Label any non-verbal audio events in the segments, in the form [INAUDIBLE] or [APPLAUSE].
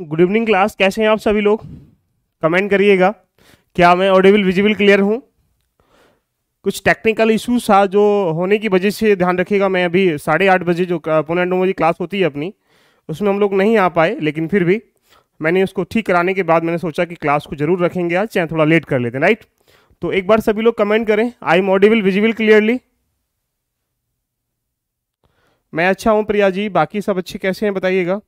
Good evening class कैसे हैं आप सभी लोग कमेंट करिएगा क्या मैं ऑडिबल विजिबल क्लियर हूँ कुछ टेक्निकल इशूज़ था जो होने की वजह से ध्यान रखिएगा मैं अभी साढ़े आठ बजे जो पौने नौ बजे क्लास होती है अपनी उसमें हम लोग नहीं आ पाए लेकिन फिर भी मैंने उसको ठीक कराने के बाद मैंने सोचा कि क्लास को जरूर रखेंगे आज चाहे थोड़ा लेट कर लेते हैं राइट तो एक बार सभी लोग कमेंट करें I am audible visible clearly मैं अच्छा हूँ प्रिया जी बाकी सब अच्छे कैसे हैं बताइएगा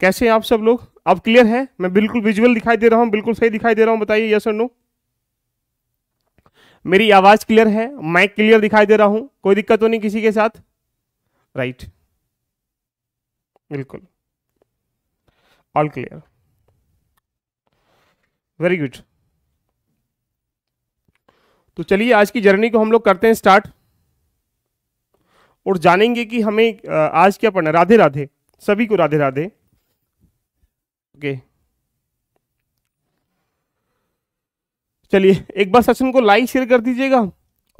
कैसे आप सब लोग अब क्लियर है मैं बिल्कुल विजुअल दिखाई दे रहा हूं बिल्कुल सही दिखाई दे रहा हूं बताइए यस और नो मेरी आवाज़ क्लियर है माइक क्लियर दिखाई दे रहा हूं कोई दिक्कत तो नहीं किसी के साथ राइट बिल्कुल ऑल क्लियर वेरी गुड तो चलिए आज की जर्नी को हम लोग करते हैं स्टार्ट और जानेंगे कि हमें आज क्या पढ़ना राधे राधे सभी को राधे राधे ओके चलिए एक बार सेशन को लाइक शेयर कर दीजिएगा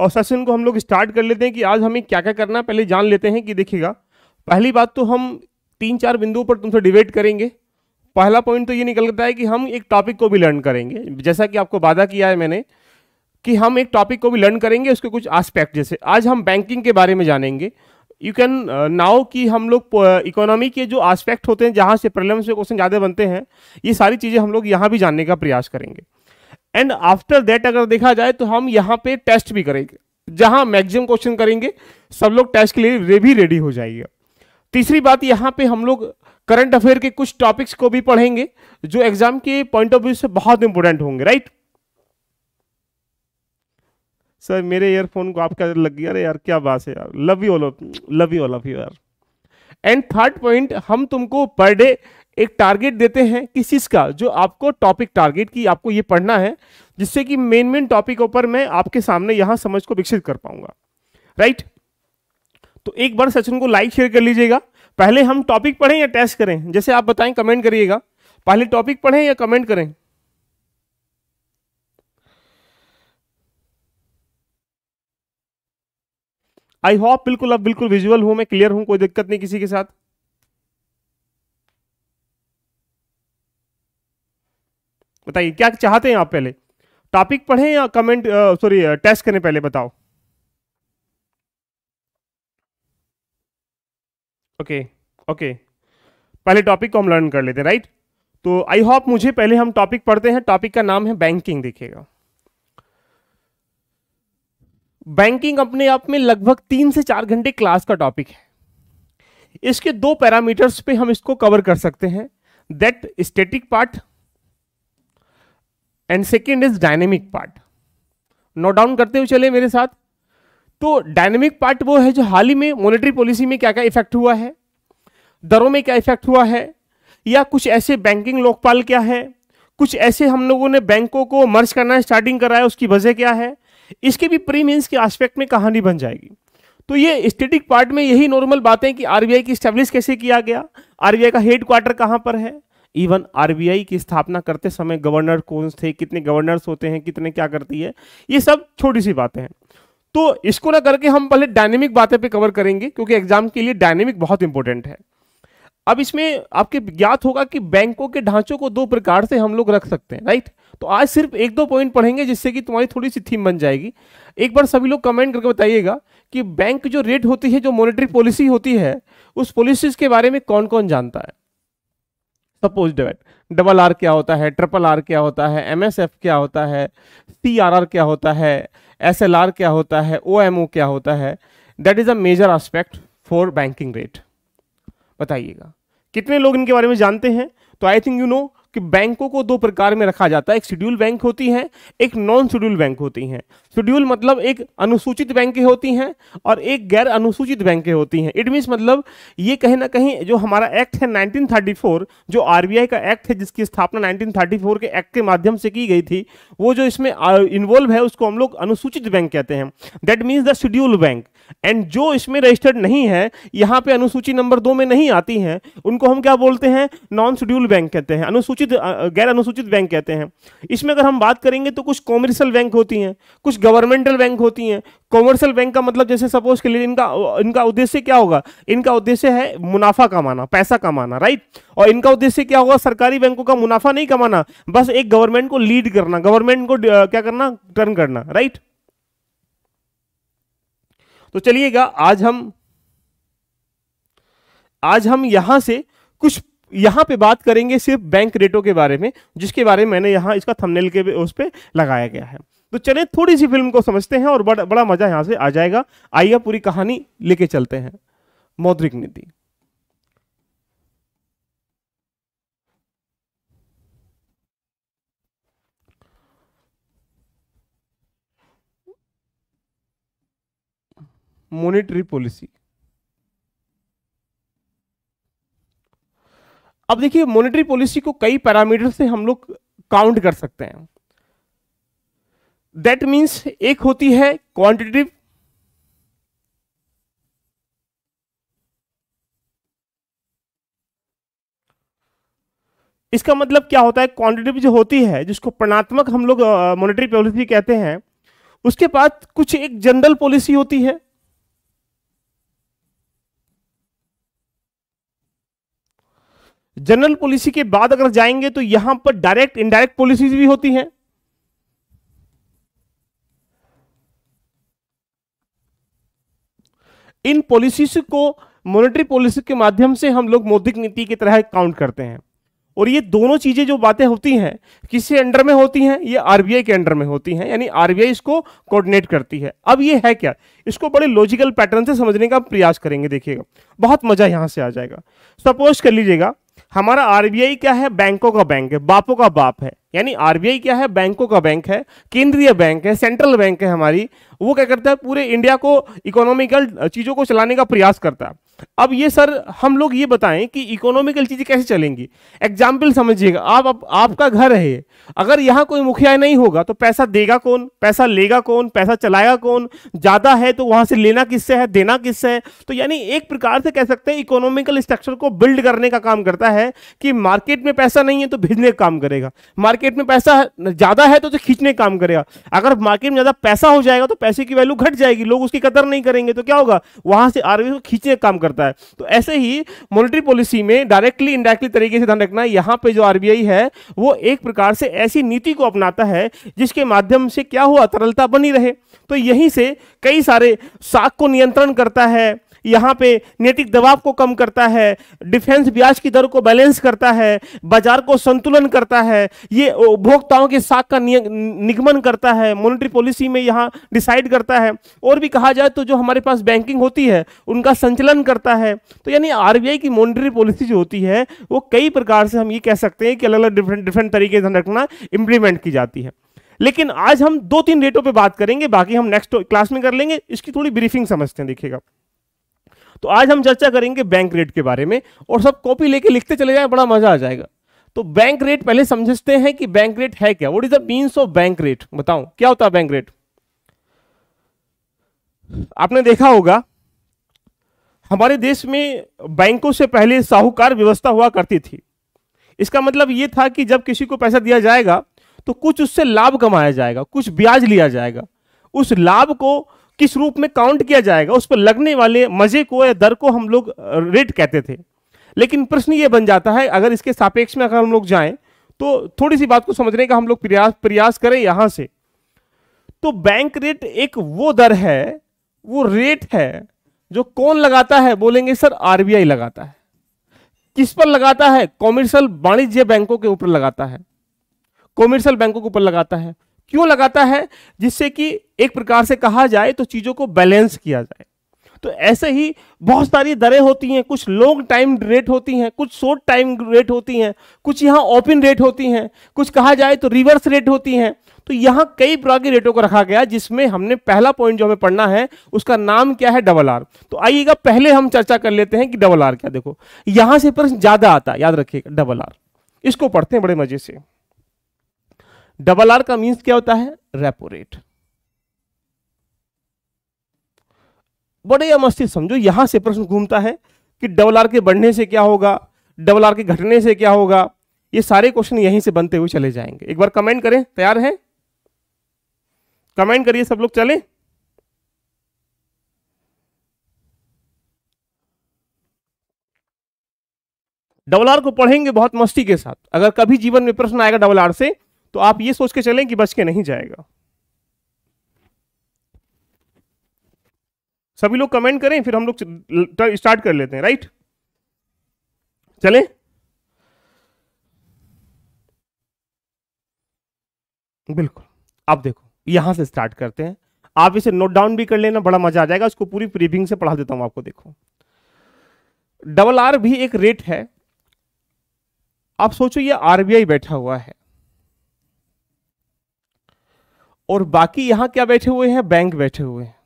और सेशन को हम लोग स्टार्ट कर लेते हैं कि आज हमें क्या क्या करना है पहले जान लेते हैं कि देखिएगा पहली बात तो हम तीन चार बिंदुओं पर तुमसे डिबेट करेंगे पहला पॉइंट तो ये निकलता है कि हम एक टॉपिक को भी लर्न करेंगे जैसा कि आपको वादा किया है मैंने कि हम एक टॉपिक को भी लर्न करेंगे उसके कुछ आस्पेक्ट जैसे आज हम बैंकिंग के बारे में जानेंगे यू कैन नाउ कि हम लोग इकोनॉमी uh, के जो आस्पेक्ट होते हैं जहाँ से प्रॉब्लम से क्वेश्चन ज़्यादा बनते हैं ये सारी चीज़ें हम लोग यहाँ भी जानने का प्रयास करेंगे एंड आफ्टर दैट अगर देखा जाए तो हम यहाँ पे टेस्ट भी करेंगे जहाँ मैक्सिमम क्वेश्चन करेंगे सब लोग टेस्ट के लिए भी रेडी हो जाएगी तीसरी बात यहाँ पे हम लोग करंट अफेयर के कुछ टॉपिक्स को भी पढ़ेंगे जो एग्जाम के पॉइंट ऑफ व्यू से बहुत इंपॉर्टेंट होंगे राइट right? सर मेरे ईयरफोन को आपका लग गया अरे यार क्या बात है यार love you all of love you all of you यार एंड थर्ड पॉइंट हम तुमको पर डे एक टारगेट देते हैं किस चीज़ का जो आपको टॉपिक टारगेट की आपको ये पढ़ना है जिससे कि मेन मेन टॉपिक ऊपर मैं आपके सामने यहां समझ को विकसित कर पाऊंगा राइट तो एक बार सचिन को लाइक शेयर कर लीजिएगा पहले हम टॉपिक पढ़ें या टेस्ट करें जैसे आप बताएं कमेंट करिएगा पहले टॉपिक पढ़ें या कमेंट करें आई होप बिल्कुल अब बिल्कुल विजुअल हूं मैं क्लियर हूं कोई दिक्कत नहीं किसी के साथ बताइए क्या चाहते हैं आप पहले टॉपिक पढ़ें या कमेंट सॉरी टेस्ट करें पहले बताओ ओके ओके पहले टॉपिक को हम लर्न कर लेते हैं राइट तो आई होप मुझे पहले हम टॉपिक पढ़ते हैं टॉपिक का नाम है बैंकिंग देखिएगा बैंकिंग अपने आप में लगभग तीन से चार घंटे क्लास का टॉपिक है इसके दो पैरामीटर्स पे हम इसको कवर कर सकते हैं that static part and second is dynamic part note down करते हुए चले मेरे साथ तो डायनेमिक पार्ट वो है जो हाल ही में मॉनेटरी पॉलिसी में क्या क्या इफेक्ट हुआ है दरों में क्या इफेक्ट हुआ है या कुछ ऐसे बैंकिंग लोकपाल क्या है कुछ ऐसे हम लोगों ने बैंकों को मर्ज करना स्टार्टिंग कराया उसकी वजह क्या है इसके भी प्री मीन्स के आस्पेक्ट में कहानी बन जाएगी तो ये स्टेटिक पार्ट में यही नॉर्मल बातें कि आरबीआई की स्टैब्लिश कैसे किया गया आरबीआई का हेड क्वार्टर कहाँ पर है इवन आरबीआई की स्थापना करते समय गवर्नर कौन थे कितने गवर्नर्स होते हैं कितने क्या करती है ये सब छोटी सी बातें हैं तो इसको ना करके हम पहले डायनेमिक बातें पे कवर करेंगे क्योंकि एग्जाम के लिए डायनेमिक बहुत इंपॉर्टेंट है अब इसमें आपके ज्ञात होगा कि बैंकों के ढांचों को दो प्रकार से हम लोग रख सकते हैं राइट तो आज सिर्फ एक दो पॉइंट पढ़ेंगे जिससे कि तुम्हारी थोड़ी सी थीम बन जाएगी एक बार सभी लोग कमेंट करके बताइएगा कि बैंक जो रेट होती है जो मॉनेटरी पॉलिसी होती है उस पॉलिसीज के बारे में कौन कौन जानता है सपोज डेट डबल आर क्या होता है ट्रिपल आर क्या होता है एम एस एफ क्या होता है सी आर आर क्या होता है एस एल आर क्या होता है ओ एम ओ क्या होता है that is a major aspect for banking rate बताइएगा कितने लोग इनके बारे में जानते हैं तो आई थिंक यू नो कि बैंकों को दो प्रकार में रखा जाता है एक शेड्यूल बैंक होती है एक नॉन शेड्यूल बैंक होती हैं शेड्यूल मतलब एक अनुसूचित बैंकें होती हैं और एक गैर अनुसूचित बैंकें होती हैं इट मीन्स मतलब ये कहीं ना कहीं जो हमारा एक्ट है 1934 जो आरबीआई का एक्ट है जिसकी स्थापना 1934 के एक्ट के माध्यम से की गई थी वो जो इसमें इन्वॉल्व है उसको हम लोग अनुसूचित बैंक कहते हैं that means the schedule bank and जो इसमें रजिस्टर्ड नहीं है यहाँ पे अनुसूची नंबर दो में नहीं आती हैं उनको हम क्या बोलते हैं नॉन शेड्यूल बैंक कहते हैं अनुसूचित गैर अनुसूचित बैंक कहते हैं इसमें अगर हम बात करेंगे तो कुछ कॉमर्शियल बैंक होती हैं कुछ गवर्नमेंटल बैंक होती हैं कॉमर्शियल बैंक का मतलब जैसे सपोज के लिए इनका इनका उद्देश्य क्या होगा इनका उद्देश्य है मुनाफा कमाना पैसा कमाना राइट और इनका उद्देश्य क्या होगा सरकारी बैंकों का मुनाफा नहीं कमाना बस एक गवर्नमेंट को लीड करना गवर्नमेंट को क्या करना टर्न करना राइट तो चलिएगा आज हम आज हम यहां से कुछ यहां पे बात करेंगे सिर्फ बैंक रेटों के बारे में जिसके बारे में मैंने यहां इसका थंबनेल के उस पर लगाया गया है तो चलिए थोड़ी सी फिल्म को समझते हैं और बड़ा बड़ा मजा यहां से आ जाएगा आइए पूरी कहानी लेके चलते हैं मौद्रिक नीति मॉनेटरी पॉलिसी अब देखिए मॉनेटरी पॉलिसी को कई पैरामीटर से हम लोग काउंट कर सकते हैं दैट मींस एक होती है क्वांटिटेटिव इसका मतलब क्या होता है क्वांटिटेटिव जो होती है जिसको प्रणात्मक हम लोग मॉनेटरी पॉलिसी कहते हैं उसके बाद कुछ एक जनरल पॉलिसी होती है जनरल पॉलिसी के बाद अगर जाएंगे तो यहां पर डायरेक्ट इनडायरेक्ट पॉलिसीज भी होती हैं इन पॉलिसीज को मॉनेटरी पॉलिसी के माध्यम से हम लोग मौद्रिक नीति की तरह काउंट करते हैं और ये दोनों चीज़ें जो बातें होती हैं किसके अंडर में होती हैं ये आरबीआई के अंडर में होती हैं यानी आरबीआई इसको कोऑर्डिनेट करती है अब ये है क्या इसको बड़े लॉजिकल पैटर्न से समझने का प्रयास करेंगे देखिएगा बहुत मज़ा यहां से आ जाएगा सपोज कर लीजिएगा हमारा आरबीआई क्या है बैंकों का बैंक है बापों का बाप है यानी आरबीआई क्या है बैंकों का बैंक है केंद्रीय बैंक है सेंट्रल बैंक है हमारी वो क्या करता है पूरे इंडिया को इकोनॉमिकल चीज़ों को चलाने का प्रयास करता है अब ये सर हम लोग ये बताएं कि इकोनॉमिकल चीज़ें कैसे चलेंगी एग्जाम्पल समझिएगा आप, आप आपका घर है अगर यहाँ कोई मुखिया नहीं होगा तो पैसा देगा कौन पैसा लेगा कौन पैसा चलाएगा कौन ज़्यादा है तो वहाँ से लेना किससे है देना किससे है तो यानी एक प्रकार से कह सकते हैं इकोनॉमिकल स्ट्रक्चर को बिल्ड करने का काम करता है कि मार्केट में पैसा नहीं है तो भेजने का काम करेगा मार्केट में पैसा ज़्यादा है तो उसे खींचने का काम करेगा अगर मार्केट में ज़्यादा पैसा हो जाएगा तो पैसे की वैल्यू घट जाएगी लोग उसकी कदर नहीं करेंगे तो क्या होगा वहाँ से आरबीआई को खींचने का काम करेगा करता है तो ऐसे ही मॉनेटरी पॉलिसी में डायरेक्टली इनडायरेक्टली तरीके से ध्यान रखना यहां पे जो आरबीआई है वो एक प्रकार से ऐसी नीति को अपनाता है जिसके माध्यम से क्या हुआ तरलता बनी रहे तो यहीं से कई सारे साख को नियंत्रण करता है यहाँ पे नैतिक दबाव को कम करता है डिफेंस ब्याज की दर को बैलेंस करता है बाजार को संतुलन करता है ये उपभोक्ताओं के साख का निगमन करता है मॉनेटरी पॉलिसी में यहाँ डिसाइड करता है और भी कहा जाए तो जो हमारे पास बैंकिंग होती है उनका संचलन करता है तो यानी आर की मॉनिटरी पॉलिसी जो होती है वो कई प्रकार से हम ये कह सकते हैं कि अलग अलग डिफरेंट डिफरेंट तरीके से रखना इंप्लीमेंट की जाती है लेकिन आज हम दो तीन रेटों पे बात करेंगे बाकी हम नेक्स्ट क्लास में कर लेंगे इसकी थोड़ी ब्रीफिंग समझते हैं देखिएगा तो आज हम चर्चा करेंगे बैंक रेट के बारे में और सब कॉपी लेके लिखते चले जाए बड़ा मजा आ जाएगा तो बैंक रेट पहले समझते हैं कि बैंक रेट है क्या what is the means of bank rate बताओ क्या होता है बैंक रेट आपने देखा होगा हमारे देश में बैंकों से पहले साहूकार व्यवस्था हुआ करती थी इसका मतलब ये था कि जब किसी को पैसा दिया जाएगा तो कुछ उससे लाभ कमाया जाएगा कुछ ब्याज लिया जाएगा उस लाभ को किस रूप में काउंट किया जाएगा उस पर लगने वाले मजे को या दर को हम लोग रेट कहते थे लेकिन प्रश्न ये बन जाता है अगर इसके सापेक्ष में अगर हम लोग जाएं तो थोड़ी सी बात को समझने का हम लोग प्रयास प्रयास करें यहां से तो बैंक रेट एक वो दर है वो रेट है जो कौन लगाता है बोलेंगे सर आरबीआई लगाता है किस पर लगाता है कॉमर्शियल वाणिज्य बैंकों के ऊपर लगाता है कॉमर्शियल बैंकों के ऊपर लगाता है क्यों लगाता है जिससे कि एक प्रकार से कहा जाए तो चीज़ों को बैलेंस किया जाए तो ऐसे ही बहुत सारी दरें होती हैं कुछ लॉन्ग टाइम रेट होती हैं कुछ शॉर्ट टाइम रेट होती हैं कुछ यहाँ ओपन रेट होती हैं कुछ कहा जाए तो रिवर्स रेट होती हैं तो यहाँ कई प्रकार के रेटों को रखा गया जिसमें हमने पहला पॉइंट जो हमें पढ़ना है उसका नाम क्या है डबल आर तो आइएगा पहले हम चर्चा कर लेते हैं कि डबल आर क्या देखो यहाँ से प्रश्न ज़्यादा आता याद रखिएगा डबल आर इसको पढ़ते हैं बड़े मज़े से डबल आर का मीन्स क्या होता है रेपो रेट बड़े या मस्ती समझो यहां से प्रश्न घूमता है कि डबल आर के बढ़ने से क्या होगा डबल आर के घटने से क्या होगा ये सारे क्वेश्चन यहीं से बनते हुए चले जाएंगे एक बार कमेंट करें तैयार हैं कमेंट करिए सब लोग चले डबल आर को पढ़ेंगे बहुत मस्ती के साथ अगर कभी जीवन में प्रश्न आएगा डबल आर से तो आप ये सोच के चलें कि बच के नहीं जाएगा सभी लोग कमेंट करें फिर हम लोग स्टार्ट कर लेते हैं राइट चलें बिल्कुल आप देखो यहां से स्टार्ट करते हैं आप इसे नोट डाउन भी कर लेना बड़ा मजा आ जाएगा उसको पूरी प्रीविंग से पढ़ा देता हूं आपको देखो डबल आर भी एक रेट है आप सोचो ये आरबीआई बैठा हुआ है और बाकी यहां क्या बैठे हुए हैं बैंक बैठे हुए हैं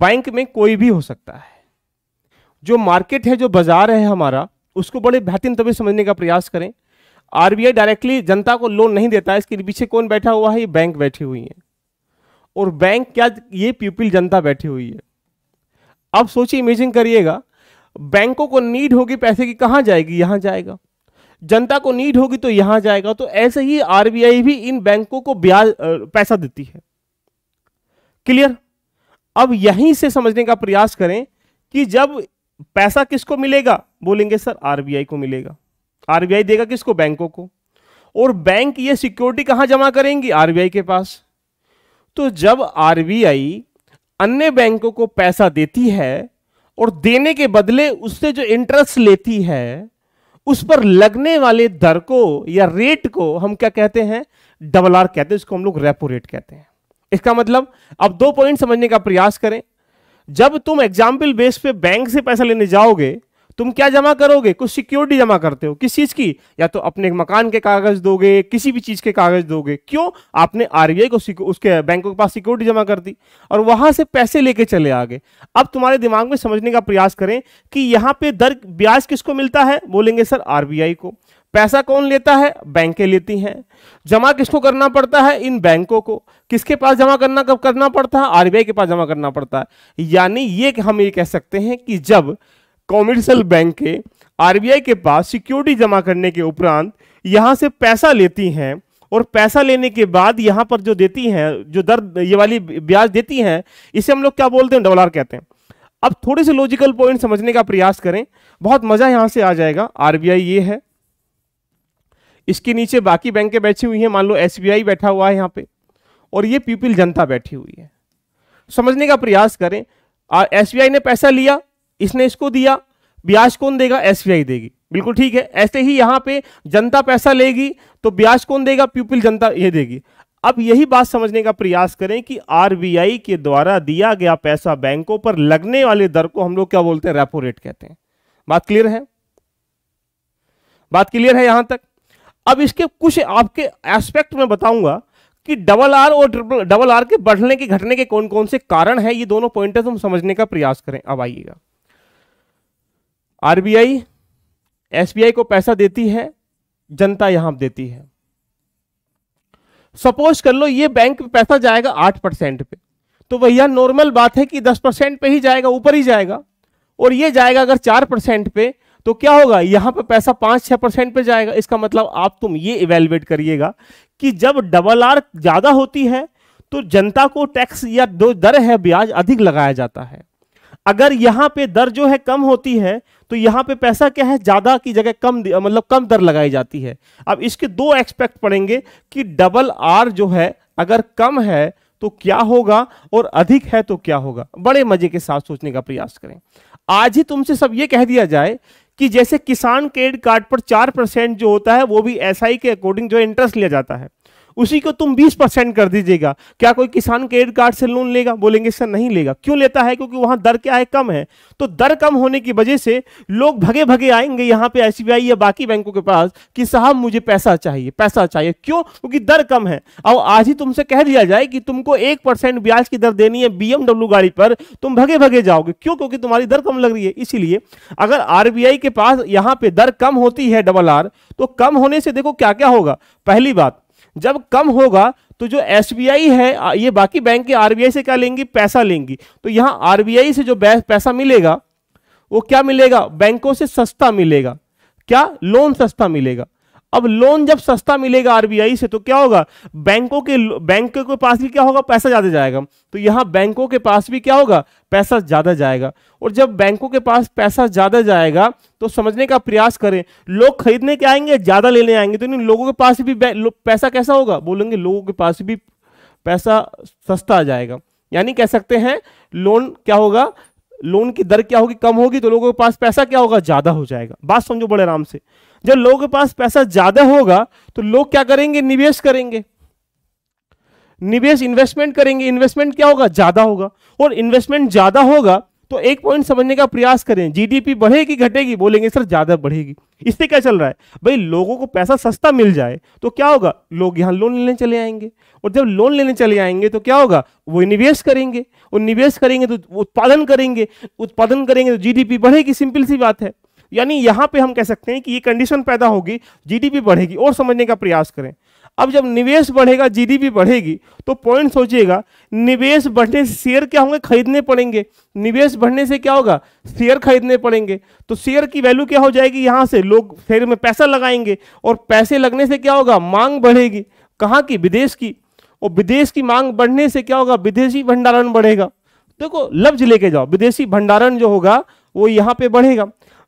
बैंक में कोई भी हो सकता है जो मार्केट है जो बाजार है हमारा उसको बड़े बेहतरीन तभी समझने का प्रयास करें आरबीआई डायरेक्टली जनता को लोन नहीं देता है इसके पीछे कौन बैठा हुआ है ये बैंक बैठी हुई है और बैंक क्या ये पीपल जनता बैठी हुई है अब सोचिए इमेजिन करिएगा बैंकों को नीड होगी पैसे की कहां जाएगी यहां जाएगा जनता को नीड होगी तो यहां जाएगा तो ऐसे ही आरबीआई भी इन बैंकों को ब्याज पैसा देती है क्लियर अब यहीं से समझने का प्रयास करें कि जब पैसा किसको मिलेगा बोलेंगे सर आरबीआई को मिलेगा आरबीआई देगा किसको बैंकों को और बैंक ये सिक्योरिटी कहां जमा करेंगी आरबीआई के पास तो जब आरबीआई अन्य बैंकों को पैसा देती है और देने के बदले उससे जो इंटरेस्ट लेती है उस पर लगने वाले दर को या रेट को हम क्या कहते हैं डबल आर कहते हैं इसको हम लोग रेपो रेट कहते हैं इसका मतलब अब दो पॉइंट समझने का प्रयास करें जब तुम एग्जाम्पल बेस पे बैंक से पैसा लेने जाओगे तुम क्या जमा करोगे कुछ सिक्योरिटी जमा करते हो किस चीज़ की या तो अपने मकान के कागज दोगे किसी भी चीज़ के कागज दोगे क्यों आपने आरबीआई को उसके बैंकों के पास सिक्योरिटी जमा कर दी और वहां से पैसे लेके चले आगे अब तुम्हारे दिमाग में समझने का प्रयास करें कि यहां पर दर ब्याज किसको मिलता है बोलेंगे सर आरबीआई को पैसा कौन लेता है बैंकें लेती हैं जमा किसको करना पड़ता है इन बैंकों को किसके पास जमा करना करना पड़ता है आरबीआई के पास जमा करना पड़ता है यानी ये हम ये कह सकते हैं कि जब कॉमर्शियल बैंक के आरबीआई के पास सिक्योरिटी जमा करने के उपरांत यहाँ से पैसा लेती हैं और पैसा लेने के बाद यहाँ पर जो देती हैं जो दर ये वाली ब्याज देती हैं इसे हम लोग क्या बोलते हैं डॉलर कहते हैं अब थोड़े से लॉजिकल पॉइंट समझने का प्रयास करें बहुत मजा यहाँ से आ जाएगा आरबीआई ये है इसके नीचे बाकी बैंकें बैठी हुई हैं मान लो एस बैठा हुआ है यहाँ पे और ये पीपल जनता बैठी हुई है समझने का प्रयास करें एस ने पैसा लिया इसने इसको दिया ब्याज कौन देगा एसबीआई देगी बिल्कुल ठीक है ऐसे ही यहाँ पे जनता पैसा लेगी तो ब्याज कौन देगा पीपल जनता ये देगी अब यही बात समझने का प्रयास करें कि आरबीआई के द्वारा दिया गया पैसा बैंकों पर लगने वाले दर को हम लोग क्या बोलते हैं रेपो रेट कहते हैं बात क्लियर है बात क्लियर है यहां तक अब इसके कुछ आपके एस्पेक्ट में बताऊंगा कि डबल आर और डबल आर के बढ़ने के घटने के कौन कौन से कारण हैं ये दोनों पॉइंट हम समझने का प्रयास करें अब आइएगा आरबीआई एसबीआई को पैसा देती है जनता यहां देती है सपोज कर लो ये बैंक पैसा जाएगा आठ परसेंट पे तो भैया नॉर्मल बात है कि दस परसेंट पे ही जाएगा ऊपर ही जाएगा और ये जाएगा अगर चार परसेंट पे तो क्या होगा यहां पे पैसा पांच छह परसेंट पे जाएगा इसका मतलब आप तुम ये इवेल्युएट करिएगा कि जब डबल आर ज़्यादा होती है तो जनता को टैक्स या दो दर है ब्याज अधिक लगाया जाता है अगर यहां पे दर जो है कम होती है तो यहां पे पैसा क्या है ज़्यादा की जगह कम मतलब कम दर लगाई जाती है अब इसके दो एक्सपेक्ट पड़ेंगे कि डबल आर जो है अगर कम है तो क्या होगा और अधिक है तो क्या होगा बड़े मजे के साथ सोचने का प्रयास करें आज ही तुमसे सब ये कह दिया जाए कि जैसे किसान क्रेडिट कार्ड पर चार परसेंट जो होता है वो भी एसआई के अकॉर्डिंग जो इंटरेस्ट लिया जाता है उसी को तुम 20 परसेंट कर दीजिएगा क्या कोई किसान क्रेडिट कार्ड से लोन लेगा बोलेंगे सर नहीं लेगा क्यों लेता है क्योंकि वहां दर क्या है कम है तो दर कम होने की वजह से लोग भगे भगे आएंगे यहाँ पे एस या बाकी बैंकों के पास कि साहब मुझे पैसा चाहिए पैसा चाहिए क्यों क्योंकि दर कम है और आज ही तुमसे कह दिया जाए कि तुमको एक परसेंट ब्याज की दर देनी है बीएमडब्ल्यू गाड़ी पर तुम भगे भगे जाओगे क्यों क्योंकि तुम्हारी दर कम लग रही है इसीलिए अगर आरबीआई के पास यहाँ पे दर कम होती है डबल आर तो कम होने से देखो क्या क्या होगा पहली बात जब कम होगा तो जो एस है ये बाकी बैंक के आर से क्या लेंगी पैसा लेंगी तो यहाँ आर से जो पैसा मिलेगा वो क्या मिलेगा बैंकों से सस्ता मिलेगा क्या लोन सस्ता मिलेगा अब लोन जब सस्ता मिलेगा आरबीआई से तो क्या होगा बैंकों के बैंक के पास भी क्या होगा पैसा ज्यादा जाएगा तो यहां बैंकों के पास भी क्या होगा पैसा ज्यादा जाएगा और जब बैंकों के पास पैसा ज्यादा जाएगा तो समझने का प्रयास करें लोग खरीदने के आएंगे ज़्यादा लेने आएंगे तो इन लोगों के पास भी पैसा कैसा होगा बोलेंगे लोगों के पास भी पैसा सस्ता आ जाएगा यानी कह सकते हैं लोन क्या होगा लोन की दर क्या होगी कम होगी तो लोगों के पास पैसा क्या होगा ज़्यादा हो जाएगा बात समझो बड़े आराम से जब लोगों के पास पैसा ज़्यादा होगा तो लोग क्या करेंगे निवेश करेंगे निवेश इन्वेस्टमेंट करेंगे इन्वेस्टमेंट क्या होगा ज़्यादा होगा और इन्वेस्टमेंट ज़्यादा होगा तो एक पॉइंट समझने का प्रयास करें जीडीपी बढ़ेगी घटेगी बोलेंगे सर ज़्यादा बढ़ेगी इससे क्या चल रहा है भाई लोगों को पैसा सस्ता मिल जाए तो क्या होगा लोग यहां लोन लेने चले आएंगे और जब लोन लेने चले आएंगे तो क्या होगा वो निवेश करेंगे और निवेश करेंगे तो उत्पादन करेंगे उत्पादन करेंगे तो जीडीपी बढ़ेगी सिंपल सी बात है यानी यहां पर हम कह सकते हैं कि ये कंडीशन पैदा होगी जीडीपी बढ़ेगी और समझने का प्रयास करें अब जब निवेश बढ़ेगा जीडीपी बढ़ेगी तो पॉइंट सोचिएगा निवेश बढ़ने से शेयर क्या होंगे खरीदने पड़ेंगे निवेश बढ़ने से क्या होगा शेयर खरीदने पड़ेंगे तो शेयर की वैल्यू क्या हो जाएगी यहाँ से लोग शेयर में पैसा लगाएंगे और पैसे लगने से क्या होगा मांग बढ़ेगी कहाँ की विदेश की और विदेश की मांग बढ़ने से क्या होगा विदेशी भंडारण बढ़ेगा देखो लफ्ज लेके जाओ विदेशी भंडारण जो होगा वो यहाँ पे बढ़ेगा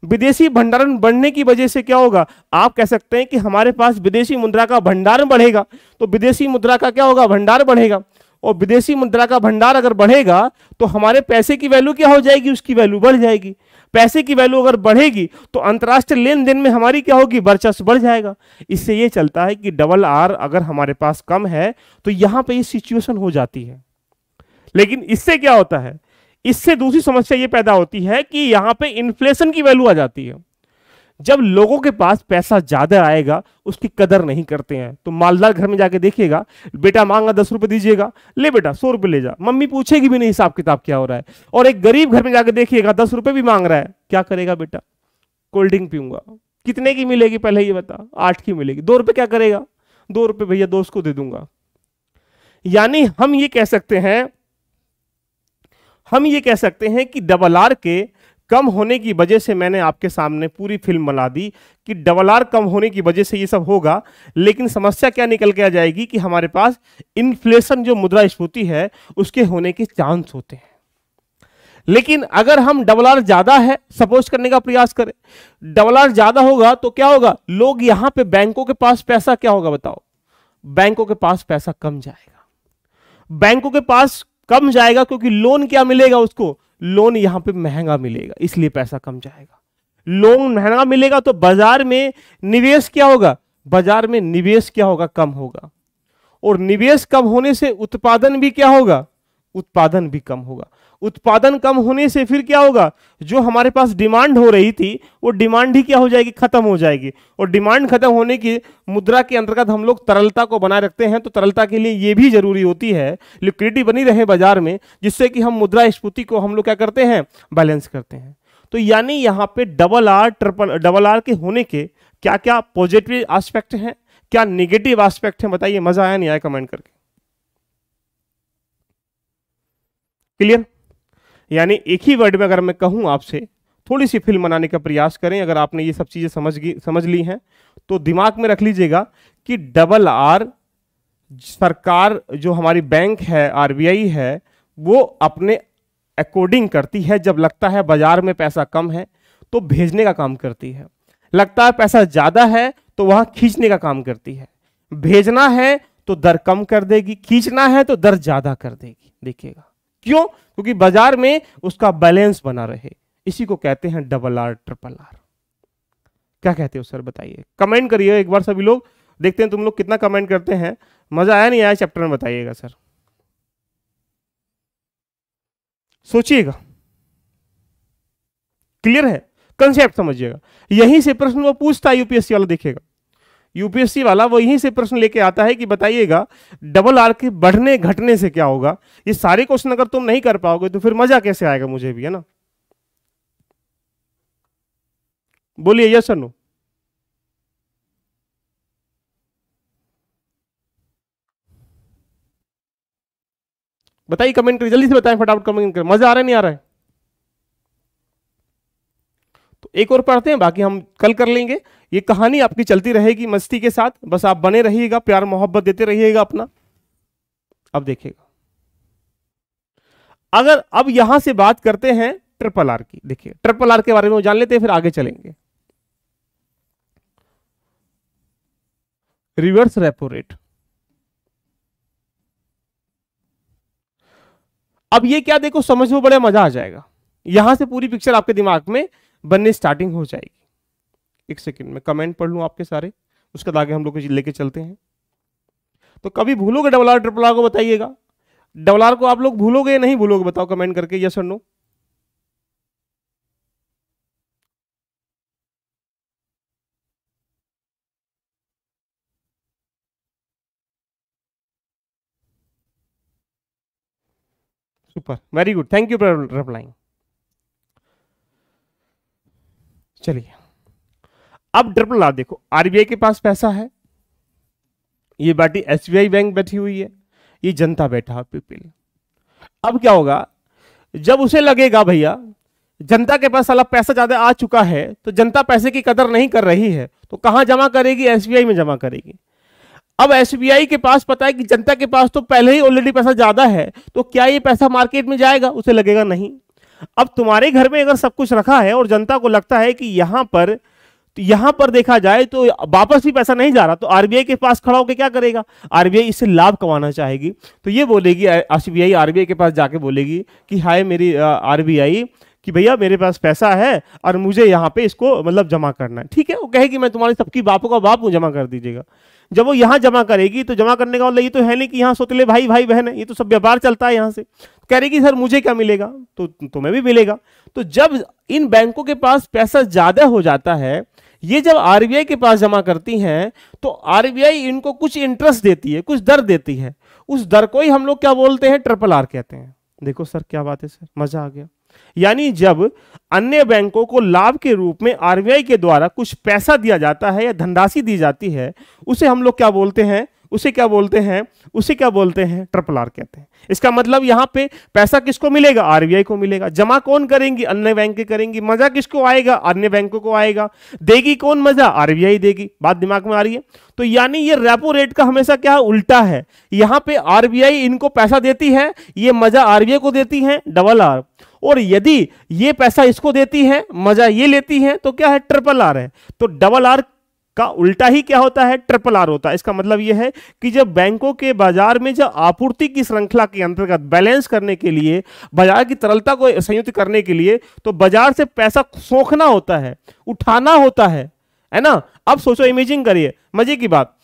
विदेशी भंडारण बढ़ने की वजह से क्या होगा आप कह सकते हैं कि हमारे पास विदेशी मुद्रा का भंडार बढ़ेगा तो विदेशी मुद्रा का क्या होगा भंडार बढ़ेगा और विदेशी मुद्रा का भंडार अगर बढ़ेगा तो हमारे पैसे की वैल्यू क्या हो जाएगी उसकी वैल्यू बढ़ जाएगी पैसे की वैल्यू अगर बढ़ेगी तो अंतर्राष्ट्रीय लेन देन में हमारी क्या होगी वर्चस्व बढ़ जाएगा इससे ये चलता है कि डबल आर अगर हमारे पास कम है तो यहाँ पे ये सिचुएशन हो जाती है लेकिन इससे क्या होता है इससे दूसरी समस्या ये पैदा होती है कि यहाँ पे इन्फ्लेशन की वैल्यू आ जाती है जब लोगों के पास पैसा ज़्यादा आएगा उसकी कदर नहीं करते हैं तो मालदार घर में जाके देखिएगा बेटा मांगा दस रुपये दीजिएगा ले बेटा सौ रुपये ले जा मम्मी पूछेगी भी नहीं हिसाब किताब क्या हो रहा है और एक गरीब घर में जाके देखिएगा दस रुपये भी मांग रहा है क्या करेगा बेटा कोल्ड ड्रिंक पीऊंगा कितने की मिलेगी पहले ये बता आठ की मिलेगी दो रुपये क्या करेगा दो रुपये भैया दोस्त को दे दूंगा यानी हम ये कह सकते हैं हम ये कह सकते हैं कि डबल आर के कम होने की वजह से मैंने आपके सामने पूरी फिल्म बना दी कि डबल आर कम होने की वजह से ये सब होगा लेकिन समस्या क्या निकल के आ जाएगी कि हमारे पास इन्फ्लेशन जो मुद्रा स्फूर्ति है उसके होने के चांस होते हैं लेकिन अगर हम डबल आर ज्यादा है सपोज करने का प्रयास करें डबल आर ज्यादा होगा तो क्या होगा लोग यहां पे बैंकों के पास पैसा क्या होगा बताओ बैंकों के पास पैसा कम जाएगा बैंकों के पास कम जाएगा क्योंकि लोन क्या मिलेगा उसको लोन यहां पे महंगा मिलेगा इसलिए पैसा कम जाएगा लोन महंगा मिलेगा तो बाजार में निवेश क्या होगा बाजार में निवेश क्या होगा कम होगा और निवेश कम होने से उत्पादन भी क्या होगा उत्पादन भी कम होगा उत्पादन कम होने से फिर क्या होगा जो हमारे पास डिमांड हो रही थी वो डिमांड ही क्या हो जाएगी खत्म हो जाएगी और डिमांड खत्म होने की मुद्रा के अंतर्गत हम लोग तरलता को बनाए रखते हैं तो तरलता के लिए ये भी जरूरी होती है लिक्विडिटी बनी रहे बाजार में जिससे कि हम मुद्रा स्फूर्ति को हम लोग क्या करते हैं बैलेंस करते हैं तो यानी यहाँ पे double R triple double R के होने के क्या क्या पॉजिटिव आस्पेक्ट हैं क्या निगेटिव आस्पेक्ट हैं बताइए मजा आया नहीं आया कमेंट करके क्लियर यानी एक ही वर्ड में अगर मैं कहूँ आपसे थोड़ी सी फिल्म बनाने का प्रयास करें अगर आपने ये सब चीज़ें समझ समझ ली हैं तो दिमाग में रख लीजिएगा कि डबल आर सरकार जो हमारी बैंक है आरबीआई है वो अपने अकॉर्डिंग करती है जब लगता है बाजार में पैसा कम है तो भेजने का काम करती है लगता है पैसा ज़्यादा है तो वहाँ खींचने का काम करती है भेजना है तो दर कम कर देगी खींचना है तो दर ज़्यादा कर देगी देखिएगा क्यों क्योंकि बाजार में उसका बैलेंस बना रहे इसी को कहते हैं डबल आर ट्रिपल आर क्या कहते हो सर बताइए कमेंट करिए एक बार सभी लोग देखते हैं तुम लोग कितना कमेंट करते हैं मजा आया नहीं आया चैप्टर में बताइएगा सर सोचिएगा क्लियर है कंसेप्ट समझिएगा यहीं से प्रश्न वो पूछता है यूपीएससी वाला देखेगा यूपीएससी वाला वो यहीं से प्रश्न लेके आता है कि बताइएगा डबल आर के बढ़ने घटने से क्या होगा ये सारे क्वेश्चन अगर तुम नहीं कर पाओगे तो फिर मजा कैसे आएगा मुझे भी है ना बोलिए यस नो बताइए कमेंट करिए जल्दी से बताएं फटाफट कमेंट कर मजा आ रहा है नहीं आ रहा है तो एक और पढ़ते हैं बाकी हम कल कर लेंगे ये कहानी आपकी चलती रहेगी मस्ती के साथ बस आप बने रहिएगा प्यार मोहब्बत देते रहिएगा अपना अब देखिएगा अगर अब यहां से बात करते हैं ट्रिपल आर की देखिए ट्रिपल आर के बारे में जान लेते हैं फिर आगे चलेंगे रिवर्स रेपो रेट अब ये क्या देखो समझ में बड़ा मजा आ जाएगा यहां से पूरी पिक्चर आपके दिमाग में बनने स्टार्टिंग हो जाएगी एक सेकेंड में कमेंट पढ़ लूँ आपके सारे उसके आगे हम लोग लेके चलते हैं तो कभी भूलोगे डबल आर ट्रिपल आर को बताइएगा डबल आर को आप लोग भूलोगे या नहीं भूलोगे बताओ कमेंट करके यस और no super very good thank you for replying चलिए अब ट्रिपल ला देखो आरबीआई के पास पैसा है ये बैठी एसबीआई बैंक बैठी हुई है ये जनता बैठा पीपल अब क्या होगा जब उसे लगेगा भैया जनता के पास साला पैसा ज्यादा आ चुका है तो जनता पैसे की कदर नहीं कर रही है तो कहां जमा करेगी एसबीआई में जमा करेगी अब एसबीआई के पास पता है कि जनता के पास तो पहले ही ऑलरेडी पैसा ज्यादा है तो क्या ये पैसा मार्केट में जाएगा उसे लगेगा नहीं अब तुम्हारे घर में अगर सब कुछ रखा है और जनता को लगता है कि यहां पर तो यहां पर देखा जाए तो वापस भी पैसा नहीं जा रहा तो आरबीआई के पास खड़ा होकर क्या करेगा आरबीआई इससे लाभ कमाना चाहेगी तो ये बोलेगी आरबीआई आरबीआई के पास जाके बोलेगी कि हाय मेरी आरबीआई कि भैया मेरे पास पैसा है और मुझे यहाँ पे इसको मतलब जमा करना है ठीक है वो कहेगी मैं तुम्हारी सबकी बापों का बाप हूँ जमा कर दीजिएगा जब वो यहाँ जमा करेगी तो जमा करने का मतलब ये तो है नहीं कि यहाँ सोतले भाई भाई बहन है ये तो सब व्यापार चलता है यहाँ से कह रही कि सर मुझे क्या मिलेगा तो तुम्हें भी मिलेगा तो जब इन बैंकों के पास पैसा ज़्यादा हो जाता है ये जब आरबीआई के पास जमा करती हैं तो आरबीआई इनको कुछ इंटरेस्ट देती है कुछ दर देती है उस दर को ही हम लोग क्या बोलते हैं ट्रिपल आर कहते हैं देखो सर क्या बात है सर मजा आ गया यानी जब अन्य बैंकों को लाभ के रूप में आरबीआई के द्वारा कुछ पैसा दिया जाता है या धनराशि दी जाती है उसे हम लोग क्या बोलते हैं उसे क्या बोलते हैं उसे क्या बोलते हैं ट्रिपल आर कहते हैं इसका मतलब यहाँ पे पैसा किसको मिलेगा आरबीआई को मिलेगा जमा कौन करेंगी अन्य बैंक करेंगी मजा किसको आएगा अन्य बैंकों को आएगा देगी कौन मजा आरबीआई देगी बात दिमाग में आ रही है तो यानी ये रेपो रेट का हमेशा क्या उल्टा है यहाँ पे आरबीआई इनको पैसा देती है ये मजा आरबीआई को देती है डबल आर और यदि ये पैसा इसको देती है मजा ये लेती है तो क्या है ट्रिपल आर है तो डबल आर का उल्टा ही क्या होता है ट्रिपल आर होता है इसका मतलब यह है कि जब बैंकों के बाजार में जब आपूर्ति की श्रृंखला के अंतर्गत बैलेंस करने के लिए बाजार की तरलता को संयुक्त करने के लिए तो बाजार से पैसा सोखना होता है उठाना होता है है ना अब सोचो इमेजिंग करिए मजे की बात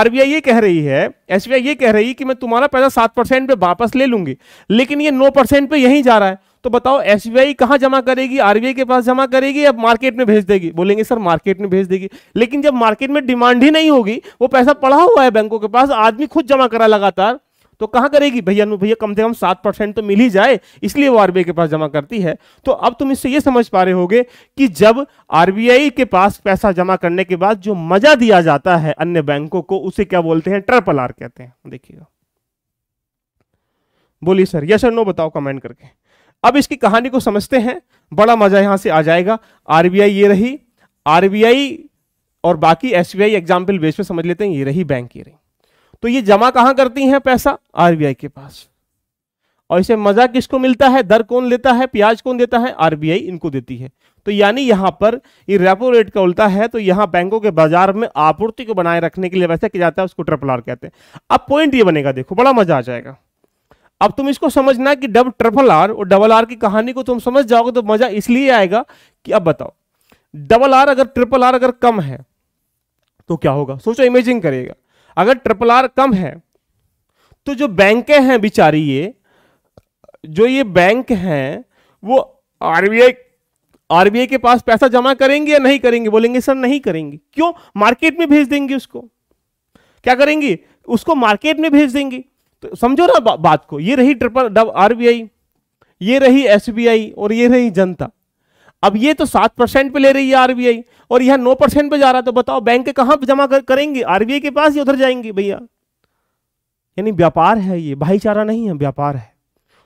आरबीआई ये कह रही है एसबीआई ये कह रही है कि मैं तुम्हारा पैसा सात परसेंट पे वापस ले लूंगी लेकिन ये नौ परसेंट पे यहीं जा रहा है तो बताओ एस बी आई कहाँ जमा करेगी आरबीआई के पास जमा करेगी या मार्केट में भेज देगी बोलेंगे सर मार्केट में भेज देगी लेकिन जब मार्केट में डिमांड ही नहीं होगी वो पैसा पड़ा हुआ है बैंकों के पास आदमी खुद जमा करा लगातार तो कहाँ करेगी भैया भैया कम से कम सात परसेंट तो मिल ही जाए इसलिए वो आरबीआई के पास जमा करती है तो अब तुम इससे ये समझ पा रहे होगे कि जब आरबीआई के पास पैसा जमा करने के बाद जो मजा दिया जाता है अन्य बैंकों को उसे क्या बोलते हैं ट्रपल आर कहते हैं देखिएगा बोलिए सर यस सर नो बताओ कमेंट करके अब इसकी कहानी को समझते हैं बड़ा मजा यहां से आ जाएगा आरबीआई ये रही आरबीआई और बाकी एसबीआई एग्जाम्पल बेस पे समझ लेते हैं ये रही बैंक ये रही तो ये जमा कहां करती हैं पैसा आरबीआई के पास और इसे मजा किसको मिलता है दर कौन लेता है प्याज कौन देता है आरबीआई इनको देती है तो यानी यहां पर ये रेपो रेट का उल्टा है तो यहां बैंकों के बाजार में आपूर्ति को बनाए रखने के लिए वैसा किया जाता है उसको ट्रिपल आर कहते हैं अब पॉइंट ये बनेगा देखो बड़ा मजा आ जाएगा अब तुम इसको समझना कि डब ट्रिपल आर और डबल आर की कहानी को तुम समझ जाओगे तो मजा इसलिए आएगा कि अब बताओ डबल आर अगर ट्रिपल आर अगर कम है तो क्या होगा सोचो इमेजिंग करेगा अगर ट्रिपल आर कम है तो जो बैंकें हैं बिचारी ये जो ये बैंक हैं वो आरबीआई आरबीआई के पास पैसा जमा करेंगे या नहीं करेंगे बोलेंगे सर नहीं करेंगे क्यों मार्केट में भेज देंगे उसको क्या करेंगे उसको मार्केट में भेज देंगे तो समझो ना बा, बात को ये रही ट्रिपल डब आरबीआई ये रही एसबीआई और ये रही जनता अब ये तो सात परसेंट पे ले रही है आरबीआई और यह नौ परसेंट पे जा रहा तो बताओ बैंक कहाँ जमा कर, करेंगे आरबीआई के पास ही उधर जाएंगे भैया यानी व्यापार है ये भाईचारा नहीं है व्यापार है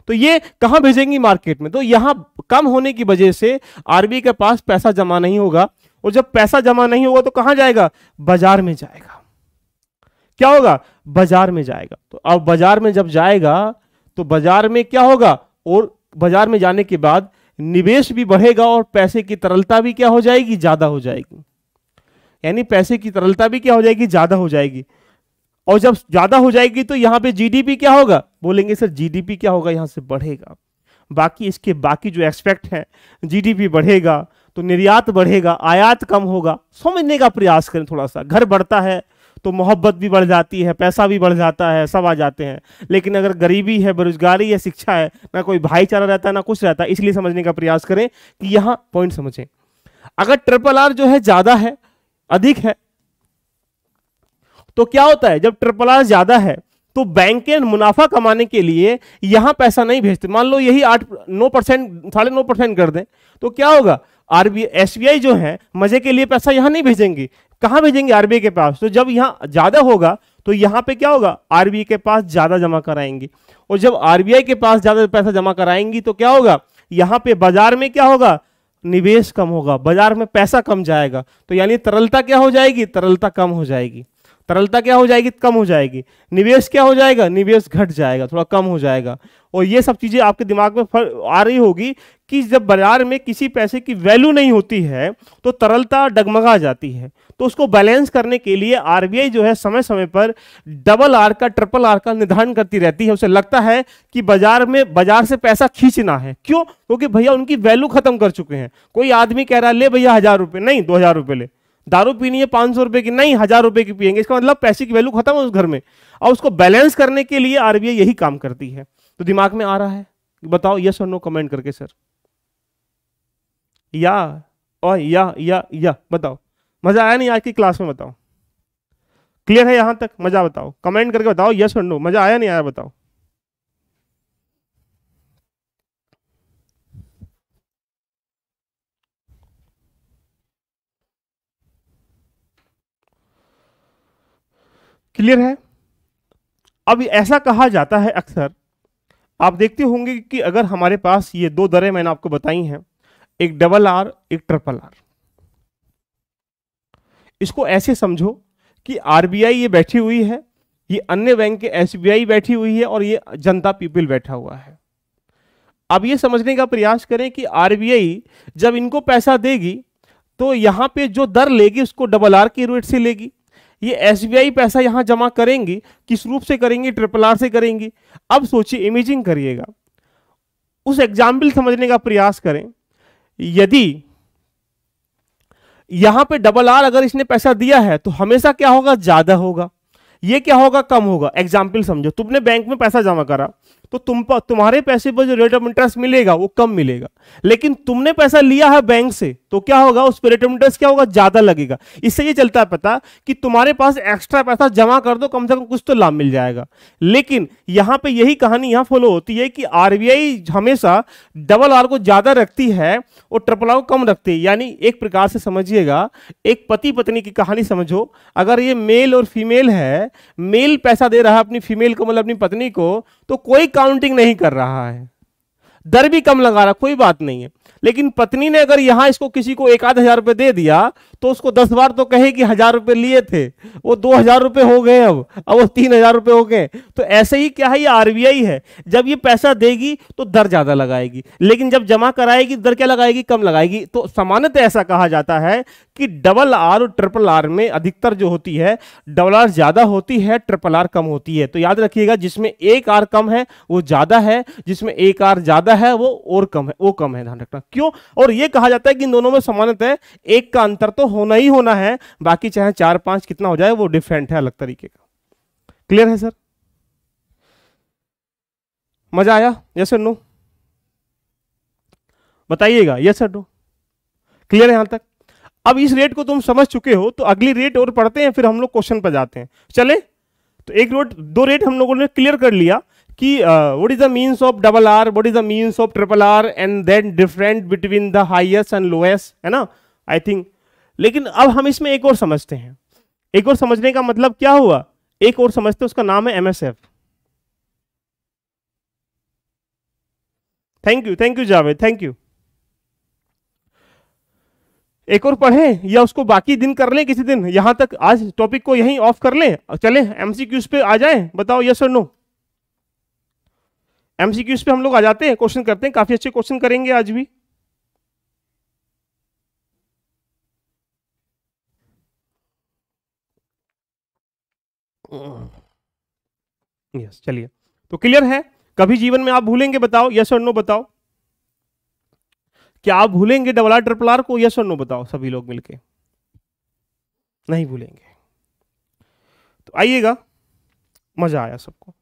तो ये कहां भेजेंगी मार्केट में तो यहां कम होने की वजह से आरबीआई के पास पैसा जमा नहीं होगा और जब पैसा जमा नहीं होगा तो कहां जाएगा बाजार में जाएगा क्या होगा बाजार में जाएगा तो अब बाजार में जब जाएगा तो बाजार में क्या होगा और बाजार में जाने के बाद निवेश भी बढ़ेगा और पैसे की तरलता भी क्या हो जाएगी ज्यादा हो जाएगी यानी पैसे की तरलता भी क्या हो जाएगी ज्यादा हो जाएगी और जब ज्यादा हो जाएगी तो यहां पे जीडीपी क्या होगा बोलेंगे सर जीडीपी क्या होगा यहां से बढ़ेगा बाकी इसके बाकी जो एक्सपेक्ट है जीडीपी बढ़ेगा तो निर्यात बढ़ेगा आयात कम होगा समझने का प्रयास करें थोड़ा सा घर बढ़ता है तो मोहब्बत भी बढ़ जाती है पैसा भी बढ़ जाता है सब आ जाते हैं लेकिन अगर गरीबी है बेरोजगारी है शिक्षा है ना कोई भाईचारा रहता है ना कुछ रहता है इसलिए समझने का प्रयास करें कि यहाँ पॉइंट समझें अगर ट्रिपल आर जो है ज़्यादा है अधिक है तो क्या होता है जब ट्रिपल आर ज़्यादा है तो बैंकें मुनाफा कमाने के लिए यहां पैसा नहीं भेजते मान लो यही आठ नौ परसेंट साढ़े नौ परसेंट कर दें तो क्या होगा आरबीआई एसबीआई जो है मजे के लिए पैसा यहां नहीं भेजेंगे कहां भेजेंगे आरबीआई के पास तो जब यहां ज्यादा होगा तो यहां पे क्या होगा आरबीआई के पास ज्यादा जमा कराएंगे और जब आरबीआई के पास ज्यादा पैसा जमा कराएंगी तो क्या होगा यहां पे बाजार में क्या होगा निवेश कम होगा बाजार में पैसा कम जाएगा तो यानी तरलता क्या हो जाएगी तरलता कम हो जाएगी तरलता क्या हो जाएगी कम हो जाएगी निवेश क्या हो जाएगा निवेश घट जाएगा थोड़ा कम हो जाएगा और ये सब चीज़ें आपके दिमाग में आ रही होगी कि जब बाजार में किसी पैसे की वैल्यू नहीं होती है तो तरलता डगमगा जाती है तो उसको बैलेंस करने के लिए आरबीआई जो है समय समय पर डबल आर का ट्रिपल आर का निर्धारण करती रहती है उसे लगता है कि बाजार में बाजार से पैसा खींचना है क्यों क्योंकि भैया उनकी वैल्यू खत्म कर चुके हैं कोई आदमी कह रहा है ले भैया हजार रुपए नहीं दो हजार रुपए ले दारू पीनी है पांच सौ की नहीं हजार रुपए की पियेंगे इसका मतलब पैसे की वैल्यू खत्म है उस घर में और उसको बैलेंस करने के लिए आरबीआई यही काम करती है तो दिमाग में आ रहा है बताओ यस और नो कमेंट करके सर या और या या या बताओ मज़ा आया नहीं आज की क्लास में बताओ क्लियर है यहां तक मज़ा बताओ कमेंट करके बताओ यस और नो मज़ा आया नहीं आया बताओ क्लियर है अब ऐसा कहा जाता है अक्सर आप देखते होंगे कि अगर हमारे पास ये दो दरें मैंने आपको बताई हैं एक डबल आर एक ट्रिपल आर इसको ऐसे समझो कि आरबीआई ये बैठी हुई है ये अन्य बैंक के एसबीआई बैठी हुई है और ये जनता पीपल बैठा हुआ है अब ये समझने का प्रयास करें कि आरबीआई जब इनको पैसा देगी तो यहाँ पे जो दर लेगी उसको डबल आर की रेट से लेगी ये एसबीआई पैसा यहाँ जमा करेंगी किस रूप से करेंगी ट्रिपल आर से करेंगी अब सोचिए इमेजिंग करिएगा उस एग्जाम्पल समझने का प्रयास करें यदि यहां पे डबल आर अगर इसने पैसा दिया है तो हमेशा क्या होगा ज्यादा होगा ये क्या होगा कम होगा एग्जाम्पल समझो तुमने बैंक में पैसा जमा करा तो तुम पर तुम्हारे पैसे पर जो रेट ऑफ इंटरेस्ट मिलेगा वो कम मिलेगा लेकिन तुमने पैसा लिया है बैंक से तो क्या होगा उस पर रेट ऑफ इंटरेस्ट क्या होगा ज्यादा लगेगा इससे ये चलता है पता कि तुम्हारे पास एक्स्ट्रा पैसा जमा कर दो कम से कम कुछ तो लाभ मिल जाएगा लेकिन यहां पे यही कहानी यहां फॉलो होती है कि आरबीआई हमेशा डबल आर को ज्यादा रखती है और ट्रिपल आर को कम रखती है यानी एक प्रकार से समझिएगा एक पति पत्नी की कहानी समझो अगर ये मेल और फीमेल है मेल पैसा दे रहा है अपनी फीमेल को मतलब अपनी पत्नी को तो कोई काउंटिंग नहीं कर रहा है दर भी कम लगा रहा कोई बात नहीं है लेकिन पत्नी ने अगर यहां इसको किसी को एक आध हजार रुपये दे दिया तो उसको दस बार तो कहे कि हजार रुपए लिए थे वो दो हजार रुपए हो गए अब अब वो तीन हजार रुपए हो गए तो ऐसे ही क्या है ये आरबीआई है जब ये पैसा देगी तो दर ज़्यादा लगाएगी लेकिन जब जमा कराएगी तो दर क्या लगाएगी कम लगाएगी तो सामान्यतः ऐसा कहा जाता है कि डबल आर और ट्रिपल आर में अधिकतर जो होती है डबल आर ज़्यादा होती है ट्रिपल आर कम होती है तो याद रखिएगा जिसमें एक आर कम है वो ज़्यादा है जिसमें एक आर ज़्यादा है वो और कम है वो कम है ध्यान रखना क्यों और ये कहा जाता है कि इन दोनों में सामान्यतः एक का अंतर तो होना ही होना है बाकी चाहे चार पांच कितना हो जाए वो डिफरेंट है अलग तरीके का क्लियर है सर मजा आया यस सर नो बताइएगा यस सर नो क्लियर है यहां तक अब इस रेट को तुम समझ चुके हो तो अगली रेट और पढ़ते हैं फिर हम लोग क्वेश्चन पर जाते हैं चले तो एक रोट दो रेट हम लोगों ने क्लियर कर लिया कि what is the means of double R what is the means of triple R and then different between the highest and lowest है ना आई थिंक लेकिन अब हम इसमें एक और समझते हैं एक और समझने का मतलब क्या हुआ एक और समझते हैं उसका नाम है MSF thank you thank you Javed thank you एक और पढ़ें या उसको बाकी दिन कर लें किसी दिन यहां तक आज टॉपिक को यहीं ऑफ कर लें चले एमसीक्यूज पे आ जाएं बताओ यस और नो एमसीक्यूज पे हम लोग आ जाते हैं क्वेश्चन करते हैं काफी अच्छे क्वेश्चन करेंगे आज भी यस हम्म। चलिए तो क्लियर है कभी जीवन में आप भूलेंगे बताओ यस और नो बताओ क्या आप भूलेंगे डबल आर ट्रिपल आर को यस और नो बताओ सभी लोग मिलके नहीं भूलेंगे तो आइएगा मजा आया सबको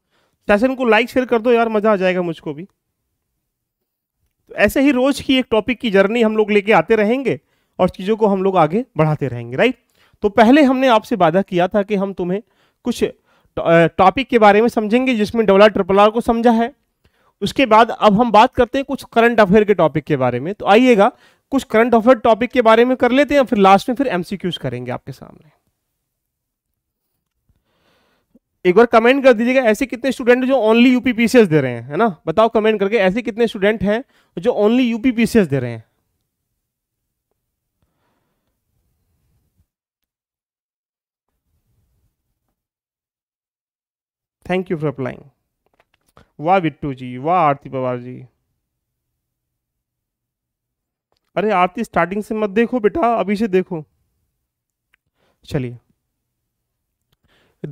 सेशन को लाइक शेयर कर दो यार मजा आ जाएगा मुझको भी तो ऐसे ही रोज की एक टॉपिक की जर्नी हम लोग लेके आते रहेंगे और चीज़ों को हम लोग आगे बढ़ाते रहेंगे राइट तो पहले हमने आपसे वादा किया था कि हम तुम्हें कुछ टॉपिक के बारे में समझेंगे जिसमें डबल आर ट्रिपल आर को समझा है उसके बाद अब हम बात करते हैं कुछ करंट अफेयर के टॉपिक के बारे में तो आइएगा कुछ करंट अफेयर टॉपिक के बारे में कर लेते हैं फिर लास्ट में फिर एमसीक्यूज करेंगे आपके सामने एक बार कमेंट कर दीजिएगा ऐसे कितने स्टूडेंट जो ओनली यूपीपीसीएस दे रहे हैं है ना बताओ कमेंट करके ऐसे कितने स्टूडेंट हैं जो ओनली यूपीपीसीएस दे रहे हैं थैंक यू फॉर अप्लाइंग वाह विट्टू जी वाह आरती पवार जी अरे आरती स्टार्टिंग से मत देखो बेटा अभी से देखो चलिए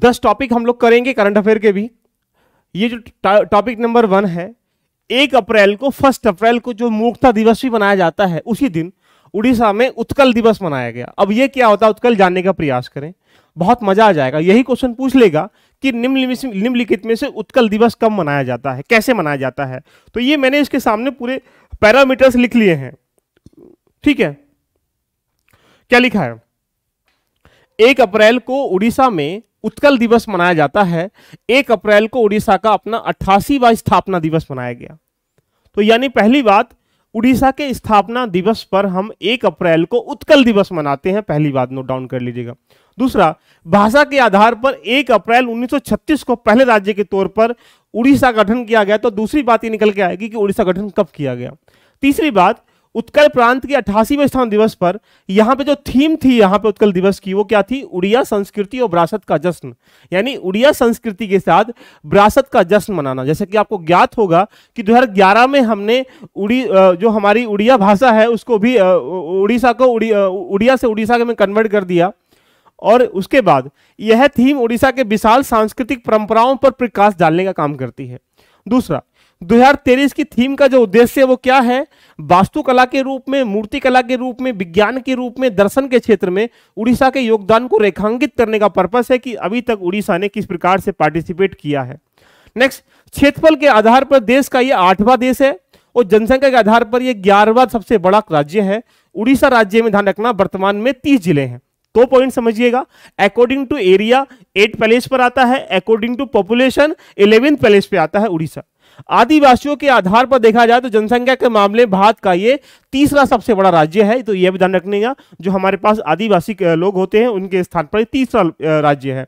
दस टॉपिक हम लोग करेंगे करंट अफेयर के भी ये जो टॉपिक नंबर वन है एक अप्रैल को फर्स्ट अप्रैल को जो मूर्खता दिवस भी मनाया जाता है उसी दिन उड़ीसा में उत्कल दिवस मनाया गया अब ये क्या होता है उत्कल जानने का प्रयास करें बहुत मजा आ जाएगा यही क्वेश्चन पूछ लेगा कि निम्नलिखित में से उत्कल दिवस कब मनाया जाता है कैसे मनाया जाता है तो ये मैंने इसके सामने पूरे पैरामीटर्स लिख लिए हैं ठीक है क्या लिखा है एक अप्रैल को उड़ीसा में उत्कल दिवस मनाया जाता है एक अप्रैल को उड़ीसा का अपना अट्ठासीवा स्थापना दिवस मनाया गया तो यानी पहली बात उड़ीसा के स्थापना दिवस पर हम एक अप्रैल को उत्कल दिवस मनाते हैं पहली बात नोट डाउन कर लीजिएगा दूसरा भाषा के आधार पर 1 अप्रैल 1936 को पहले राज्य के तौर पर उड़ीसा गठन किया गया तो दूसरी बात ये निकल के आएगी कि उड़ीसा गठन कब किया गया तीसरी बात उत्कल प्रांत के अठासीवें स्थान दिवस पर यहाँ पे जो थीम थी यहाँ पे उत्कल दिवस की वो क्या थी उड़िया संस्कृति और विरासत का जश्न यानी उड़िया संस्कृति के साथ विरासत का जश्न मनाना जैसे कि आपको ज्ञात होगा कि 2011 में हमने उड़ी जो हमारी उड़िया भाषा है उसको भी उड़ीसा को उड़िया से उड़ीसा में कन्वर्ट कर दिया और उसके बाद यह थीम उड़ीसा के विशाल सांस्कृतिक परंपराओं पर प्रकाश डालने का काम करती है दूसरा 2023 की थीम का जो उद्देश्य है वो क्या है वास्तुकला के रूप में मूर्ति कला के रूप में विज्ञान के रूप में दर्शन के क्षेत्र में उड़ीसा के योगदान को रेखांकित करने का पर्पस है कि अभी तक उड़ीसा ने किस प्रकार से पार्टिसिपेट किया है नेक्स्ट क्षेत्रफल के आधार पर देश का ये आठवां देश है और जनसंख्या के आधार पर यह ग्यारहवा सबसे बड़ा राज्य है उड़ीसा राज्य में ध्यान रखना वर्तमान में तीस जिले हैं दो पॉइंट समझिएगा according to area eighth place पर आता है according to population eleventh place पे आता है उड़ीसा आदिवासियों के आधार पर देखा जाए तो जनसंख्या के मामले भारत का ये तीसरा सबसे बड़ा राज्य है तो यह भी ध्यान रखने का जो हमारे पास आदिवासी लोग होते हैं उनके स्थान पर तीसरा राज्य है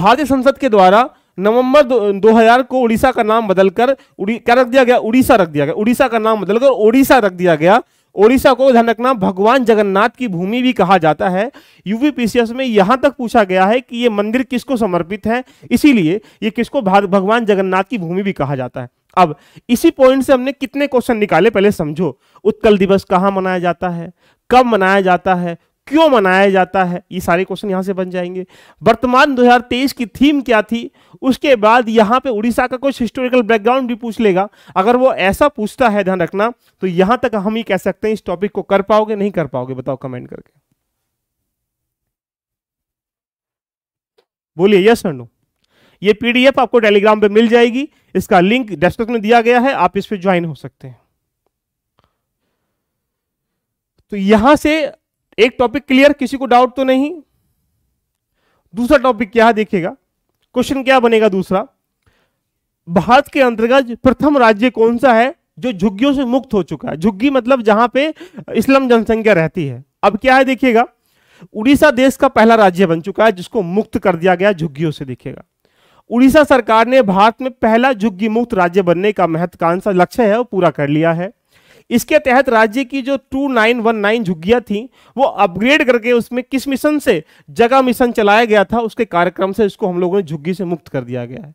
भारतीय संसद के द्वारा नवंबर दो, हजार को उड़ीसा का नाम बदलकर उड़ी क्या रख दिया गया उड़ीसा रख दिया गया उड़ीसा का नाम बदलकर ओडिशा रख दिया गया ओडिशा को ध्यान रखना भगवान जगन्नाथ की भूमि भी कहा जाता है यूपीपीसीएस में यहां तक पूछा गया है कि ये मंदिर किसको समर्पित है इसीलिए ये किसको भगवान जगन्नाथ की भूमि भी कहा जाता है अब इसी पॉइंट से हमने कितने क्वेश्चन निकाले पहले समझो उत्कल दिवस कहाँ मनाया जाता है कब मनाया जाता है क्यों मनाया जाता है ये सारे क्वेश्चन यहाँ से बन जाएंगे वर्तमान 2023 की थीम क्या थी उसके बाद यहाँ पे उड़ीसा का कुछ हिस्टोरिकल बैकग्राउंड भी पूछ लेगा अगर वो ऐसा पूछता है ध्यान रखना तो यहाँ तक हम ही कह सकते हैं इस टॉपिक को कर पाओगे नहीं कर पाओगे बताओ कमेंट करके बोलिए यस नो ये पीडीएफ आपको टेलीग्राम पे मिल जाएगी इसका लिंक डेस्कटॉप में दिया गया है आप इस पर ज्वाइन हो सकते हैं तो यहां से एक टॉपिक क्लियर किसी को डाउट तो नहीं दूसरा टॉपिक क्या है देखिएगा क्वेश्चन क्या बनेगा दूसरा भारत के अंतर्गत प्रथम राज्य कौन सा है जो झुग्गियों से मुक्त हो चुका है झुग्गी मतलब जहां पे इस्लाम जनसंख्या रहती है अब क्या है देखिएगा उड़ीसा देश का पहला राज्य बन चुका है जिसको मुक्त कर दिया गया झुग्गियों से देखिएगा उड़ीसा सरकार ने भारत में पहला झुग्गी मुक्त राज्य बनने का महत्वाकांक्षा लक्ष्य है वो पूरा कर लिया है इसके तहत राज्य की जो 2919 झुग्गियां थी वो अपग्रेड करके उसमें किस मिशन से जगह मिशन चलाया गया था उसके कार्यक्रम से इसको हम लोगों ने झुग्गी से मुक्त कर दिया गया है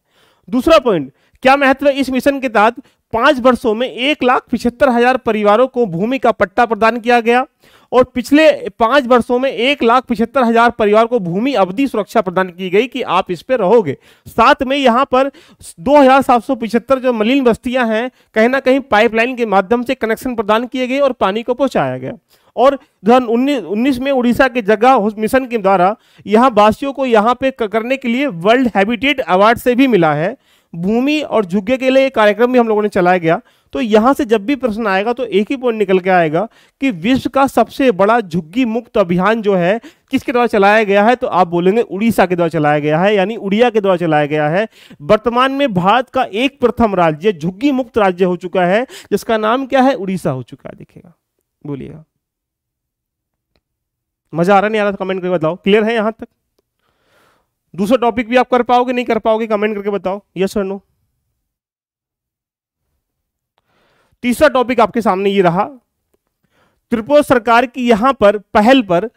दूसरा पॉइंट क्या महत्व इस मिशन के तहत पाँच वर्षों में एक लाख पिछहत्तर हजार परिवारों को भूमि का पट्टा प्रदान किया गया और पिछले पाँच वर्षों में एक लाख पिछहत्तर हजार परिवार को भूमि अवधि सुरक्षा प्रदान की गई कि आप इस पर रहोगे साथ में यहाँ पर दो हजार सात सौ पिछहत्तर जो मलिन बस्तियाँ हैं कहीं ना कहीं पाइपलाइन के माध्यम से कनेक्शन प्रदान किए गए और पानी को पहुँचाया गया और दो उन्नीस में उड़ीसा के जगह मिशन के द्वारा यहाँ वासियों को यहाँ पे करने के लिए वर्ल्ड हैबिटेट अवार्ड से भी मिला है भूमि और झुग्गे के लिए कार्यक्रम भी हम लोगों ने चलाया गया तो यहां से जब भी प्रश्न आएगा तो एक ही पॉइंट निकल के आएगा कि विश्व का सबसे बड़ा झुग्गी मुक्त अभियान जो है किसके द्वारा चलाया गया है तो आप बोलेंगे उड़ीसा के द्वारा चलाया गया है यानी उड़िया के द्वारा चलाया गया है वर्तमान में भारत का एक प्रथम राज्य झुग्गी मुक्त राज्य हो चुका है जिसका नाम क्या है उड़ीसा हो चुका है देखिएगा बोलिएगा मजा आ रहा नहीं आ रहा कमेंट करके बताओ क्लियर है यहां तक दूसरा टॉपिक भी आप कर पाओगे नहीं कर पाओगे कमेंट करके बताओ यस और नो तीसरा टॉपिक आपके सामने ये रहा त्रिपुरा सरकार की यहां पर पहल पर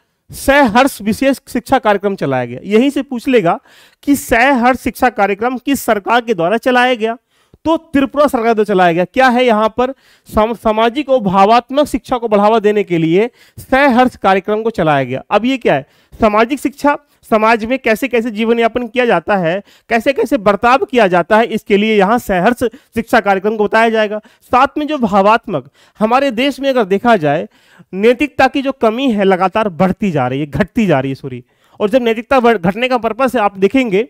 सहर्ष विशेष शिक्षा कार्यक्रम चलाया गया यहीं से पूछ लेगा कि सहर्ष शिक्षा कार्यक्रम किस सरकार के द्वारा चलाया गया तो त्रिपुरा सरकार द्वारा चलाया गया क्या है यहां पर सामाजिक और भावात्मक शिक्षा को बढ़ावा देने के लिए सहर्ष कार्यक्रम को चलाया गया अब ये क्या है सामाजिक शिक्षा समाज में कैसे कैसे जीवन यापन किया जाता है कैसे कैसे बर्ताव किया जाता है इसके लिए यहाँ सहर्ष शिक्षा कार्यक्रम को बताया जाएगा साथ में जो भावात्मक हमारे देश में अगर देखा जाए नैतिकता की जो कमी है लगातार बढ़ती जा रही है घटती जा रही है सॉरी और जब नैतिकता घटने का पर्पज है आप देखेंगे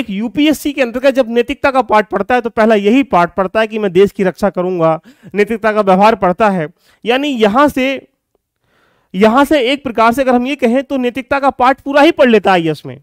एक यूपीएससी के अंतर्गत जब नैतिकता का पाठ पढ़ता है तो पहला यही पाठ पढ़ता है कि मैं देश की रक्षा करूंगा नैतिकता का व्यवहार पड़ता है यानी यहाँ से यहां से एक प्रकार से अगर हम ये कहें तो नैतिकता का पार्ट पूरा ही पढ़ लेता है आई में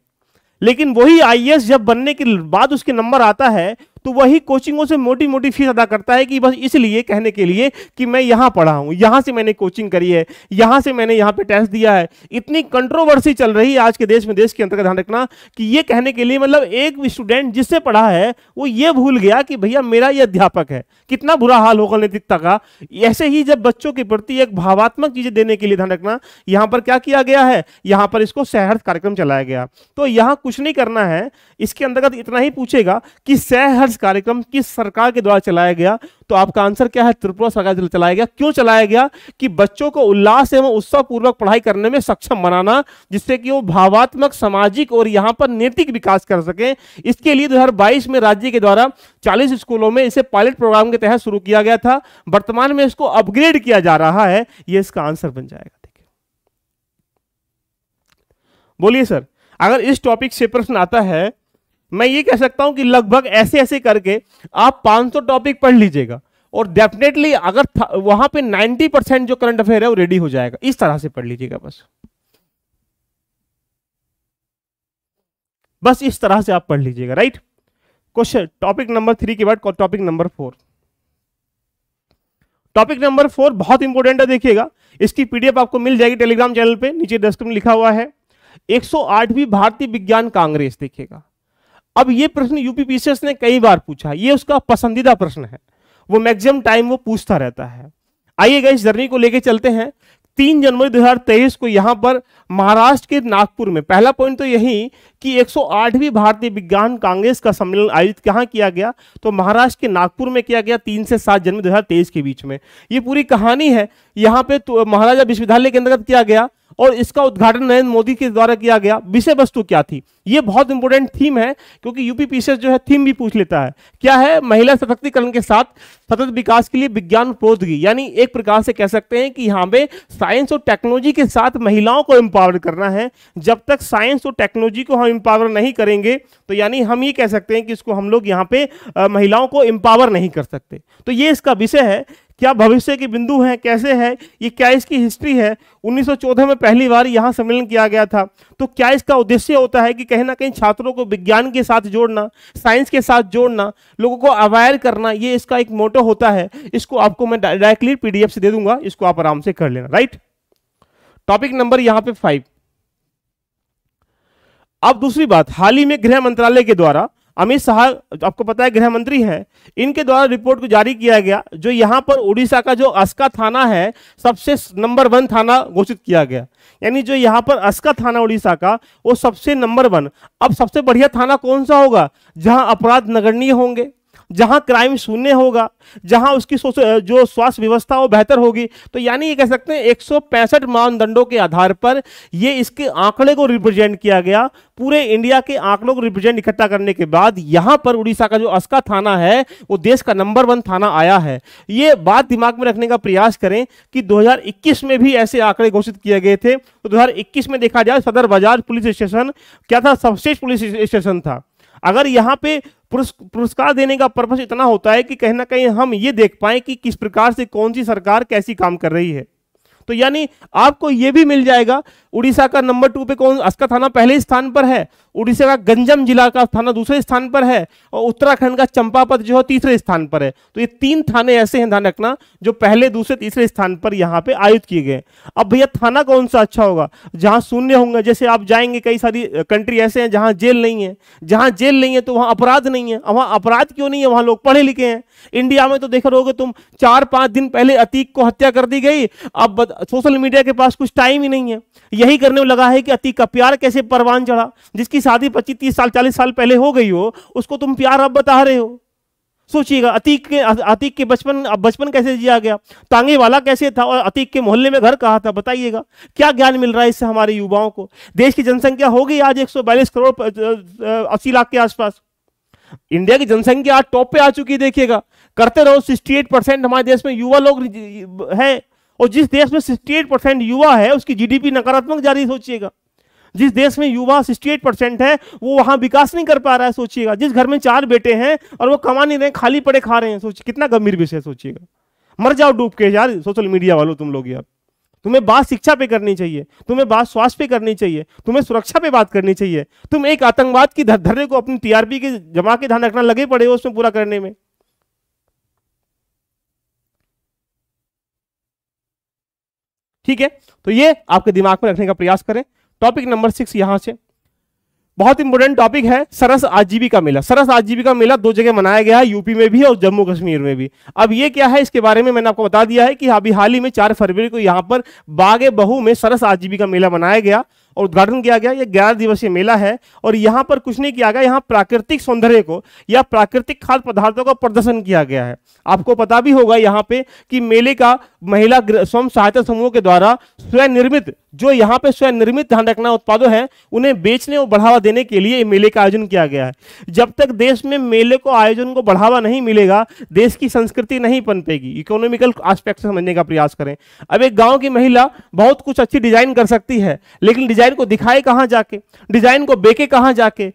लेकिन वही आई जब बनने के बाद उसके नंबर आता है तो वही कोचिंगों से मोटी मोटी फीस अदा करता है कि बस इसलिए कहने के लिए कि मैं यहां पढ़ा हूं यहां से मैंने कोचिंग करी है यहां से मैंने यहां पे टेस्ट दिया है इतनी कंट्रोवर्सी चल रही है आज के देश में देश के अंतर्गत ध्यान रखना कि ये कहने के लिए मतलब एक स्टूडेंट जिससे पढ़ा है वो ये भूल गया कि भैया मेरा ये अध्यापक है कितना बुरा हाल होगा नैतिकता का ऐसे ही जब बच्चों के प्रति एक भावात्मक चीजें देने के लिए ध्यान रखना यहां पर क्या किया गया है यहां पर इसको सहर्थ कार्यक्रम चलाया गया तो यहां कुछ नहीं करना है इसके अंतर्गत इतना ही पूछेगा कि सहर्थ इस कार्यक्रम किस सरकार के द्वारा चलाया गया तो आपका आंसर क्या है त्रिपुरा सरकार द्वारा चलाया गया क्यों चलाया गया कि बच्चों को उल्लास एवं उत्साह पूर्वक पढ़ाई करने में सक्षम बनाना जिससे कि वो भावात्मक सामाजिक और यहाँ पर नैतिक विकास कर सके इसके लिए दो में राज्य के द्वारा चालीस स्कूलों में इसे पायलट प्रोग्राम के तहत शुरू किया गया था वर्तमान में इसको अपग्रेड किया जा रहा है ये इसका आंसर बन जाएगा देखिए बोलिए सर अगर इस टॉपिक से प्रश्न आता है मैं ये कह सकता हूं कि लगभग ऐसे ऐसे करके आप 500 टॉपिक पढ़ लीजिएगा और डेफिनेटली अगर वहां पे 90 परसेंट जो करंट अफेयर है वो रेडी हो जाएगा इस तरह से पढ़ लीजिएगा बस बस इस तरह से आप पढ़ लीजिएगा right question topic number three के बाद topic number four topic number four बहुत इंपॉर्टेंट है देखिएगा इसकी पीडीएफ आपको मिल जाएगी टेलीग्राम चैनल पे नीचे डेस्क में लिखा हुआ है 108वीं भारतीय विज्ञान कांग्रेस देखिएगा अब ये प्रश्न यूपीपीसीएस ने कई बार पूछा ये उसका पसंदीदा प्रश्न है वो मैक्सिमम टाइम वो पूछता रहता है आइएगा इस जर्नी को लेके चलते हैं तीन जनवरी 2023 को यहां पर महाराष्ट्र के नागपुर में पहला पॉइंट तो यही कि 108वीं भारतीय विज्ञान कांग्रेस का सम्मेलन आयोजित कहां किया गया तो महाराष्ट्र के नागपुर में किया गया तीन से सात जनवरी 2023 के बीच में ये पूरी कहानी है यहां पे तो महाराजा विश्वविद्यालय के अंतर्गत किया गया और इसका उद्घाटन नरेंद्र मोदी के द्वारा किया गया विषय वस्तु क्या थी ये बहुत इंपॉर्टेंट थीम है क्योंकि यूपी पीसीएस जो है थीम भी पूछ लेता है क्या है महिला सशक्तिकरण के साथ सतत विकास के लिए विज्ञान प्रौद्योगिकी यानी एक प्रकार से कह सकते हैं कि यहां पे साइंस और टेक्नोलॉजी के साथ महिलाओं को एम्पावर करना है जब तक साइंस और टेक्नोलॉजी को हम एम्पावर नहीं करेंगे तो यानी हम ये कह सकते हैं कि इसको हम लोग यहाँ पे महिलाओं को एम्पावर नहीं कर सकते तो ये इसका विषय है क्या भविष्य के बिंदु हैं कैसे है ये क्या इसकी हिस्ट्री है 1914 में पहली बार यहाँ सम्मेलन किया गया था तो क्या इसका उद्देश्य होता है कि कहीं ना कहीं छात्रों को विज्ञान के साथ जोड़ना साइंस के साथ जोड़ना लोगों को अवेयर करना ये इसका एक मोटो होता है इसको आपको मैं डायरेक्टली पी से दे दूंगा इसको आप आराम से कर लेना राइट टॉपिक नंबर यहाँ पे फाइव अब दूसरी बात हाल ही में गृह मंत्रालय के द्वारा अमित शाह आपको पता है गृह मंत्री हैं इनके द्वारा रिपोर्ट को जारी किया गया जो यहाँ पर उड़ीसा का जो अस्का थाना है सबसे नंबर वन थाना घोषित किया गया यानी जो यहाँ पर अस्का थाना उड़ीसा का वो सबसे नंबर वन अब सबसे बढ़िया थाना कौन सा होगा जहाँ अपराध नगरणीय होंगे जहां क्राइम शून्य होगा जहां उसकी जो स्वास्थ्य व्यवस्था वो बेहतर होगी तो यानी ये कह सकते हैं एक मानदंडों के आधार पर ये इसके आंकड़े को रिप्रेजेंट किया गया पूरे इंडिया के आंकड़ों को रिप्रेजेंट इकट्ठा करने के बाद यहां पर उड़ीसा का जो अस्का थाना है वो देश का नंबर वन थाना आया है ये बात दिमाग में रखने का प्रयास करें कि 2021 में भी ऐसे आंकड़े घोषित किए गए थे तो 2021 में देखा जाए सदर बाजार पुलिस स्टेशन क्या था सबसे पुलिस स्टेशन था अगर यहाँ पे पुरस्कार देने का पर्पज इतना होता है कि कहीं ना कहीं हम ये देख पाए कि किस प्रकार से कौन सी सरकार कैसी काम कर रही है तो यानी आपको ये भी मिल जाएगा उड़ीसा का नंबर टू पे कौन अस्का थाना पहले स्थान पर है उड़ीसा का गंजम जिला का थाना दूसरे स्थान पर है और उत्तराखंड का चंपापत जो है तीसरे स्थान पर है तो ये तीन थाने ऐसे हैं ध्यान रखना जो पहले दूसरे तीसरे स्थान पर यहाँ पे आयोजित किए गए अब भैया थाना कौन सा अच्छा होगा जहाँ शून्य होंगे जैसे आप जाएंगे कई सारी कंट्री ऐसे हैं जहाँ जेल नहीं है जहाँ जेल नहीं है तो वहाँ अपराध नहीं है वहाँ अपराध क्यों नहीं है वहाँ लोग पढ़े लिखे हैं इंडिया में तो देख रहे तुम चार पांच दिन पहले अतीक को हत्या कर दी गई अब सोशल मीडिया के पास कुछ टाइम ही नहीं है यही करने में लगा है कि अति का प्यार कैसे परवान चढ़ा जिसकी शादी पच्चीस तीस साल चालीस साल पहले हो गई हो उसको तुम प्यार अब बता रहे हो सोचिएगा अतीक के अतीक के बचपन अब बचपन कैसे जिया गया तांगे वाला कैसे था और अतीक के मोहल्ले में घर कहा था बताइएगा क्या ज्ञान मिल रहा है इससे हमारे युवाओं को देश की जनसंख्या हो गई आज एक करोड़ अस्सी लाख के आसपास इंडिया की जनसंख्या आज टॉप पे आ चुकी है देखिएगा करते रहो सिक्सटी परसेंट हमारे देश में युवा लोग हैं और जिस देश में 68 परसेंट युवा है उसकी जीडीपी नकारात्मक जा रही सोचिएगा जिस देश में युवा 68 परसेंट है वो वहां विकास नहीं कर पा रहा है सोचिएगा जिस घर में चार बेटे हैं और वो कमा नहीं रहे खाली पड़े खा रहे हैं सोचिए कितना गंभीर विषय सोचिएगा मर जाओ डूब के यार सोशल मीडिया वालों तुम लोग यार तुम्हें बात शिक्षा पे करनी चाहिए तुम्हें बात स्वास्थ्य पे करनी चाहिए तुम्हें सुरक्षा पे बात करनी चाहिए तुम एक आतंकवाद की धरने को अपनी टीआरपी के जमा के ध्यान रखना लगे पड़े हो उसमें पूरा करने में ठीक है तो ये आपके दिमाग में रखने का प्रयास करें टॉपिक नंबर सिक्स यहां से बहुत इंपॉर्टेंट टॉपिक है सरस आजीविका मेला सरस आजीविका मेला दो जगह मनाया गया है यूपी में भी और जम्मू कश्मीर में भी अब ये क्या है इसके बारे में मैंने आपको बता दिया है कि अभी हाल ही में चार फरवरी को यहाँ पर बागे बहू में सरस आजीविका मेला मनाया गया और उद्घाटन किया गया ये ग्यारह दिवसीय मेला है और यहाँ पर कुछ नहीं किया गया यहाँ प्राकृतिक सौंदर्य को या प्राकृतिक खाद्य पदार्थों का प्रदर्शन किया गया है आपको पता भी होगा यहाँ पे कि मेले का महिला स्वयं सहायता समूह के द्वारा स्वयं निर्मित जो यहाँ पे स्वयं निर्मित ध्यान रखना उत्पादों हैं उन्हें बेचने और बढ़ावा देने के लिए मेले का आयोजन किया गया है जब तक देश में मेले को आयोजन को बढ़ावा नहीं मिलेगा देश की संस्कृति नहीं पनपेगी इकोनॉमिकल आस्पेक्ट समझने का प्रयास करें अब एक गाँव की महिला बहुत कुछ अच्छी डिजाइन कर सकती है लेकिन डिजाइन डिजाइन को दिखाए कहां जाके डिजाइन को बेके कहां जाके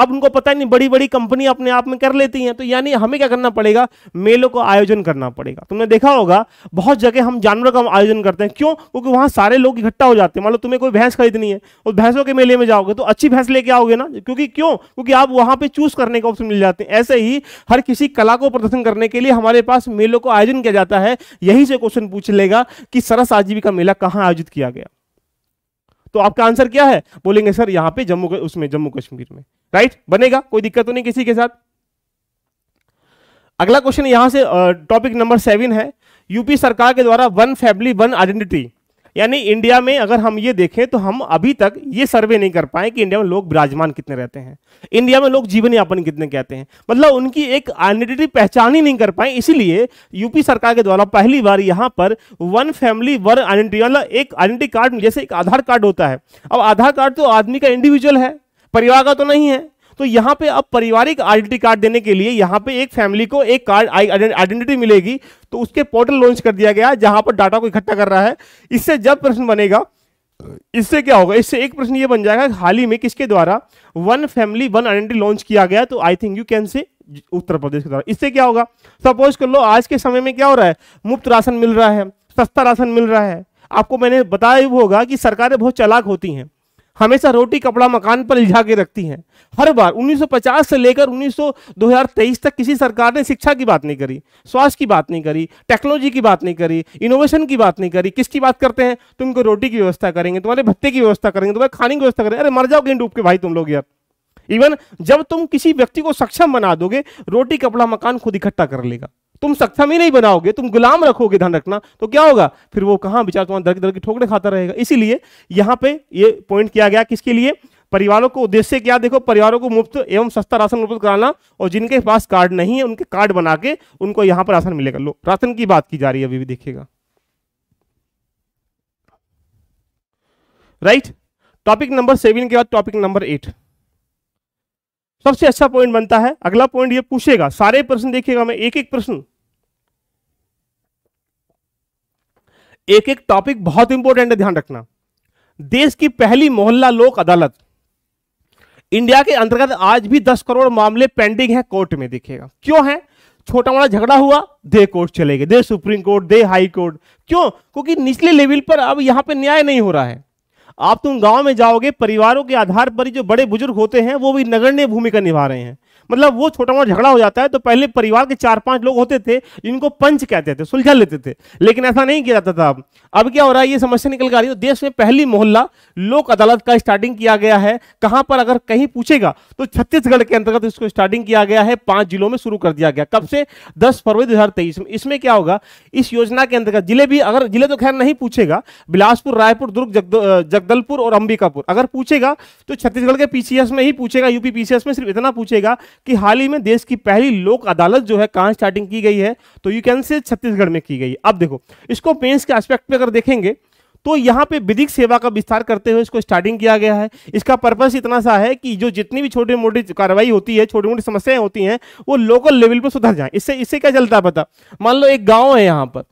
अब उनको पता नहीं बड़ी बड़ी कंपनी अपने आप में कर लेती हैं तो यानी हमें क्या करना पड़ेगा मेलों को आयोजन करना पड़ेगा तुमने देखा होगा बहुत जगह हम जानवरों का आयोजन करते हैं क्यों क्योंकि वहां सारे लोग इकट्ठा हो जाते हैं मान लो तुम्हें कोई भैंस खरीदनी है उस भैंसों के मेले में जाओगे तो अच्छी भैंस लेके आओगे ना क्योंकि क्यों क्योंकि आप वहां पर चूज करने का ऑप्शन मिल जाते हैं ऐसे ही हर किसी कला को प्रदर्शन करने के लिए हमारे पास मेलों को आयोजन किया जाता है यही से क्वेश्चन पूछ लेगा कि सरस आजीविका मेला कहाँ आयोजित किया गया तो आपका आंसर क्या है बोलेंगे सर यहां पे जम्मू उसमें जम्मू कश्मीर में राइट बनेगा कोई दिक्कत तो नहीं किसी के साथ अगला क्वेश्चन यहां से टॉपिक नंबर सेवन है यूपी सरकार के द्वारा वन फैमिली वन आइडेंटिटी यानी इंडिया में अगर हम ये देखें तो हम अभी तक ये सर्वे नहीं कर पाए कि इंडिया में लोग विराजमान कितने रहते हैं इंडिया में लोग जीवन यापन कितने कहते हैं मतलब उनकी एक आइडेंटिटी पहचान ही नहीं कर पाए इसीलिए यूपी सरकार के द्वारा पहली बार यहां पर वन फैमिली वन आइडेंटिटी मतलब एक आइडेंटिटी कार्ड जैसे एक आधार कार्ड होता है अब आधार कार्ड तो आदमी का इंडिविजुअल है परिवार का तो नहीं है तो यहाँ पे अब पारिवारिक आइडेंटिटी कार्ड देने के लिए यहाँ पे एक फैमिली को एक कार्ड आइडेंटिटी मिलेगी तो उसके पोर्टल लॉन्च कर दिया गया जहां पर डाटा को इकट्ठा कर रहा है इससे जब प्रश्न बनेगा इससे क्या होगा इससे एक प्रश्न ये बन जाएगा हाल ही में किसके द्वारा one family one identity launch किया गया तो I think you can say उत्तर प्रदेश के द्वारा इससे क्या होगा सपोज कर लो आज के समय में क्या हो रहा है मुफ्त राशन मिल रहा है सस्ता राशन मिल रहा है आपको मैंने बताया होगा कि सरकारें बहुत चलाक होती हैं हमेशा रोटी कपड़ा मकान पर लिझा के रखती हैं हर बार 1950 से लेकर 1923 तक किसी सरकार ने शिक्षा की बात नहीं करी स्वास्थ्य की बात नहीं करी टेक्नोलॉजी की बात नहीं करी इनोवेशन की बात नहीं करी किसकी बात करते हैं तुमको तो रोटी की व्यवस्था करेंगे तुम्हारे भत्ते की व्यवस्था करेंगे तुम्हारे खाने की व्यवस्था करेंगे अरे मर जाओगे डूब के भाई तुम लोग यार इवन जब तुम किसी व्यक्ति को सक्षम बना दोगे रोटी कपड़ा मकान खुद इकट्ठा कर लेगा तुम सक्षम ही नहीं बनाओगे तुम गुलाम रखोगे ध्यान रखना तो क्या होगा फिर वो कहां विचार तुम्हारा दर दर ठोकरे खाता रहेगा इसीलिए यहां पे ये पॉइंट किया गया किसके लिए परिवारों को उद्देश्य क्या देखो परिवारों को मुफ्त एवं सस्ता राशन उपलब्ध कराना और जिनके पास कार्ड नहीं है उनके कार्ड बना के उनको यहां पर राशन मिलेगा लो राशन की बात की जा रही है अभी भी देखिएगा राइट टॉपिक नंबर सेवन के बाद टॉपिक नंबर एट सबसे अच्छा पॉइंट बनता है अगला पॉइंट ये पूछेगा सारे प्रश्न देखिएगा मैं एक एक प्रश्न एक एक टॉपिक बहुत इंपॉर्टेंट है ध्यान रखना देश की पहली मोहल्ला लोक अदालत इंडिया के अंतर्गत आज भी 10 करोड़ मामले पेंडिंग है कोर्ट में देखिएगा क्यों है छोटा मोटा झगड़ा हुआ दे कोर्ट चले गए the supreme court the high court क्यों क्योंकि निचले लेवल पर अब यहां पे न्याय नहीं हो रहा है आप तुम तो गांव में जाओगे परिवारों के आधार पर ही जो बड़े बुजुर्ग होते हैं वो भी नगण्य भूमिका निभा रहे हैं मतलब वो छोटा मोटा झगड़ा हो जाता है तो पहले परिवार के चार पांच लोग होते थे जिनको पंच कहते थे सुलझा लेते थे लेकिन ऐसा नहीं किया जाता था अब अब क्या हो रहा है ये समस्या निकल कर रही है तो देश में पहली मोहल्ला लोक अदालत का स्टार्टिंग किया गया है कहां पर अगर कहीं पूछेगा तो छत्तीसगढ़ के अंतर्गत इसको स्टार्टिंग किया गया है पांच जिलों में शुरू कर दिया गया कब से दस फरवरी दो में इसमें क्या होगा इस योजना के अंतर्गत जिले भी अगर जिले तो खैर नहीं पूछेगा बिलासपुर रायपुर दुर्ग जगदलपुर और अंबिकापुर अगर पूछेगा तो छत्तीसगढ़ के पीसीएस में ही पूछेगा यूपी पीसीएस में सिर्फ इतना पूछेगा कि हाल ही में देश की पहली लोक अदालत जो है कहाँ स्टार्टिंग की गई है तो यू कैन से छत्तीसगढ़ में की गई अब देखो इसको पेंस के एस्पेक्ट पे अगर देखेंगे तो यहाँ पे विधिक सेवा का विस्तार करते हुए इसको स्टार्टिंग किया गया है इसका पर्पस इतना सा है कि जो जितनी भी छोटी मोटी कार्रवाई होती है छोटी मोटी समस्याएं होती हैं वो लोकल लेवल पर सुधर जाए इससे इससे क्या चलता है पता मान लो एक गाँव है यहाँ पर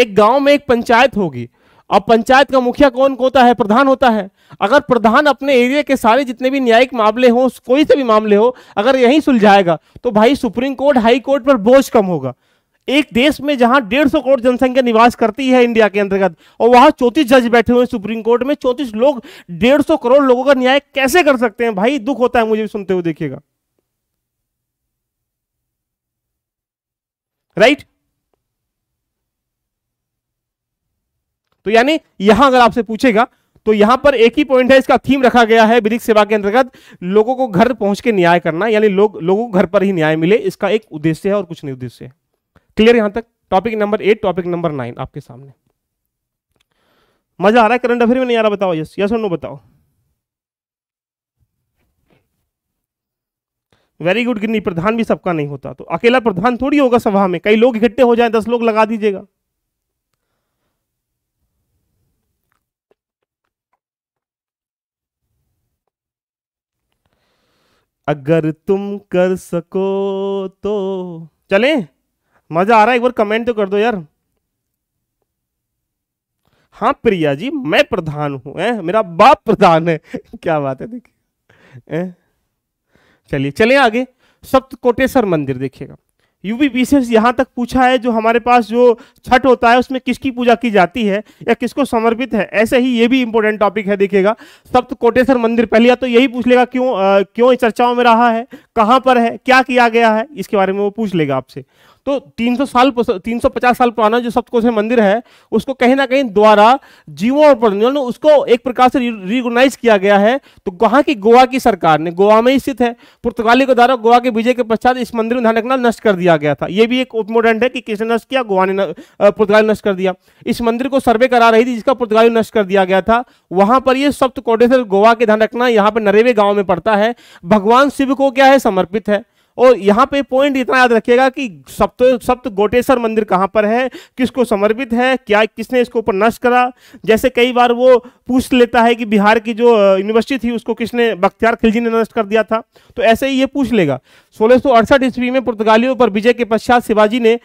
एक गाँव में एक पंचायत होगी अब पंचायत का मुखिया कौन होता है प्रधान होता है अगर प्रधान अपने एरिया के सारे जितने भी न्यायिक मामले हो कोई से भी मामले हो अगर यहीं सुलझाएगा तो भाई सुप्रीम कोर्ट हाई कोर्ट पर बोझ कम होगा एक देश में जहां डेढ़ सौ करोड़ जनसंख्या निवास करती है इंडिया के अंतर्गत और वहां चौंतीस जज बैठे हुए सुप्रीम कोर्ट में चौतीस लोग डेढ़ सौ करोड़ लोगों का न्याय कैसे कर सकते हैं भाई दुख होता है मुझे सुनते हुए देखिएगा राइट तो यानी यहां अगर आपसे पूछेगा तो यहां पर एक ही पॉइंट है इसका थीम रखा गया है विधिक सेवा के अंतर्गत लोगों को घर पहुंच के न्याय करना यानी लोग लोगों को घर पर ही न्याय मिले इसका एक उद्देश्य है और कुछ नहीं उद्देश्य है क्लियर यहां तक topic number eight topic number nine आपके सामने मजा आ रहा है करंट अफेयर में नहीं आ रहा बताओ यस यस और नो बताओ वेरी गुड गिन्नी प्रधान भी सबका नहीं होता तो अकेला प्रधान थोड़ी होगा सभा में कई लोग इकट्ठे हो जाए दस लोग लगा दीजिएगा अगर तुम कर सको तो चले मजा आ रहा है एक बार कमेंट तो कर दो यार हाँ प्रिया जी मैं प्रधान हूं है मेरा बाप प्रधान है [LAUGHS] क्या बात है देखिए चलिए चले आगे सप्त कोटेश्वर मंदिर देखिएगा यूपी पीसीएस यहाँ तक पूछा है जो हमारे पास जो छठ होता है उसमें किसकी पूजा की जाती है या किसको समर्पित है ऐसे ही ये भी इंपॉर्टेंट टॉपिक है देखिएगा सप्त कोटेश्वर मंदिर पहले तो यही पूछ लेगा क्यों आ, क्यों चर्चाओं में रहा है कहाँ पर है क्या किया गया है इसके बारे में वो पूछ लेगा आपसे तो 300 साल 350 साल पुराना जो सप्तकोश मंदिर है उसको कहीं ना कहीं द्वारा जीवों और प्रबंधन उसको एक प्रकार से रिकोगनाइज किया गया है तो वहां की गोवा की सरकार ने गोवा में स्थित है पुर्तगाली के द्वारा गोवा के विजय के पश्चात इस मंदिर में ध्यान रखना नष्ट कर दिया गया था यह भी एक उपमोडेंट है कि किसने नष्ट किया गोवा ने पुर्तगाली नष्ट कर दिया इस मंदिर को सर्वे करा रही थी जिसका पुर्तगाली नष्ट कर दिया गया था वहां पर यह सप्त गोवा के ध्यान रखना यहाँ पर नरेवे गाँव में पड़ता है भगवान शिव को क्या है समर्पित है और यहाँ पे पॉइंट इतना याद रखिएगा कि सप्त सप्त गोटेश्वर मंदिर कहाँ पर है किसको समर्पित है क्या किसने इसके ऊपर नष्ट करा जैसे कई बार वो पूछ लेता है कि बिहार की जो यूनिवर्सिटी थी उसको किसने बख्तियार खिलजी ने नष्ट कर दिया था तो ऐसे ही ये पूछ लेगा सोलह ईस्वी में पुर्तगालियों पर विजय के पश्चात शिवाजी ने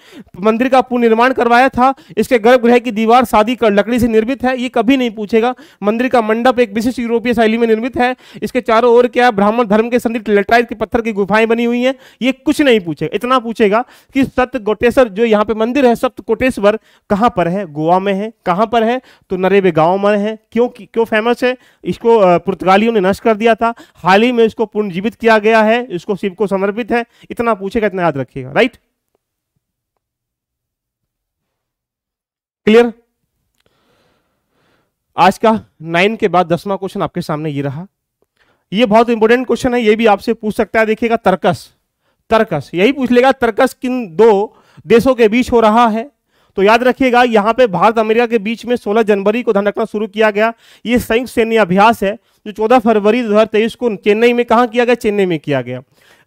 मंदिर का पुनर्निर्माण करवाया था इसके गर्भगृह की दीवार सादी कर लकड़ी से निर्मित है ये कभी नहीं पूछेगा मंदिर का मंडप एक विशिष्ट यूरोपीय शैली में निर्मित है इसके चारों ओर क्या ब्राह्मण धर्म के संदिग्ध लेटाइट के पत्थर की गुफाएं बनी हुई हैं ये कुछ नहीं पूछेगा इतना पूछेगा कि सत्य गोटेश्वर जो यहाँ पे मंदिर है सप्त कोटेश्वर कहाँ पर है गोवा में है कहाँ पर है तो नरेबे गाँव में है क्यों क्यों फेमस है इसको पुर्तगालियों ने नष्ट कर दिया था हाल ही में इसको पुनर्जीवित किया गया है इसको शिव को समर्पित संदर्भित है इतना पूछेगा इतना याद रखिएगा राइट क्लियर आज का नाइन के बाद दसवां क्वेश्चन आपके सामने ये रहा ये बहुत इंपॉर्टेंट क्वेश्चन है ये भी आपसे पूछ सकता है देखिएगा तर्कस तर्कस यही पूछ लेगा तर्कस किन दो देशों के बीच हो रहा है तो याद रखिएगा यहां पे भारत अमेरिका के बीच में 16 जनवरी को ध्यान रखना शुरू किया गया ये संयुक्त सैन्य अभ्यास है जो 14 फरवरी 2023 को चेन्नई में कहा किया गया चेन्नई में किया गया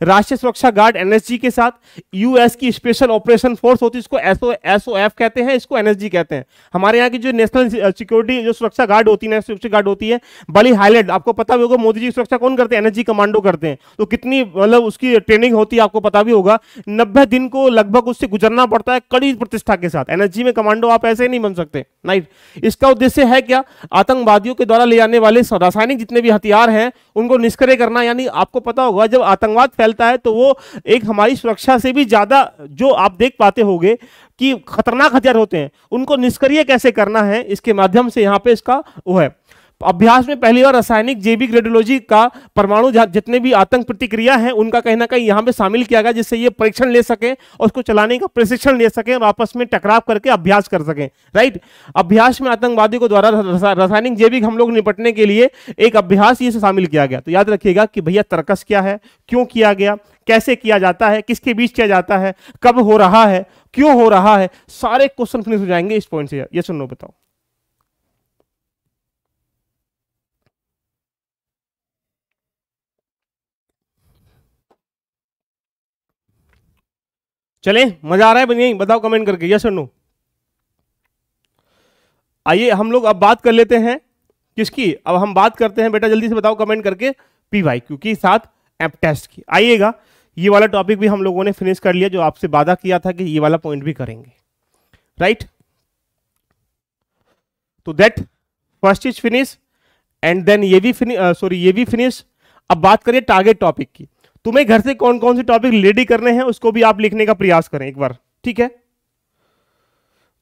राष्ट्रीय सुरक्षा गार्ड एनएसजी के साथ यूएस की स्पेशल ऑपरेशन फोर्स होती है इसको एसओ एसओएफ कहते हैं इसको एनएसजी कहते हैं हमारे यहाँ की जो नेशनल सिक्योरिटी जो सुरक्षा गार्ड होती है सुरक्षा गार्ड होती है बड़ी हाईलाइट आपको पता भी होगा मोदी जी सुरक्षा कौन करते हैं एनएसजी कमांडो करते हैं तो कितनी मतलब उसकी ट्रेनिंग होती है आपको पता भी होगा नब्बे दिन को लगभग उससे गुजरना पड़ता है कड़ी प्रतिष्ठा के साथ एनएसजी में कमांडो आप ऐसे नहीं बन सकते राइट इसका उद्देश्य है क्या आतंकवादियों के द्वारा ले जाने वाले रासायनिक जितने भी हथियार हैं उनको निष्क्रिय करना यानी आपको पता होगा जब आतंकवाद फैल फैलता है तो वो एक हमारी सुरक्षा से भी ज़्यादा जो आप देख पाते होंगे कि खतरनाक हथियार होते हैं उनको निष्क्रिय कैसे करना है इसके माध्यम से यहाँ पे इसका वो है अभ्यास में पहली बार रासायनिक जैविक रेडियोलॉजी का परमाणु जितने भी आतंक प्रतिक्रिया है उनका कहीं ना कहीं यहां पे शामिल किया गया जिससे ये परीक्षण ले सके और उसको चलाने का प्रशिक्षण ले सके और आपस में टकराव करके अभ्यास कर सके राइट अभ्यास में आतंकवादी को द्वारा रासायनिक जैविक हम लोग निपटने के लिए एक अभ्यास ये शामिल किया गया तो याद रखिएगा कि भैया तर्कस क्या है क्यों किया गया कैसे किया जाता है किसके बीच किया जाता है कब हो रहा है क्यों हो रहा है सारे क्वेश्चन फिनिश हो जाएंगे इस पॉइंट से ये सुनो बताओ चले मजा आ रहा है बनिया बताओ कमेंट करके यस और नो आइए हम लोग अब बात कर लेते हैं किसकी अब हम बात करते हैं बेटा जल्दी से बताओ कमेंट करके पी वाई क्योंकि साथ एप टेस्ट की आइएगा ये वाला टॉपिक भी हम लोगों ने फिनिश कर लिया जो आपसे वादा किया था कि ये वाला पॉइंट भी करेंगे राइट तो that first is finish and then ये भी सॉरी ये भी फिनिश अब बात करिए टारगेट टॉपिक की तुम्हें घर से कौन कौन से टॉपिक रेडी करने हैं उसको भी आप लिखने का प्रयास करें एक बार ठीक है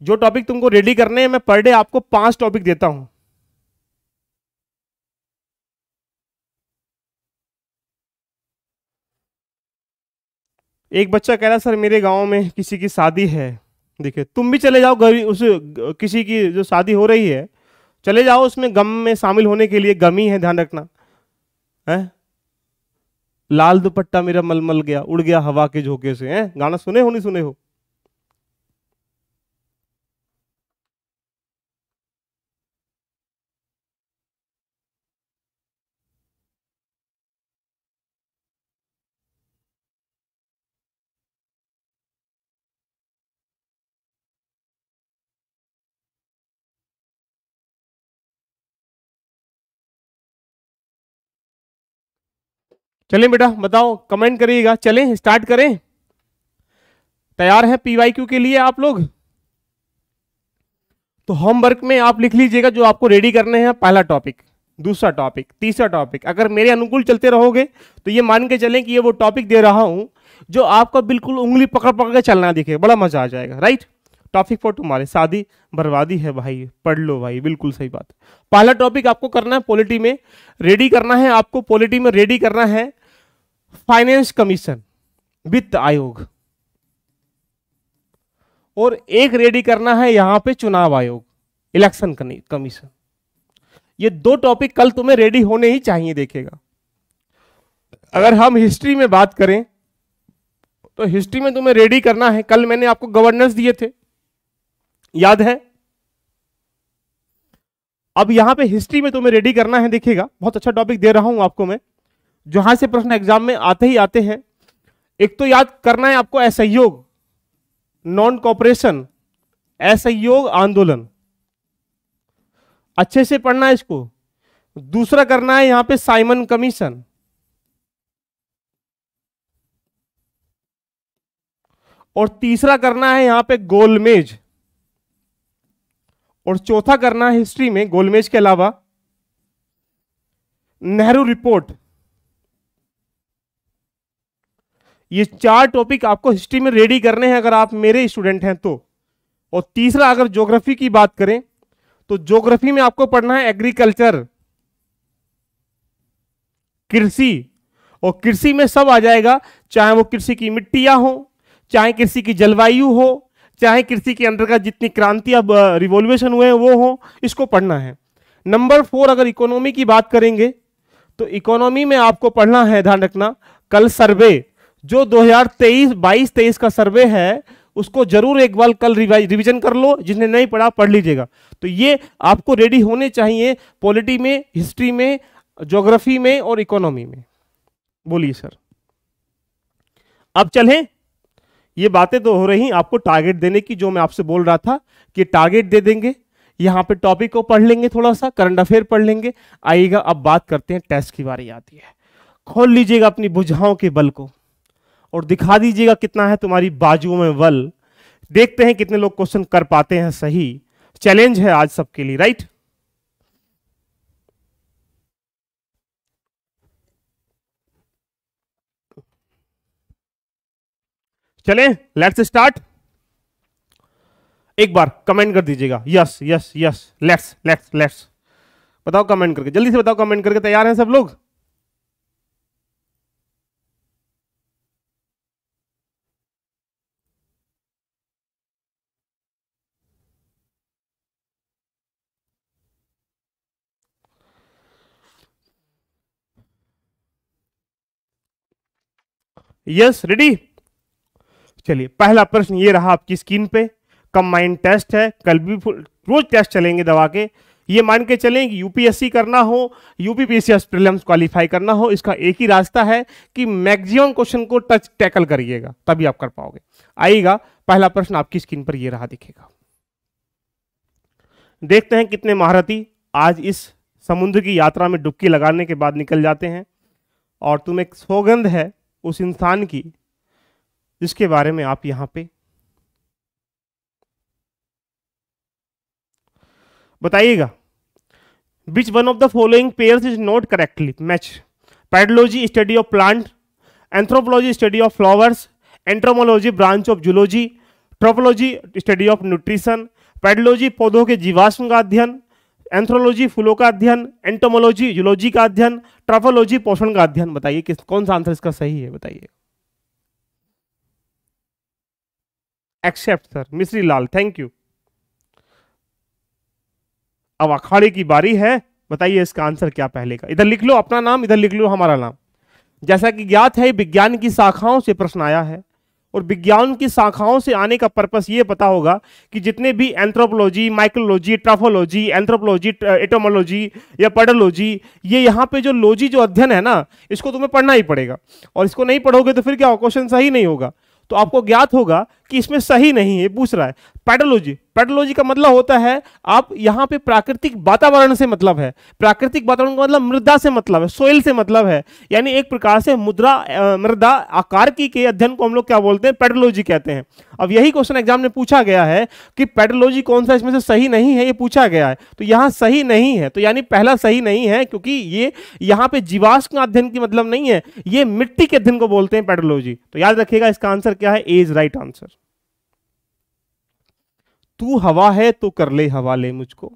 जो टॉपिक तुमको रेडी करने हैं मैं पर डे आपको पांच टॉपिक देता हूं एक बच्चा कह रहा सर मेरे गांव में किसी की शादी है देखिए तुम भी चले जाओ गरी उस किसी की जो शादी हो रही है चले जाओ उसमें गम में शामिल होने के लिए गमी है ध्यान रखना है लाल दुपट्टा मेरा मलमल गया उड़ गया हवा के झोंके से हैं गाना सुने हो नहीं सुने हो चलें बेटा बताओ कमेंट करिएगा चलें स्टार्ट करें तैयार हैं पीवाईक्यू के लिए आप लोग तो होमवर्क में आप लिख लीजिएगा जो आपको रेडी करने हैं पहला टॉपिक दूसरा टॉपिक तीसरा टॉपिक अगर मेरे अनुकूल चलते रहोगे तो ये मान के चलें कि ये वो टॉपिक दे रहा हूं जो आपका बिल्कुल उंगली पकड़ पकड़ के चलना दिखे बड़ा मजा आ जाएगा राइट टॉपिक फॉर तुम्हारे शादी बर्बादी है भाई पढ़ लो भाई बिल्कुल सही बात पहला टॉपिक आपको करना है पॉलिटी में रेडी करना है आपको पॉलिटी में रेडी करना है फाइनेंस कमीशन वित्त आयोग और एक रेडी करना है यहां पे चुनाव आयोग इलेक्शन कमीशन ये दो टॉपिक कल तुम्हें रेडी होने ही चाहिए देखेगा अगर हम हिस्ट्री में बात करें तो हिस्ट्री में तुम्हें रेडी करना है कल मैंने आपको गवर्नेंस दिए थे याद है अब यहां पे हिस्ट्री में तुम्हें रेडी करना है देखिएगा बहुत अच्छा टॉपिक दे रहा हूं आपको मैं जहां से प्रश्न एग्जाम में आते ही आते हैं एक तो याद करना है आपको असहयोग नॉन कॉपरेशन असहयोग आंदोलन अच्छे से पढ़ना है इसको दूसरा करना है यहां पे साइमन कमीशन और तीसरा करना है यहां पे गोलमेज और चौथा करना है हिस्ट्री में गोलमेज के अलावा नेहरू रिपोर्ट ये चार टॉपिक आपको हिस्ट्री में रेडी करने हैं अगर आप मेरे स्टूडेंट हैं तो और तीसरा अगर ज्योग्राफी की बात करें तो ज्योग्राफी में आपको पढ़ना है एग्रीकल्चर कृषि और कृषि में सब आ जाएगा चाहे वो कृषि की मिट्टियां हो चाहे कृषि की जलवायु हो चाहे कृषि के अंतर्गत जितनी क्रांति अब रिवोल्यूशन हुए हैं वो हो इसको पढ़ना है नंबर फोर अगर इकोनॉमी की बात करेंगे तो इकोनॉमी में आपको पढ़ना है ध्यान रखना कल सर्वे जो 2023 22 23 का सर्वे है उसको जरूर एक बार कल रिवीजन कर लो जिसने नहीं पढ़ा पढ़ लीजिएगा तो ये आपको रेडी होने चाहिए पॉलिटी में हिस्ट्री में ज्योग्राफी में और इकोनॉमी में बोलिए सर अब चलें ये बातें तो हो रही आपको टारगेट देने की जो मैं आपसे बोल रहा था कि टारगेट दे देंगे यहाँ पे टॉपिक को पढ़ लेंगे थोड़ा सा करंट अफेयर पढ़ लेंगे आइएगा अब बात करते हैं टेस्ट की बारी आती है खोल लीजिएगा अपनी बुझाओं के बल को और दिखा दीजिएगा कितना है तुम्हारी बाजुओं में बल देखते हैं कितने लोग क्वेश्चन कर पाते हैं सही चैलेंज है आज सबके लिए राइट चले लेट्स स्टार्ट एक बार कमेंट कर दीजिएगा yes yes yes let's let's let's बताओ कमेंट करके जल्दी से बताओ कमेंट करके तैयार हैं सब लोग यस रेडी चलिए पहला प्रश्न ये रहा आपकी स्क्रीन पे कंबाइंड टेस्ट है कल भी रोज टेस्ट चलेंगे दवा के ये मान के चलें कि यूपीएससी करना हो यूपीपीएससी प्रीलिम्स क्वालिफाई करना हो इसका एक ही रास्ता है कि मैक्सिमम क्वेश्चन को टच टैकल करिएगा तभी आप कर पाओगे आइएगा पहला प्रश्न आपकी स्क्रीन पर यह रहा दिखेगा देखते हैं कितने महारथी आज इस समुद्र की यात्रा में डुबकी लगाने के बाद निकल जाते हैं और तुम एक सौगंध है उस इंसान की जिसके बारे में आप यहां पे बताइएगा which one of the following pair is not correctly match pedology study of plant anthropology study of flowers entomology branch of zoology trophology study of nutrition pedology पौधों के जीवाश्म का अध्ययन एंथ्रोलॉजी फूलों का अध्ययन एंटोमोलॉजी जूलॉजी का अध्ययन ट्रोपोलॉजी पोषण का अध्ययन बताइए किस कौन सा आंसर इसका सही है बताइए एक्सेप्ट सर मिश्री लाल थैंक यू अब अखाड़े की बारी है बताइए इसका आंसर क्या पहले का इधर लिख लो अपना नाम इधर लिख लो हमारा नाम जैसा कि ज्ञात है विज्ञान की शाखाओं से प्रश्न आया है और विज्ञान की शाखाओं से आने का पर्पस ये पता होगा कि जितने भी anthropology micrology trophology anthropology entomology या पेडोलॉजी ये यहाँ पे जो लॉजी जो अध्ययन है ना इसको तुम्हें पढ़ना ही पड़ेगा और इसको नहीं पढ़ोगे तो फिर क्या क्वेश्चन सही नहीं होगा तो आपको ज्ञात होगा कि इसमें सही नहीं है पूछ रहा है पैडोलॉजी पैडोलॉजी का मतलब होता है आप यहाँ पे प्राकृतिक वातावरण से मतलब है प्राकृतिक वातावरण का मतलब मृदा से मतलब है सोइल से मतलब है यानी एक प्रकार से मुद्रा मृदा आकार की के अध्ययन को हम लोग क्या बोलते हैं पैडोलॉजी कहते हैं अब यही क्वेश्चन एग्जाम में पूछा गया है कि पैडोलॉजी कौन सा इसमें से सही नहीं है ये पूछा गया है तो यहाँ सही नहीं है तो यानी पहला सही नहीं है क्योंकि ये यहाँ पे जीवाश्म अध्ययन की मतलब नहीं है ये मिट्टी के अध्ययन को बोलते हैं पैडोलॉजी तो याद रखिएगा इसका आंसर क्या है ए इज राइट आंसर तू हवा है तो कर ले हवा ले मुझको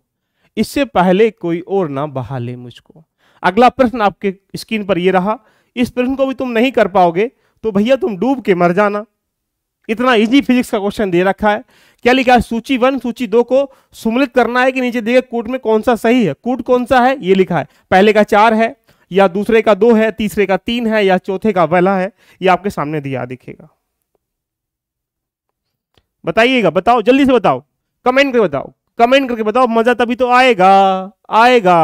इससे पहले कोई और ना बहा ले मुझको अगला प्रश्न आपके स्क्रीन पर यह रहा इस प्रश्न को भी तुम नहीं कर पाओगे तो भैया तुम डूब के मर जाना इतना इजी फिजिक्स का क्वेश्चन दे रखा है क्या लिखा है सूची वन सूची दो को सुमलित करना है कि नीचे देखे कूट में कौन सा सही है कूट कौन सा है ये लिखा है पहले का चार है या दूसरे का दो है तीसरे का तीन है या चौथे का वला है ये आपके सामने दिया दिखेगा बताइएगा बताओ जल्दी से बताओ कमेंट करके बताओ कमेंट करके बताओ मजा तभी तो आएगा आएगा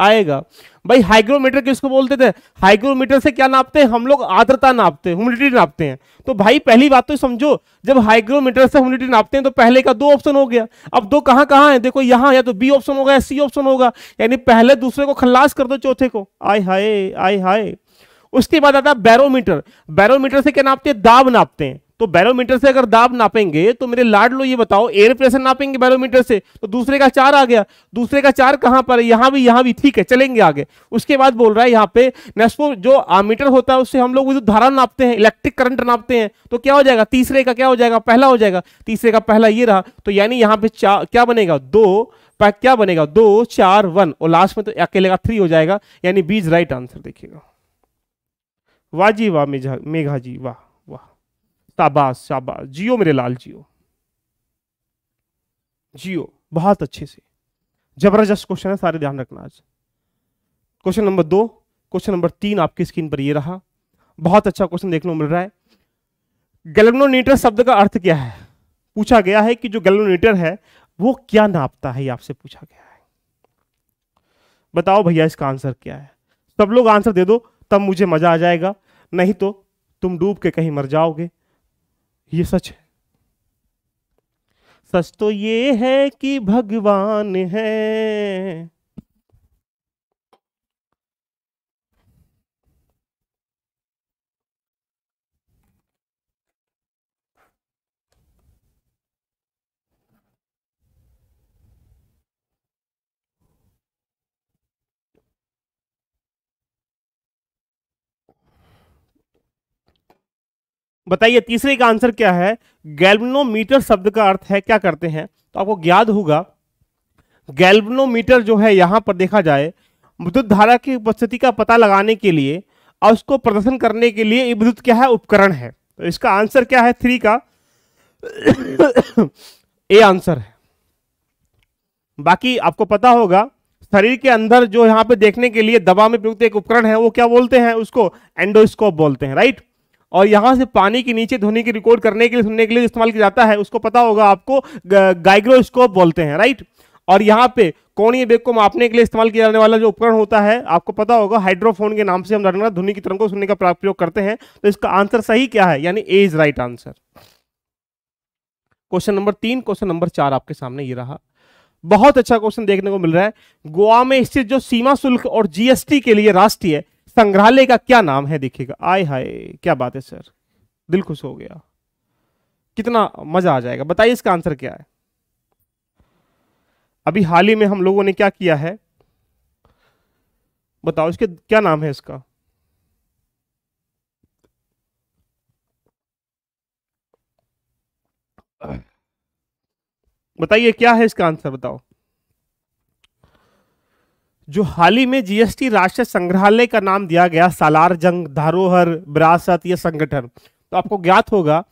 आएगा भाई हाइग्रोमीटर किसको बोलते थे हाइग्रोमीटर से क्या नापते हैं हम लोग आर्द्रता नापते हैं ह्यूमिडिटी नापते हैं तो भाई पहली बात तो समझो जब हाइग्रोमीटर से ह्यूमिडिटी नापते हैं तो पहले का दो ऑप्शन हो गया अब दो कहाँ कहाँ है देखो यहाँ या तो बी ऑप्शन होगा या सी ऑप्शन होगा यानी पहले दूसरे को खल्लास कर दो चौथे को आय हाय आय हाय उसके बाद आता है बैरोमीटर बैरोमीटर से क्या नापते हैं दाब नापते हैं तो बैरोमीटर से अगर दाब नापेंगे तो मेरे लाड लो ये बताओ एयर प्रेशर नापेंगे बैरोमीटर से तो दूसरे का चार आ गया दूसरे का चार कहां पर है यहां भी यहां भी ठीक है चलेंगे आगे उसके बाद बोल रहा है यहां पे नेस्को जो मीटर होता है उससे हम लोग धारा नापते हैं इलेक्ट्रिक करंट नापते हैं तो क्या हो जाएगा तीसरे का क्या हो जाएगा पहला हो जाएगा तीसरे का पहला ये रहा तो यानी यहाँ पे क्या बनेगा दो क्या बनेगा दो चार वन और लास्ट में तो अकेले का थ्री हो जाएगा यानी बीज राइट आंसर देखिएगा वाह जी वाह मेघा जी वाह ताबास शाबाश जियो मेरे लाल जियो जियो बहुत अच्छे से जबरदस्त क्वेश्चन है सारे ध्यान रखना आज क्वेश्चन नंबर दो क्वेश्चन नंबर तीन आपकी स्क्रीन पर ये रहा बहुत अच्छा क्वेश्चन देखने को मिल रहा है गैल्वेनोमीटर शब्द का अर्थ क्या है पूछा गया है कि जो गैल्वेनोमीटर है वो क्या नापता है आपसे पूछा गया है बताओ भैया इसका आंसर क्या है सब लोग आंसर दे दो तब मुझे मजा आ जाएगा नहीं तो तुम डूब के कहीं मर जाओगे ये सच है सच तो ये है कि भगवान है बताइए तीसरे का आंसर क्या है गैल्बनोमीटर शब्द का अर्थ है क्या करते हैं तो आपको ज्ञात होगा गैल्बनोमीटर जो है यहां पर देखा जाए विद्युत धारा की उपस्थिति का पता लगाने के लिए और उसको प्रदर्शन करने के लिए विद्युत क्या है उपकरण है तो इसका आंसर क्या है थ्री का [COUGHS] ए आंसर है बाकी आपको पता होगा शरीर के अंदर जो यहां पे देखने के लिए दबाव में प्रयुक्त एक उपकरण है वो क्या बोलते हैं उसको एंडोस्कोप बोलते हैं राइट और यहाँ से पानी के नीचे ध्वनि की रिकॉर्ड करने के लिए सुनने के लिए इस्तेमाल किया जाता है उसको पता होगा आपको गाइग्रोस्कोप बोलते हैं राइट और यहाँ पे कोणीय बेग को मापने के लिए इस्तेमाल किया जाने वाला जो उपकरण होता है आपको पता होगा हाइड्रोफोन के नाम से हम जानना ध्वनि की तरंग को सुनने का प्रयोग करते हैं तो इसका आंसर सही क्या है यानी A is right answer question number तीन क्वेश्चन नंबर चार आपके सामने ये रहा बहुत अच्छा क्वेश्चन देखने को मिल रहा है गोवा में स्थित जो सीमा शुल्क और जीएसटी के लिए राष्ट्रीय संग्रहालय का क्या नाम है देखिएगा आय हाय क्या बात है सर दिल खुश हो गया कितना मजा आ जाएगा बताइए इसका आंसर क्या है अभी हाल ही में हम लोगों ने क्या किया है बताओ इसके क्या नाम है इसका बताइए क्या है इसका आंसर बताओ जो हाल ही में जीएसटी राष्ट्रीय संग्रहालय का नाम दिया गया सालार जंग धारोहर विरासत यह संगठन तो आपको ज्ञात होगा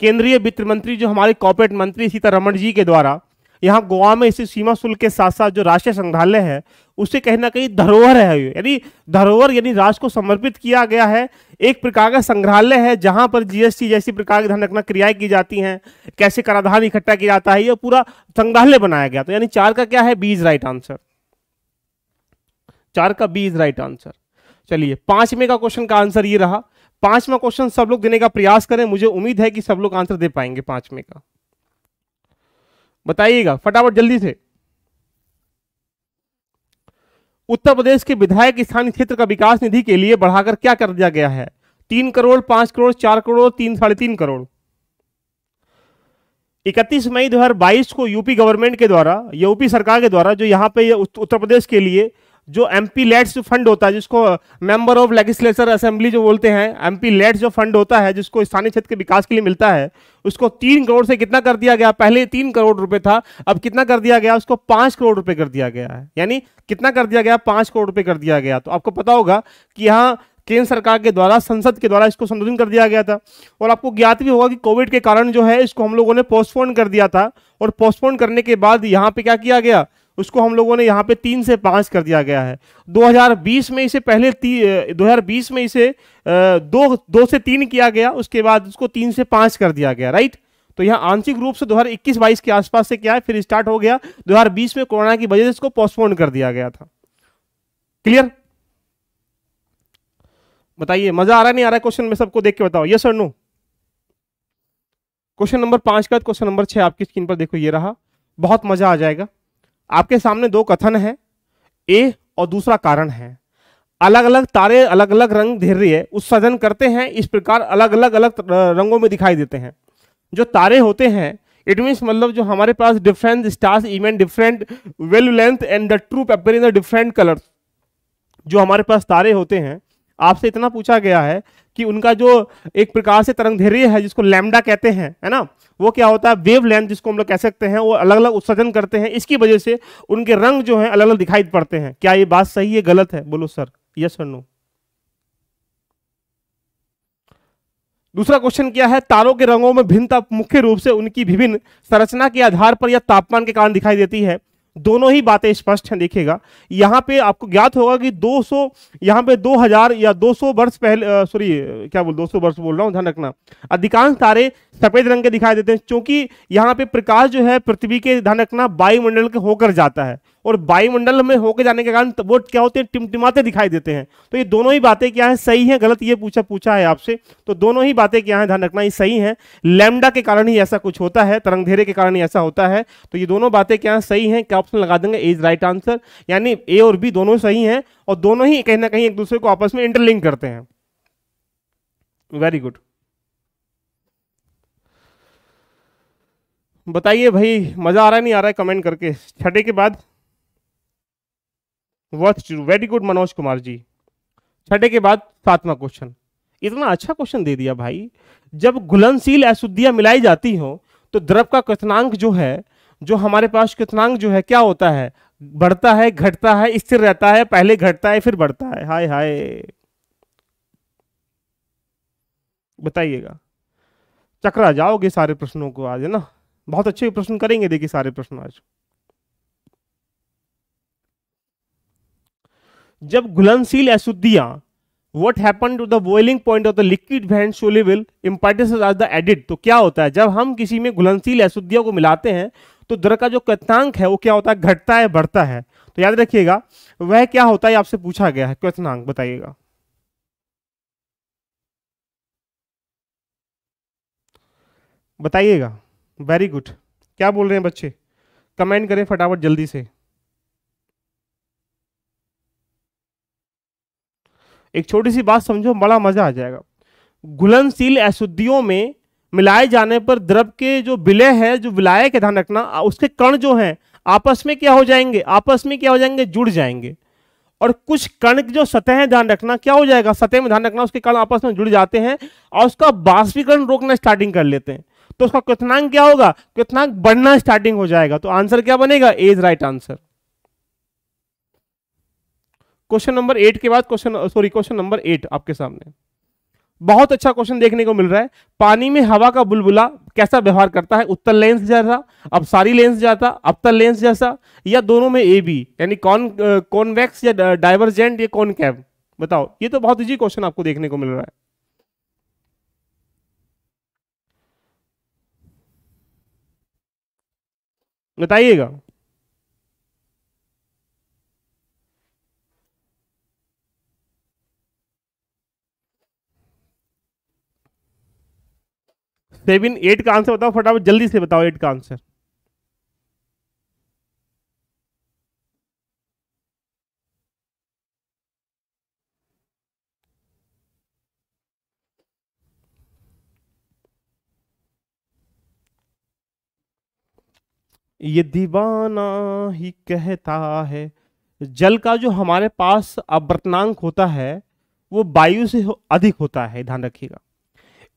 केंद्रीय वित्त मंत्री जो हमारे कॉर्पोरेट मंत्री सीतारमण जी के द्वारा यहाँ गोवा में इसी सीमा शुल्क के साथ साथ जो राष्ट्रीय संग्रहालय है उसे कहीं ना कहीं धरोहर है यानी धरोहर यानी राष्ट्र को समर्पित किया गया है एक प्रकार का संग्रहालय है जहाँ पर जीएसटी जैसी प्रकार की धन रखना क्रियाएं की जाती हैं कैसे कराधान इकट्ठा किया जाता है यह पूरा संग्रहालय बनाया गया तो यानी चार का क्या है बीज राइट आंसर चार का बी इज राइट आंसर चलिए पांचवें का क्वेश्चन का आंसर ये रहा पांचवा क्वेश्चन सब लोग देने का प्रयास करें मुझे उम्मीद है कि सब लोग आंसर दे पाएंगे पांचवें का बताइएगा फटाफट जल्दी से उत्तर प्रदेश के विधायक स्थानीय क्षेत्र का विकास निधि के लिए बढ़ाकर क्या कर दिया गया है तीन करोड़ पांच करोड़ चार करोड़ तीन साढ़े तीन करोड़ इकतीस मई 2022 को यूपी गवर्नमेंट के द्वारा यूपी सरकार के द्वारा जो यहां पे यह उत्तर प्रदेश के लिए जो एम पी लेट्स जो फंड होता है जिसको मेंबर ऑफ लेजिस्लेचर असेंबली जो बोलते हैं एम पी लेट्स जो फंड होता है जिसको स्थानीय क्षेत्र के विकास के लिए मिलता है उसको तीन करोड़ से कितना कर दिया गया पहले तीन करोड़ रुपए था अब कितना कर दिया गया उसको पाँच करोड़ रुपए कर दिया गया है यानी कितना कर दिया गया पाँच करोड़ रुपए कर दिया गया तो आपको पता होगा कि यहाँ केंद्र सरकार के द्वारा संसद के द्वारा इसको संशोधन कर दिया गया था और आपको ज्ञात भी होगा कि कोविड के कारण जो है इसको हम लोगों ने पोस्टपोन कर दिया था और पोस्टपोन करने के बाद यहाँ पे क्या किया गया उसको हम लोगों ने यहाँ पे तीन से पाँच कर दिया गया है 2020 में इसे पहले ती दो में इसे दो दो से तीन किया गया उसके बाद उसको तीन से पाँच कर दिया गया राइट तो यहाँ आंशिक रूप से 2021-22 के आसपास से क्या है फिर स्टार्ट हो गया 2020 में कोरोना की वजह से इसको पोस्टपोन कर दिया गया था क्लियर बताइए मजा आ रहा नहीं आ रहा क्वेश्चन में सबको देख के बताओ yes sir no question number पांच का क्वेश्चन नंबर छह आपकी स्क्रीन पर देखो ये रहा बहुत मजा आ जाएगा आपके सामने दो कथन है ए और दूसरा कारण है अलग अलग तारे अलग अलग रंग धैर्य उत्सर्जन करते हैं इस प्रकार अलग अलग अलग रंगों में दिखाई देते हैं जो तारे होते हैं इट मीन्स मतलब जो हमारे पास different stars even different wavelength and the troop appear in the different colours जो हमारे पास तारे होते हैं आपसे इतना पूछा गया है कि उनका जो एक प्रकार से तरंग धैर्य है जिसको लैमडा कहते हैं है ना वो क्या होता है वेव लेंथ जिसको हम लोग कह सकते हैं वो अलग अलग उत्सर्जन करते हैं इसकी वजह से उनके रंग जो है अलग अलग दिखाई पड़ते हैं क्या ये बात सही है गलत है बोलो सर यस और नो दूसरा क्वेश्चन क्या है तारों के रंगों में भिन्नता मुख्य रूप से उनकी विभिन्न संरचना के आधार पर या तापमान के कारण दिखाई देती है दोनों ही बातें स्पष्ट हैं देखिएगा यहाँ पे आपको ज्ञात होगा कि 200 सौ यहाँ पे 2000 या 200 वर्ष पहले सॉरी क्या बोल 200 वर्ष बोल रहा हूँ ध्यान रखना अधिकांश तारे सफेद रंग के दिखाई देते हैं क्योंकि यहाँ पे प्रकाश जो है पृथ्वी के ध्यान रखना वायुमंडल के होकर जाता है और वायुमंडल में होकर जाने के कारण वो क्या होते हैं टिमटिमाते दिखाई देते हैं तो ये दोनों ही बातें क्या है सही है गलत ये पूछा पूछा है आपसे तो दोनों ही बातें क्या है ध्यान रखना ये सही है लेमडा के कारण ही ऐसा कुछ होता है तरंगधेरे के कारण ही ऐसा होता है तो ये दोनों बातें क्या है सही है क्या ऑप्शन लगा देंगे इज राइट आंसर यानी ए और बी दोनों सही है और दोनों ही कहीं ना कहीं एक दूसरे को आपस में इंटरलिंक करते हैं वेरी गुड बताइए भाई मज़ा आ रहा है नहीं आ रहा है कमेंट करके छठे के बाद worth two very good Manoj Kumar ji छठे के बाद सातवां क्वेश्चन इतना अच्छा क्वेश्चन दे दिया भाई जब घुलनशील अशुद्धियां मिलाई जाती हो तो द्रव का कथनांक जो है जो हमारे पास कथनांक जो है क्या होता है बढ़ता है घटता है स्थिर रहता है पहले घटता है फिर बढ़ता है हाय हाय बताइएगा चक्रा जाओगे सारे प्रश्नों को आज है ना बहुत अच्छे प्रश्न करेंगे देखिए सारे प्रश्न आज जब घुलनशील अशुद्धियां what happen to the boiling point of the liquid when soluble impurities as the added तो क्या होता है जब हम किसी में घुलनशील अशुद्धियों को मिलाते हैं तो दर का जो कथनांक है वो क्या होता है घटता है बढ़ता है तो याद रखिएगा वह क्या होता है आपसे पूछा गया है क्वेतनांक बताइएगा बताइएगा वेरी गुड क्या बोल रहे हैं बच्चे कमेंट करें फटाफट जल्दी से एक छोटी सी बात समझो बड़ा मजा आ जाएगा घुलनशील अशुद्धियों में मिलाए जाने पर द्रव के जो विलय है जो विलाय के ध्यान रखना उसके कण जो हैं आपस में क्या हो जाएंगे आपस में क्या हो जाएंगे जुड़ जाएंगे और कुछ कण जो सतह है ध्यान रखना क्या हो जाएगा सतह में ध्यान रखना उसके कण आपस में जुड़ जाते हैं और उसका बाष्पीकरण रोकना स्टार्टिंग कर लेते हैं तो उसका क्वनांक क्या होगा क्वनांक बढ़ना स्टार्टिंग हो जाएगा तो आंसर क्या बनेगा A is right answer question number eight के बाद question sorry question number eight आपके सामने बहुत अच्छा क्वेश्चन देखने को मिल रहा है पानी में हवा का बुलबुला कैसा व्यवहार करता है उत्तर लेंस जैसा अब सारी लेंस जाता अपतल लेंस जैसा या दोनों में ए बी यानी कौन कॉनवेक्स या डाइवर्जेंट या कौन कैब बताओ ये तो बहुत इजी क्वेश्चन आपको देखने को मिल रहा है बताइएगा सेवन एट का आंसर बताओ फटाफट जल्दी से बताओ एट का आंसर ये दीवाना ही कहता है जल का जो हमारे पास अवर्तनांक होता है वो वायु से अधिक होता है ध्यान रखिएगा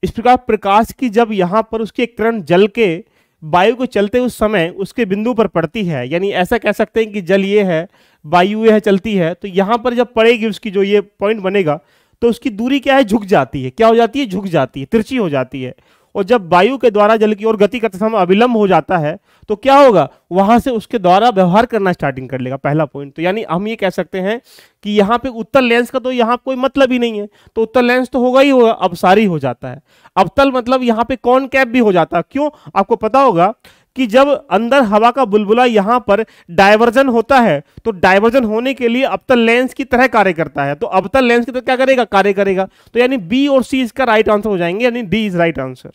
इस प्रकार प्रकाश की जब यहाँ पर उसके किरण जल के वायु को चलते उस समय उसके बिंदु पर पड़ती है यानी ऐसा कह सकते हैं कि जल ये है वायु ये है चलती है तो यहाँ पर जब पड़ेगी उसकी जो ये पॉइंट बनेगा तो उसकी दूरी क्या है झुक जाती है क्या हो जाती है झुक जाती है तिरछी हो जाती है और जब वायु के द्वारा जल की ओर गति करते समय अविलंब हो जाता है तो क्या होगा वहां से उसके द्वारा व्यवहार करना स्टार्टिंग कर लेगा पहला पॉइंट तो यानी हम ये कह सकते हैं कि यहाँ पे उत्तर लेंस का तो यहाँ कोई मतलब ही नहीं है तो उत्तर लेंस तो होगा ही होगा अपसारी हो जाता है अबतल मतलब यहाँ पे कौन कैप भी हो जाता है क्यों आपको पता होगा कि जब अंदर हवा का बुलबुला यहां पर डायवर्जन होता है तो डायवर्जन होने के लिए अबतल लेंस की तरह कार्य करता है तो अबतल लेंस की तरह क्या करेगा कार्य करेगा तो यानी बी और सी इसका राइट आंसर हो जाएंगे यानी डी इज राइट आंसर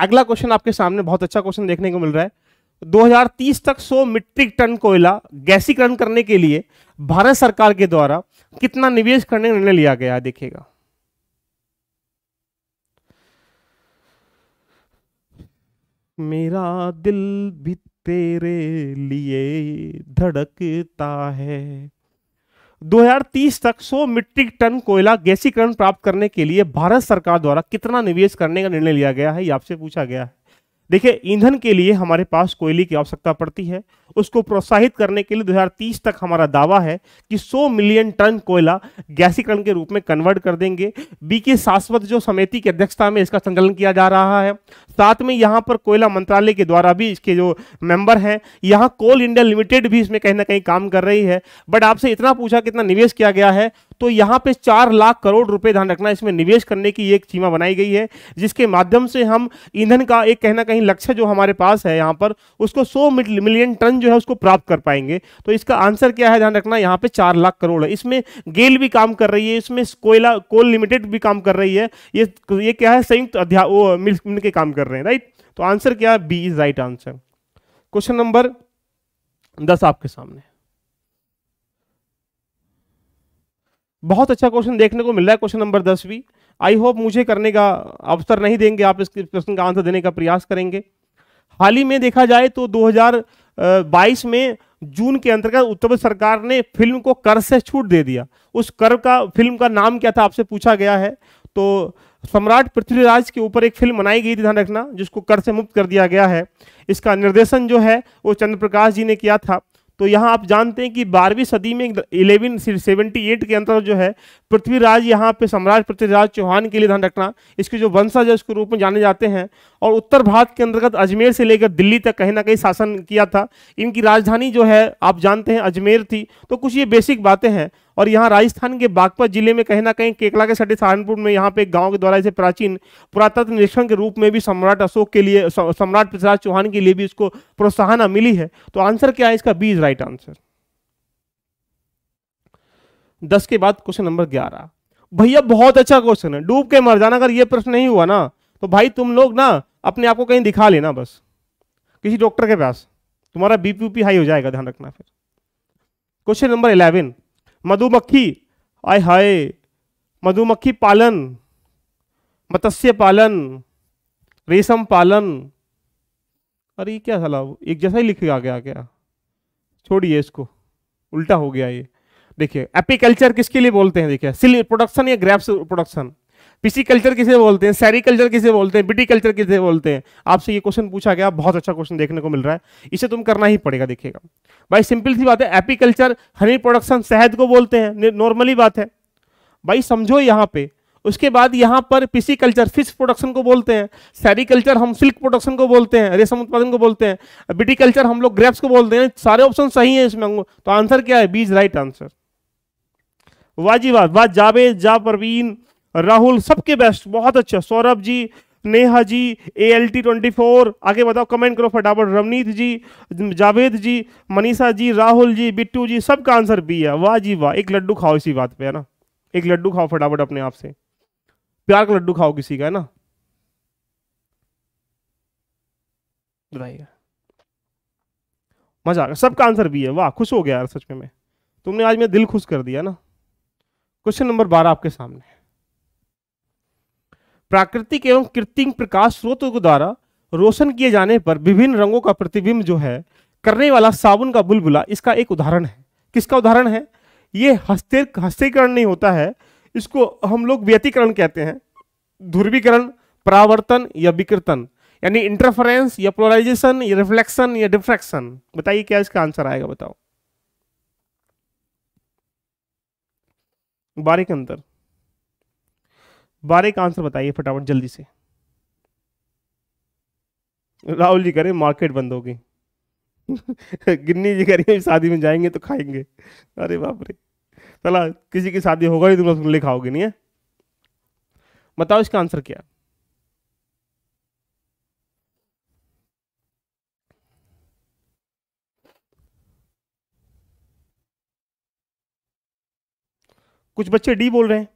अगला क्वेश्चन आपके सामने बहुत अच्छा क्वेश्चन देखने को मिल रहा है 2030 तक 100 मीट्रिक टन कोयला गैसीकरण करने के लिए भारत सरकार के द्वारा कितना निवेश करने का निर्णय लिया गया देखेगा देखिएगा मेरा दिल भी तेरे लिए धड़कता है 2030 तक 100 मीट्रिक टन कोयला गैसीकरण प्राप्त करने के लिए भारत सरकार द्वारा कितना निवेश करने का निर्णय लिया गया है ये आपसे पूछा गया है देखिए ईंधन के लिए हमारे पास कोयले की आवश्यकता पड़ती है उसको प्रोत्साहित करने के लिए 2030 तक हमारा दावा है कि 100 मिलियन टन कोयला गैसीकरण के रूप में कन्वर्ट कर देंगे बी के शाश्वत जो समिति की अध्यक्षता में इसका संचालन किया जा रहा है साथ में यहाँ पर कोयला मंत्रालय के द्वारा भी इसके जो मेंबर हैं यहाँ कोल इंडिया लिमिटेड भी इसमें कहीं ना कहीं काम कर रही है बट आपसे इतना पूछा कितना निवेश किया गया है तो यहाँ पे चार लाख करोड़ रुपए ध्यान रखना इसमें निवेश करने की एक सीमा बनाई गई है जिसके माध्यम से हम ईंधन का एक कहना कहीं लक्ष्य जो हमारे पास है यहाँ पर उसको सौ मिलियन टन जो है उसको प्राप्त कर पाएंगे तो इसका आंसर क्या है ध्यान रखना यहाँ पे चार लाख करोड़ है इसमें गेल भी काम कर रही है इसमें कोयला कोल लिमिटेड भी काम कर रही है ये ये क्या है संयुक्त अध्याय मिल के काम कर रहे हैं राइट तो आंसर क्या है B is right answer question number दस आपके सामने बहुत अच्छा क्वेश्चन देखने को मिल रहा है क्वेश्चन नंबर दस भी आई होप मुझे करने का अवसर नहीं देंगे आप इस प्रश्न का आंसर देने का प्रयास करेंगे हाल ही में देखा जाए तो 2022 में जून के अंतर्गत उत्तर प्रदेश सरकार ने फिल्म को कर से छूट दे दिया उस कर का फिल्म का नाम क्या था आपसे पूछा गया है तो सम्राट पृथ्वीराज के ऊपर एक फिल्म बनाई गई थी ध्यान रखना जिसको कर से मुक्त कर दिया गया है इसका निर्देशन जो है वो चंद्र प्रकाश जी ने किया था तो यहाँ आप जानते हैं कि बारहवीं सदी में इलेवन सेवेंटी एट के अंतर्गत जो है पृथ्वीराज यहाँ पे सम्राट पृथ्वीराज चौहान के लिए ध्यान रखना इसके जो वंशज है उसके रूप में जाने जाते हैं और उत्तर भारत के अंतर्गत अजमेर से लेकर दिल्ली तक कहीं ना कहीं शासन किया था इनकी राजधानी जो है आप जानते हैं अजमेर थी तो कुछ ये बेसिक बातें हैं और यहाँ राजस्थान के बागपत जिले में कहीं ना कहीं केकला के सटे सहारनपुर में यहाँ पे गांव के द्वारा इसे प्राचीन पुरातत्व निरीक्षण के रूप में भी सम्राट अशोक के लिए सम्राट पृथ्वीराज चौहान के लिए भी इसको प्रोत्साहन मिली है तो आंसर क्या है इसका बी इज राइट आंसर दस के बाद क्वेश्चन नंबर ग्यारह भैया बहुत अच्छा क्वेश्चन है डूब के मर जाना अगर ये प्रश्न नहीं हुआ ना तो भाई तुम लोग ना अपने आप को कहीं दिखा लेना बस किसी डॉक्टर के पास तुम्हारा बीपीपी हाई हो जाएगा ध्यान रखना फिर क्वेश्चन नंबर इलेवन मधुमक्खी आय हाय मधुमक्खी पालन मत्स्य पालन रेशम पालन अरे ये क्या सला एक जैसा ही लिख आ गया क्या छोड़िए इसको उल्टा हो गया ये देखिए एपिकल्चर किसके लिए बोलते हैं देखिए सिल प्रोडक्शन या ग्रेप्स प्रोडक्शन पीसी कल्चर किसे बोलते हैं सैरी कल्चर किसे बोलते हैं बिटी कल्चर किसे बोलते हैं आपसे ये क्वेश्चन पूछा गया बहुत अच्छा क्वेश्चन देखने को मिल रहा है इसे तुम करना ही पड़ेगा देखिएगा भाई सिंपल सी बात है एपी कल्चर हनी प्रोडक्शन शहद को बोलते हैं नॉर्मली बात है भाई समझो यहाँ पे उसके बाद यहाँ पर पीसी कल्चर फिश प्रोडक्शन को बोलते हैं सैरी कल्चर हम सिल्क प्रोडक्शन को बोलते हैं रेशम उत्पादन को बोलते हैं बिटी कल्चर हम लोग ग्रेप्स को बोलते हैं सारे ऑप्शन सही है इसमें तो आंसर क्या है बीज राइट आंसर वाजी जी वाह जावेद जा परवीन राहुल सबके बेस्ट बहुत अच्छा Saurabh ji Neha ji A L T twenty four आगे बताओ कमेंट करो फटाफट रवनीत जी जावेद जी मनीषा जी राहुल जी बिट्टू जी सबका आंसर बी है वाह जी वाह एक लड्डू खाओ इसी बात पे है ना एक लड्डू खाओ फटाफट अपने आप से प्यार का लड्डू खाओ किसी का है ना मजा आ गया सबका आंसर भी है वाह खुश हो गया यार सच में मैं तुमने आज मेरा दिल खुश कर दिया ना क्वेश्चन नंबर बारह आपके सामने प्राकृतिक एवं कृत्रिम प्रकाश स्रोतों के द्वारा रोशन किए जाने पर विभिन्न रंगों का प्रतिबिंब जो है करने वाला साबुन का बुलबुला इसका एक उदाहरण है किसका उदाहरण है ये हस्ते हस्तीकरण नहीं होता है इसको हम लोग व्यतीकरण कहते हैं ध्रुवीकरण परावर्तन या विकृतन यानी इंटरफरेंस या पोलराइजेशन या रिफ्लेक्शन या डिफ्रैक्शन बताइए क्या इसका आंसर आएगा बताओ बारीक अंतर बारह का आंसर बताइए फटाफट जल्दी से राहुल जी कह रहे मार्केट बंद होगी [LAUGHS] गिन्नी जी कह रही है शादी में जाएंगे तो खाएंगे अरे बाप रे चला किसी की शादी होगा ही तो तुम लोग लिखाओगे नहीं है बताओ इसका आंसर क्या कुछ बच्चे डी बोल रहे हैं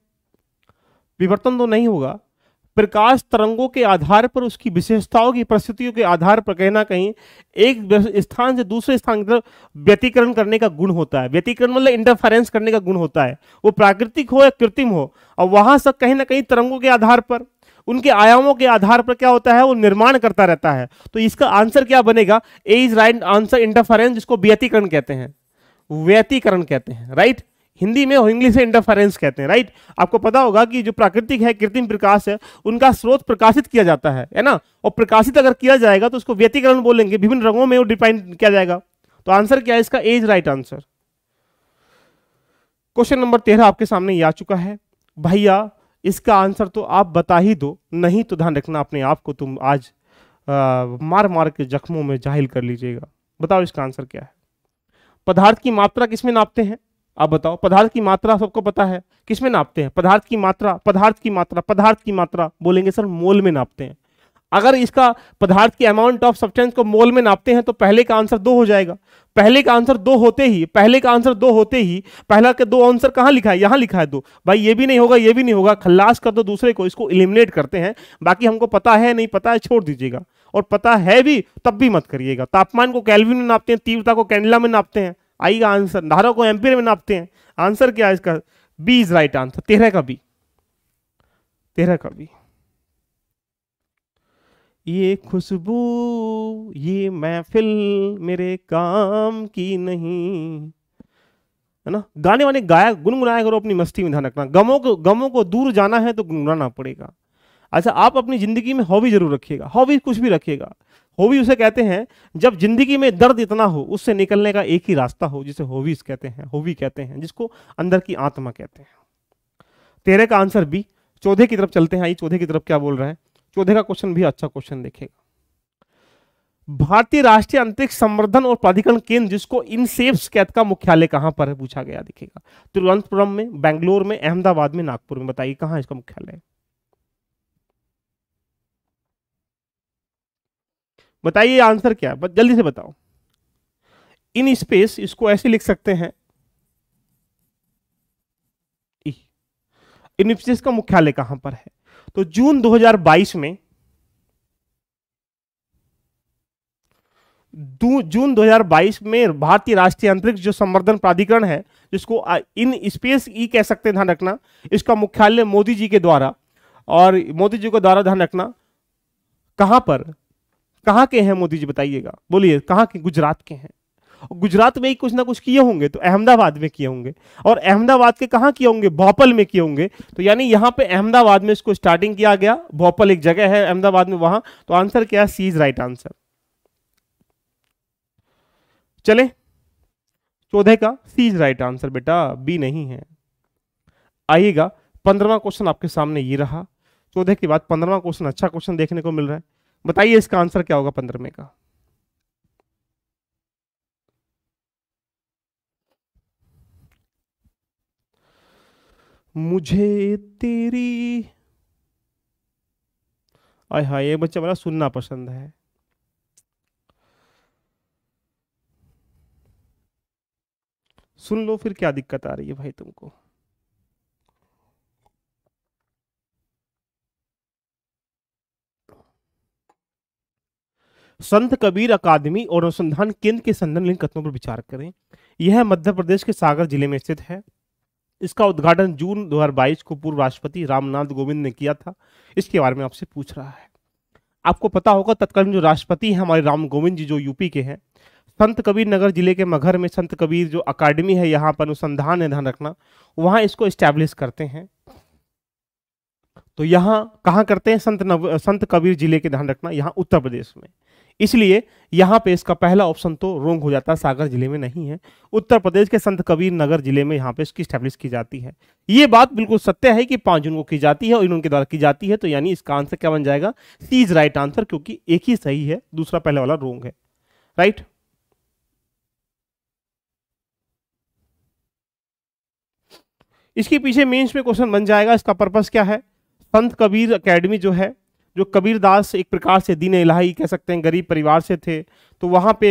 विवर्तन तो नहीं होगा प्रकाश तरंगों के आधार पर उसकी विशेषताओं की परिस्थितियों के आधार पर कहीं ना कहीं एक स्थान से दूसरे स्थान की तरफ व्यतीकरण करने का गुण होता है व्यतीकरण मतलब इंटरफेरेंस करने का गुण होता है वो प्राकृतिक हो या कृत्रिम हो और वहां से कहीं ना कहीं तरंगों के आधार पर उनके आयामों के आधार पर क्या होता है वो निर्माण करता रहता है तो इसका आंसर क्या बनेगा A is right answer interference जिसको व्यतीकरण कहते हैं व्यतीकरण कहते हैं राइट हिंदी में इंग्लिश से इंटरफेरेंस कहते हैं राइट आपको पता होगा कि जो प्राकृतिक है कृत्रिम प्रकाश है उनका स्रोत प्रकाशित किया जाता है है ना और प्रकाशित अगर किया जाएगा तो उसको व्यतीकरण बोलेंगे विभिन्न रंगों में वो डिफाइन किया जाएगा तो आंसर क्या है इसका A is right answer question number तेरह आपके सामने आ चुका है भैया इसका आंसर तो आप बता ही दो नहीं तो ध्यान रखना अपने आप को तुम आज आ, मार मार के जख्मों में जाहिल कर लीजिएगा बताओ इसका आंसर क्या है पदार्थ की मात्रा किसमें नापते हैं आप बताओ पदार्थ की मात्रा सबको पता है किसमें नापते हैं पदार्थ की मात्रा पदार्थ की मात्रा पदार्थ की मात्रा बोलेंगे सर मोल में नापते हैं अगर इसका पदार्थ की अमाउंट ऑफ सब्सटेंस को मोल में नापते हैं तो पहले का आंसर दो हो जाएगा पहले का आंसर दो होते ही पहले का आंसर दो होते ही पहला के दो आंसर कहाँ लिखा है यहाँ लिखा है दो भाई ये भी नहीं होगा ये भी नहीं होगा खल्लास कर दो दूसरे को इसको इलिमिनेट करते हैं बाकी हमको पता है नहीं पता है छोड़ दीजिएगा और पता है भी तब भी मत करिएगा तापमान को कैलविन में नापते हैं तीव्रता को कैंडला में नापते हैं आएगा आंसर धारा को एम्पियर में नापते हैं आंसर क्या है इसका बी इज राइट आंसर तेरह का बी तेरह का बी ये खुशबू ये महफिल मेरे काम की नहीं है ना गाने वाने गायक गुनगुनाया करो अपनी मस्ती में ध्यान रखना गमों को गमों को दूर जाना है तो गुनगुनाना पड़ेगा अच्छा आप अपनी ज़िंदगी में हॉबी जरूर रखिएगा हॉबी कुछ भी रखिएगा होवी उसे कहते हैं जब जिंदगी में दर्द इतना हो उससे निकलने का एक ही रास्ता हो जिसे होवीस कहते हैं होवी कहते हैं जिसको अंदर की आत्मा कहते हैं तेरह का आंसर बी चौदह की तरफ चलते हैं आई चौधे की तरफ क्या बोल रहे हैं चौदह का क्वेश्चन भी अच्छा क्वेश्चन देखेगा भारतीय राष्ट्रीय अंतरिक्ष संवर्धन और प्राधिकरण केंद्र जिसको इनसेफ कैद का मुख्यालय कहां पर है पूछा गया दिखेगा तिरुवनंतपुरम में बैंगलोर में अहमदाबाद में नागपुर में बताइए कहां इसका मुख्यालय है बताइए आंसर क्या है जल्दी से बताओ इन स्पेस इसको ऐसे लिख सकते हैं स्पेस का मुख्यालय कहां पर है तो जून 2022 में जून 2022 में भारतीय राष्ट्रीय अंतरिक्ष जो संवर्धन प्राधिकरण है जिसको इन स्पेस ई e कह सकते हैं ध्यान रखना इसका मुख्यालय मोदी जी के द्वारा और मोदी जी के द्वारा ध्यान रखना कहां पर कहाँ के हैं मोदी जी बताइएगा बोलिए कहाँ के गुजरात के हैं गुजरात में ही कुछ ना कुछ किए होंगे तो अहमदाबाद में किए होंगे और अहमदाबाद के कहा किए होंगे भोपाल में किए होंगे तो यानी यहां पे अहमदाबाद में इसको स्टार्टिंग किया गया भोपाल एक जगह है अहमदाबाद में वहां तो आंसर क्या सी इज राइट आंसर चले चौदह का सी इज राइट आंसर बेटा बी नहीं है आइएगा पंद्रवा क्वेश्चन आपके सामने ये रहा चौदह के बाद पंद्रवा क्वेश्चन अच्छा क्वेश्चन देखने को मिल रहा है बताइए इसका आंसर क्या होगा में का मुझे तेरी आय हाँ ये बच्चा बड़ा सुनना पसंद है सुन लो फिर क्या दिक्कत आ रही है भाई तुमको संत कबीर अकादमी और अनुसंधान केंद्र के संदर्भ लिंग कथनों पर विचार करें यह मध्य प्रदेश के सागर जिले में स्थित है इसका उद्घाटन जून 2022 को पूर्व राष्ट्रपति रामनाथ गोविंद ने किया था इसके बारे में आपसे पूछ रहा है आपको पता होगा तत्कालीन जो राष्ट्रपति हैं हमारे राम गोविंद जी जो यूपी के हैं संत कबीर नगर जिले के मघर में संत कबीर जो अकादमी है यहाँ पर अनुसंधान है ध्यान रखना वहाँ इसको इस्टेब्लिश करते हैं तो यहाँ कहाँ करते हैं संत नव संत कबीर जिले के ध्यान रखना यहाँ उत्तर प्रदेश में इसलिए यहाँ पे इसका पहला ऑप्शन तो रोंग हो जाता है सागर जिले में नहीं है उत्तर प्रदेश के संत कबीर नगर जिले में यहाँ पे इसकी स्टैब्लिश की जाती है ये बात बिल्कुल सत्य है कि पांच जून को की जाती है और इनके द्वारा की जाती है तो यानी इसका आंसर क्या बन जाएगा सी इज राइट आंसर क्योंकि एक ही सही है दूसरा पहले वाला रोंग है राइट इसके पीछे मेंस में क्वेश्चन बन जाएगा इसका पर्पस क्या है संत कबीर एकेडमी जो है जो कबीर दास एक प्रकार से दीन इलाही कह सकते हैं गरीब परिवार से थे तो वहाँ पे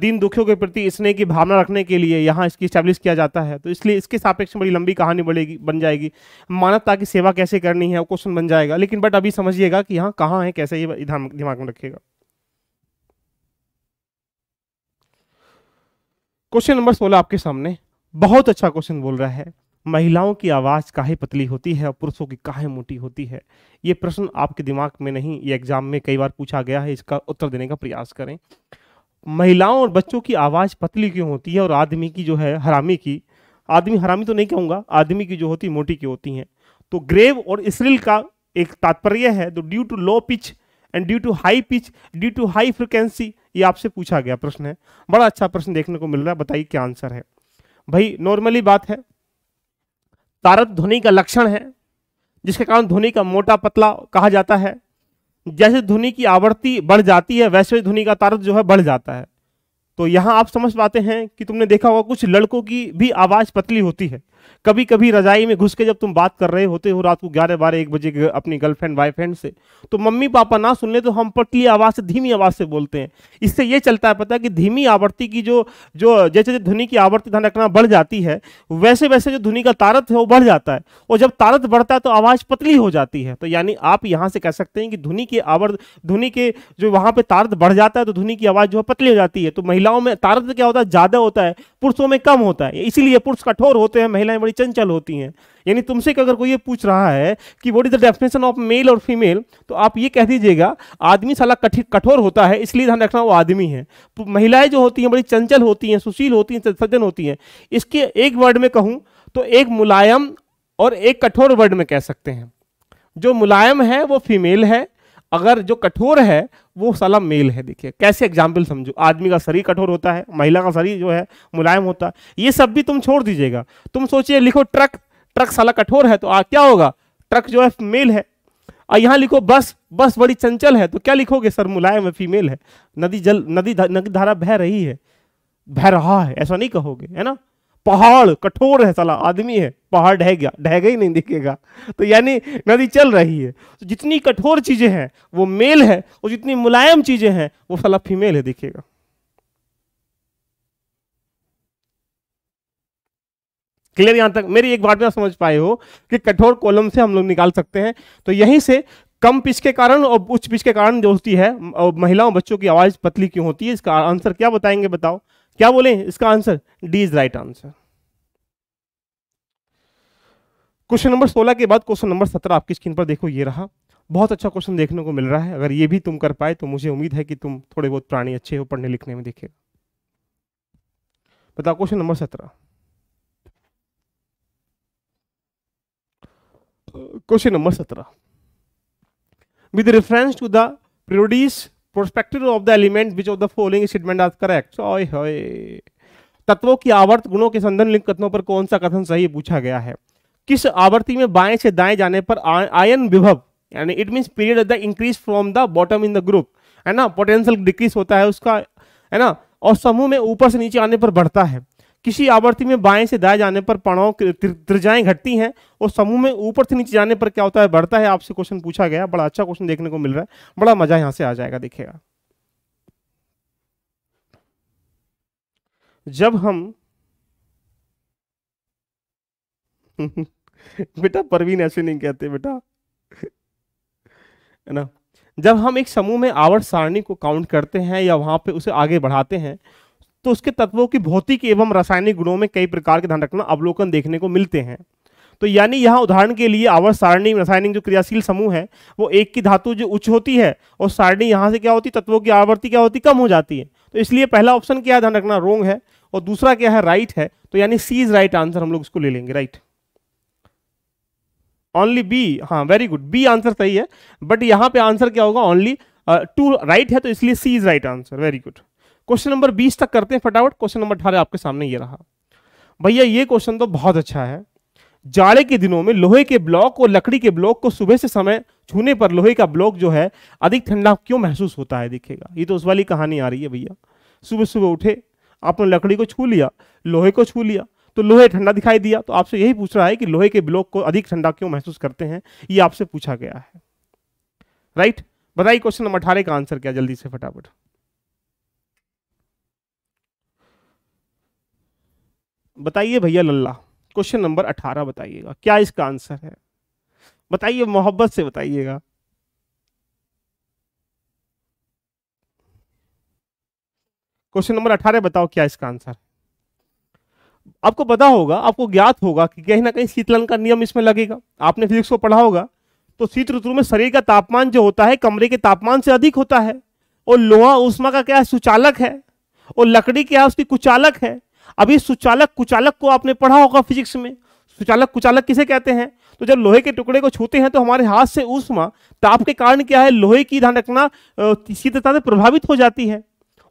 दीन दुखियों के प्रति स्नेह की भावना रखने के लिए यहाँ इसकी स्टैब्लिश किया जाता है तो इसलिए इसके सापेक्ष बड़ी लंबी कहानी बढ़ेगी बन जाएगी मानवता की सेवा कैसे करनी है वो क्वेश्चन बन जाएगा लेकिन बट अभी समझिएगा कि यहाँ कहाँ है कैसे ये दिमाग में रखिएगा क्वेश्चन नंबर सोलह आपके सामने बहुत अच्छा क्वेश्चन बोल रहा है महिलाओं की आवाज़ काहे पतली होती है और पुरुषों की काहे मोटी होती है ये प्रश्न आपके दिमाग में नहीं ये एग्जाम में कई बार पूछा गया है इसका उत्तर देने का प्रयास करें महिलाओं और बच्चों की आवाज़ पतली क्यों होती है और आदमी की जो है हरामी की आदमी हरामी तो नहीं कहूंगा आदमी की जो होती मोटी की होती है तो ग्रेव और इसरिल का एक तात्पर्य है तो due to low pitch and due to high pitch due to high frequency ये आपसे पूछा गया प्रश्न है बड़ा अच्छा प्रश्न देखने को मिल रहा है बताइए क्या आंसर है भाई नॉर्मली बात है तारत ध्वनि का लक्षण है जिसके कारण ध्वनि का मोटा पतला कहा जाता है जैसे ध्वनि की आवृत्ति बढ़ जाती है वैसे ध्वनि का तारत जो है बढ़ जाता है तो यहाँ आप समझ पाते हैं कि तुमने देखा होगा कुछ लड़कों की भी आवाज़ पतली होती है कभी कभी रजाई में घुस के जब तुम बात कर रहे होते हो रात को ग्यारह बारह एक बजे अपनी गर्लफ्रेंड बॉयफ्रेंड से तो मम्मी पापा ना सुन ले तो हम पटली आवाज़ से धीमी आवाज़ से बोलते हैं इससे ये चलता है पता है कि धीमी आवृत्ति की जो जो जैसे जैसे ध्वनि की आवृत्ति ध्यान रखना बढ़ जाती है वैसे वैसे जो ध्वनि का तारत है वो बढ़ जाता है और जब तारत बढ़ता है तो आवाज़ पतली हो जाती है तो यानी आप यहाँ से कह सकते हैं कि ध्वनि की आवर्त ध्वनि के जो वहाँ पर तारत बढ़ जाता है तो ध्वनि की आवाज़ जो है पतली हो जाती है तो महिलाओं में तारत क्या होता है ज़्यादा होता है पुरुषों में कम होता है इसीलिए पुरुष कठोर होते हैं महिलाएं महिलाएं बड़ी चंचल होती हैं यानी तुमसे अगर कोई ये पूछ रहा है कि what is the definition of male और फीमेल तो आप ये कह दीजिएगा आदमी साला कठिन कठोर होता है इसलिए ध्यान रखना वो आदमी है महिलाएं जो होती हैं बड़ी चंचल होती हैं सुशील होती हैं सज्जन होती हैं इसके एक वर्ड में कहूँ तो एक मुलायम और एक कठोर वर्ड में कह सकते हैं जो मुलायम है वो फीमेल है अगर जो कठोर है वो साला मेल है देखिए कैसे एग्जाम्पल समझो आदमी का शरीर कठोर होता है महिला का शरीर जो है मुलायम होता है ये सब भी तुम छोड़ दीजिएगा तुम सोचिए लिखो ट्रक ट्रक साला कठोर है तो आ, क्या होगा ट्रक जो है मेल है और यहाँ लिखो बस बस बड़ी चंचल है तो क्या लिखोगे सर मुलायम है फीमेल है नदी जल नदी नदी धारा बह रही है बह रहा है ऐसा नहीं कहोगे है ना पहाड़ कठोर है साला आदमी है पहाड़ ढह गया ढह ही नहीं दिखेगा तो यानी नदी चल रही है तो जितनी कठोर चीज़ें हैं वो मेल है और जितनी मुलायम चीज़ें हैं वो साला फीमेल है दिखेगा क्लियर यहां तक मेरी एक बात में समझ पाए हो कि कठोर कॉलम से हम लोग निकाल सकते हैं तो यहीं से कम पिच के कारण और उच्च पिच के कारण जो होती है महिलाओं बच्चों की आवाज़ पतली क्यों होती है इसका आंसर क्या बताएंगे बताओ क्या बोले इसका answer D is right answer question number सोलह के बाद क्वेश्चन नंबर सत्रह आपकी स्क्रीन पर देखो ये रहा बहुत अच्छा क्वेश्चन देखने को मिल रहा है अगर ये भी तुम कर पाए तो मुझे उम्मीद है कि तुम थोड़े बहुत प्राणी अच्छे हो पढ़ने लिखने में देखे बताओ क्वेश्चन नंबर सत्रह क्वेश्चन नंबर सत्रह with reference to the produce prospective of the element which of the following statement is correct ओए तत्वों की आवर्त गुणों के संदर्भ लिंग कथनों पर कौन सा कथन सही पूछा गया है किस आवर्ति में बाएं से दाएं जाने पर आयन विभव यानी it mean period of the increase from the bottom in the group है ना पोटेंशियल डिक्रीज होता है उसका है ना और समूह में ऊपर से नीचे आने पर बढ़ता है किसी आवर्ती में बाएं से दाएं जाने पर पड़ाव त्रिजाएं घटती हैं और समूह में ऊपर से नीचे जाने पर क्या होता है बढ़ता है आपसे क्वेश्चन पूछा गया बड़ा अच्छा क्वेश्चन देखने को मिल रहा है बड़ा मजा यहां से आ जाएगा देखेगा जब हम [LAUGHS] बेटा परवीन ऐसे नहीं कहते बेटा [LAUGHS] है ना जब हम एक समूह में आवर्त सारणी को काउंट करते हैं या वहां पे उसे आगे बढ़ाते हैं तो उसके तत्वों की भौतिक एवं रासायनिक गुणों में कई प्रकार के ध्यान रखना अवलोकन देखने को मिलते हैं तो यानी यहाँ उदाहरण के लिए आवर्त सारणी रासायनिक जो क्रियाशील समूह है वो एक की धातु जो उच्च होती है और सारणी यहाँ से क्या होती है तत्वों की आवर्ती क्या होती कम हो जाती है तो इसलिए पहला ऑप्शन क्या है ध्यान रखना रोंग है और दूसरा क्या है राइट है तो यानी सी इज राइट आंसर हम लोग इसको ले लेंगे राइट ओनली बी हाँ वेरी गुड बी आंसर सही है बट यहाँ पे आंसर क्या होगा ओनली टू राइट है तो इसलिए C is right answer very good question number बीस तक करते हैं फटाफट क्वेश्चन नंबर अठारह आपके सामने ये रहा भैया ये क्वेश्चन तो बहुत अच्छा है जाड़े के दिनों में लोहे के ब्लॉक और लकड़ी के ब्लॉक को सुबह से समय छूने पर लोहे का ब्लॉक जो है अधिक ठंडा क्यों महसूस होता है देखेगा ये तो उस वाली कहानी आ रही है भैया सुबह सुबह उठे आपने लकड़ी को छू लिया लोहे को छू लिया तो लोहे ठंडा दिखाई दिया तो आपसे यही पूछ रहा है कि लोहे के ब्लॉक को अधिक ठंडा क्यों महसूस करते हैं ये आपसे पूछा गया है राइट बताइए क्वेश्चन नंबर अठारह का आंसर क्या जल्दी से फटाफट बताइए भैया लल्ला क्वेश्चन नंबर अठारह बताइएगा क्या इसका आंसर है बताइए मोहब्बत से बताइएगा क्वेश्चन नंबर अठारह बताओ क्या इसका आंसर आपको पता होगा आपको ज्ञात होगा कि कहीं ना कहीं शीतलन का नियम इसमें लगेगा आपने फिजिक्स को पढ़ा होगा तो शीत ऋतु में शरीर का तापमान जो होता है कमरे के तापमान से अधिक होता है और लोहा उष्मा का क्या सुचालक है और लकड़ी क्या उसकी कुचालक है अभी सुचालक कुचालक को आपने पढ़ा होगा फिजिक्स में सुचालक कुचालक किसे कहते हैं तो जब लोहे के टुकड़े को छूते हैं तो हमारे हाथ से ऊष्मा ताप के कारण क्या है लोहे की ध्यान रखना सीधे तरह से प्रभावित हो जाती है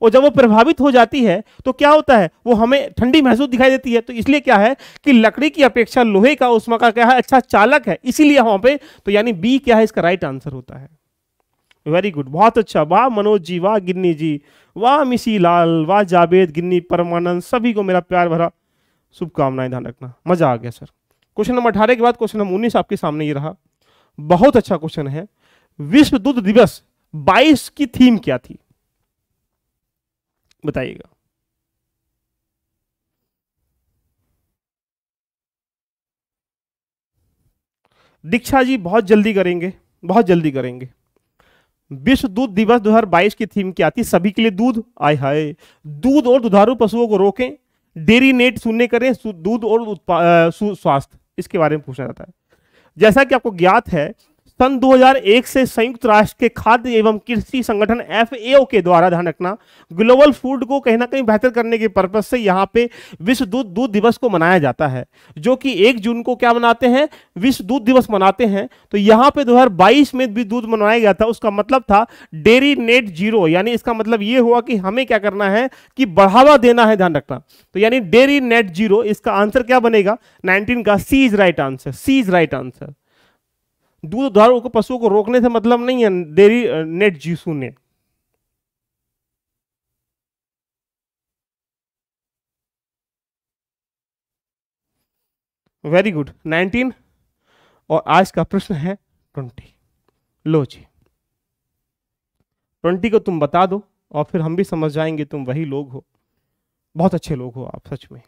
और जब वो प्रभावित हो जाती है तो क्या होता है वो हमें ठंडी महसूस दिखाई देती है तो इसलिए क्या है कि लकड़ी की अपेक्षा लोहे का उष्मा का क्या है अच्छा चालक है इसीलिए वहां पे तो यानी बी क्या है इसका राइट आंसर होता है वेरी गुड बहुत अच्छा वाह मनोज जी वाह गिन्नी जी वाह मिसी लाल वाह जावेद गिन्नी परमानंद सभी को मेरा प्यार भरा शुभकामनाएं ध्यान रखना मज़ा आ गया सर क्वेश्चन नंबर अठारह के बाद क्वेश्चन नंबर उन्नीस आपके सामने ये रहा बहुत अच्छा क्वेश्चन है विश्व दूध दिवस बाईस की थीम क्या थी बताइएगा दीक्षा जी बहुत जल्दी करेंगे बहुत जल्दी करेंगे विश्व दूध दिवस 2022 की थीम क्या थी सभी के लिए दूध आय हाय दूध और दुधारू पशुओं को रोकें डेरी नेट सुनने करें दूध और स्वास्थ्य इसके बारे में पूछा जाता है जैसा कि आपको ज्ञात है सन 2001 से संयुक्त राष्ट्र के खाद्य एवं कृषि संगठन एफ के द्वारा ध्यान रखना ग्लोबल फूड को कहीं ना कहीं बेहतर करने के पर्पज से यहाँ पे विश्व दूध दूध दिवस को मनाया जाता है जो कि एक जून को क्या मनाते हैं विश्व दूध दिवस मनाते हैं तो यहाँ पे 2022 में भी दूध मनाया गया था उसका मतलब था डेरी नेट जीरो यानी इसका मतलब ये हुआ कि हमें क्या करना है कि बढ़ावा देना है ध्यान रखना तो यानी डेरी नेट जीरो इसका आंसर क्या बनेगा नाइनटीन का C is right answer C is right answer दूध उधारों को पशुओं को रोकने से मतलब नहीं है डेरी नेट जीसू ने वेरी गुड नाइनटीन और आज का प्रश्न है ट्वेंटी लो जी ट्वेंटी को तुम बता दो और फिर हम भी समझ जाएंगे तुम वही लोग हो बहुत अच्छे लोग हो आप सच में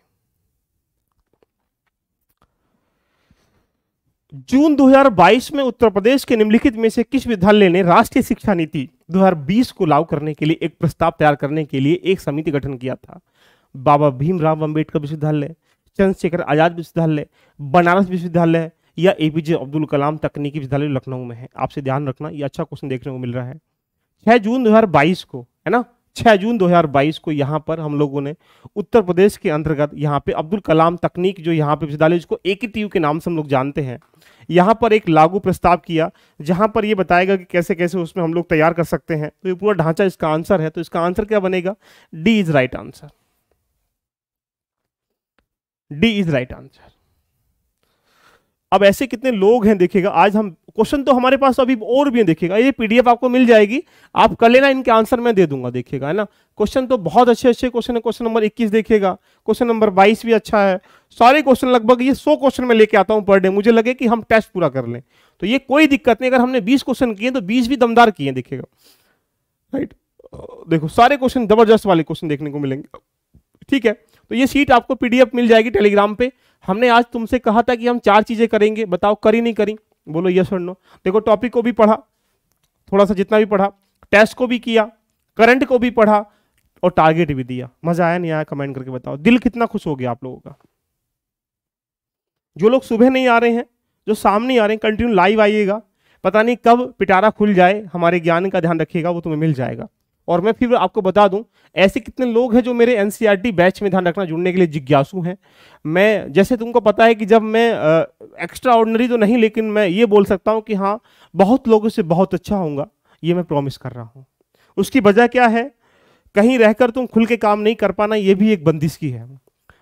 जून 2022 में उत्तर प्रदेश के निम्नलिखित में से किस विद्यालय ने राष्ट्रीय शिक्षा नीति 2020 को लागू करने के लिए एक प्रस्ताव तैयार करने के लिए एक समिति गठन किया था बाबा भीमराव अंबेडकर विश्वविद्यालय चंद्रशेखर आजाद विश्वविद्यालय बनारस विश्वविद्यालय या एपीजे अब्दुल कलाम तकनीकी विद्यालय लखनऊ में है आपसे ध्यान रखना यह अच्छा क्वेश्चन देखने को मिल रहा है छह जून दो को है ना छह जून दो को यहाँ पर हम लोगों ने उत्तर प्रदेश के अंतर्गत यहाँ पे अब्दुल कलाम तकनीक जो यहाँ पे विश्वविद्यालय जिसको एक के नाम से हम लोग जानते हैं यहाँ पर एक लागू प्रस्ताव किया जहाँ पर ये बताएगा कि कैसे कैसे उसमें हम लोग तैयार कर सकते हैं तो ये पूरा ढांचा इसका आंसर है तो इसका आंसर क्या बनेगा D is right answer D is right answer अब ऐसे कितने लोग हैं देखिएगा आज हम क्वेश्चन तो हमारे पास अभी और भी देखिएगा ये पीडीएफ आपको मिल जाएगी आप कर लेना इनके आंसर मैं दे दूंगा देखिएगा है ना क्वेश्चन तो बहुत अच्छे अच्छे क्वेश्चन है क्वेश्चन नंबर 21 देखिएगा क्वेश्चन नंबर 22 भी अच्छा है सारे क्वेश्चन लगभग ये 100 क्वेश्चन में लेके आता हूँ पर डे मुझे लगे कि हम टेस्ट पूरा कर लें तो ये कोई दिक्कत नहीं अगर हमने बीस क्वेश्चन किए तो बीस भी दमदार किए देखिएगा राइट देखो सारे क्वेश्चन जबरदस्त वाले क्वेश्चन देखने को मिलेंगे ठीक है तो ये सीट आपको पीडीएफ मिल जाएगी टेलीग्राम पे हमने आज तुमसे कहा था कि हम चार चीजें करेंगे बताओ करी नहीं करी बोलो यस और नो देखो टॉपिक को भी पढ़ा थोड़ा सा जितना भी पढ़ा टेस्ट को भी किया करंट को भी पढ़ा और टारगेट भी दिया मजा आया नहीं आया कमेंट करके बताओ दिल कितना खुश हो गया आप लोगों का जो लोग सुबह नहीं आ रहे हैं जो सामने आ रहे हैं कंटिन्यू लाइव आइएगा पता नहीं कब पिटारा खुल जाए हमारे ज्ञान का ध्यान रखिएगा वो तुम्हें मिल जाएगा और मैं फिर आपको बता दूं ऐसे कितने लोग हैं जो मेरे एन e बैच में ध्यान रखना जुड़ने के लिए जिज्ञासु हैं मैं जैसे तुमको पता है कि जब मैं एक्स्ट्रा ऑर्डनरी तो नहीं लेकिन मैं ये बोल सकता हूँ कि हाँ बहुत लोगों से बहुत अच्छा होऊंगा ये मैं प्रॉमिस कर रहा हूँ उसकी वजह क्या है कहीं रहकर तुम खुल के काम नहीं कर पाना ये भी एक बंदिश की है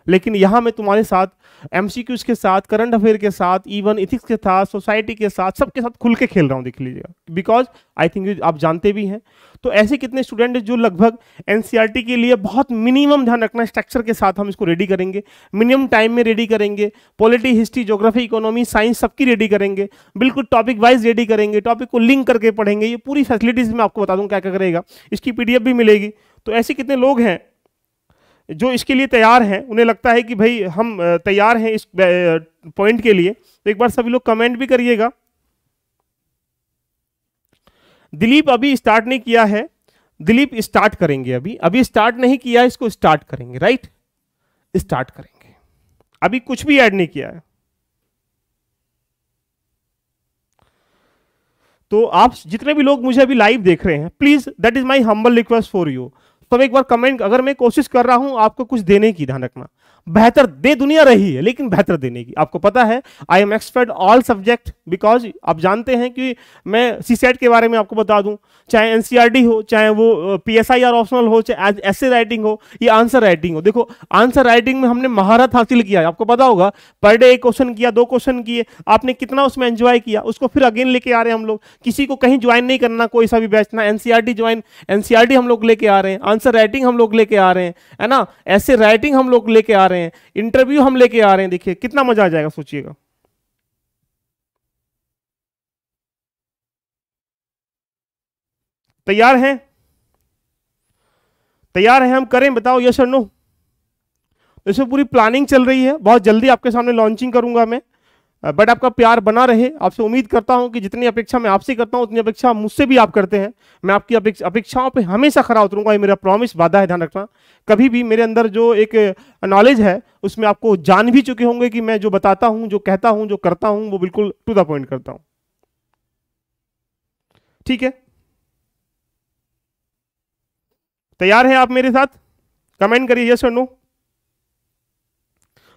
लेकिन यहाँ मैं तुम्हारे साथ एमसीक्यूज के साथ करंट अफेयर के साथ इवन इथिक्स के साथ सोसाइटी के साथ सबके साथ खुल के खेल रहा हूँ देख लीजिएगा बिकॉज आई थिंक आप जानते भी हैं तो ऐसे कितने स्टूडेंट जो लगभग एन e के लिए बहुत मिनिमम ध्यान रखना स्ट्रक्चर के साथ हम इसको रेडी करेंगे मिनिमम टाइम में रेडी करेंगे polity history geography economy science सबकी रेडी करेंगे बिल्कुल टॉपिक वाइज रेडी करेंगे टॉपिक को लिंक करके पढ़ेंगे ये पूरी फैसिलिटीज़ मैं आपको बता दूँ क्या क्या करेगा इसकी पी भी मिलेगी तो ऐसे कितने लोग हैं जो इसके लिए तैयार हैं उन्हें लगता है कि भाई हम तैयार हैं इस पॉइंट के लिए तो एक बार सभी लोग कमेंट भी करिएगा दिलीप अभी स्टार्ट नहीं किया है दिलीप स्टार्ट करेंगे अभी अभी स्टार्ट नहीं किया इसको स्टार्ट करेंगे राइट स्टार्ट करेंगे अभी कुछ भी ऐड नहीं किया है तो आप जितने भी लोग मुझे अभी लाइव देख रहे हैं please that is my humble request for you तब एक बार कमेंट अगर मैं कोशिश कर रहा हूँ आपको कुछ देने की ध्यान रखना बेहतर दे दुनिया रही है लेकिन बेहतर देने की आपको पता है I am expert all subject because आप जानते हैं कि मैं सी के बारे में आपको बता दूं चाहे एन e हो चाहे वो P S I R optional हो चाहे एस राइटिंग हो या आंसर राइटिंग हो देखो आंसर राइटिंग में हमने महारत हासिल किया है आपको पता होगा पर डे एक क्वेश्चन किया दो क्वेश्चन किए आपने कितना उसमें एंजॉय किया उसको फिर अगेन लेके आ रहे हैं हम लोग किसी को कहीं ज्वाइन नहीं करना कोई सा भी बैच ना एनसीआरटी ज्वाइन एनसीआरटी हम लोग लेके आ रहे हैं आंसर राइटिंग हम लोग लेके आ रहे हैं है ना ऐसे राइटिंग हम लोग लेके आ रहे हैं रहे हैं इंटरव्यू हम लेके आ रहे हैं देखिए कितना मजा आ जाएगा सोचिएगा तैयार हैं तैयार हैं हम करें बताओ यश और नो इसमें पूरी प्लानिंग चल रही है बहुत जल्दी आपके सामने लॉन्चिंग करूंगा मैं बट आपका प्यार बना रहे आपसे उम्मीद करता हूं कि जितनी अपेक्षा मैं आपसे करता हूं उतनी अपेक्षा मुझसे भी आप करते हैं मैं आपकी अपेक्षाओं पे हमेशा खरा उतरूंगा ये मेरा प्रॉमिस वादा है ध्यान रखना कभी भी मेरे अंदर जो एक नॉलेज है उसमें आपको जान भी चुके होंगे कि मैं जो बताता हूं जो कहता हूं जो करता हूं वो बिल्कुल टू द पॉइंट करता हूं ठीक है तैयार है आप मेरे साथ कमेंट करिए यस और नो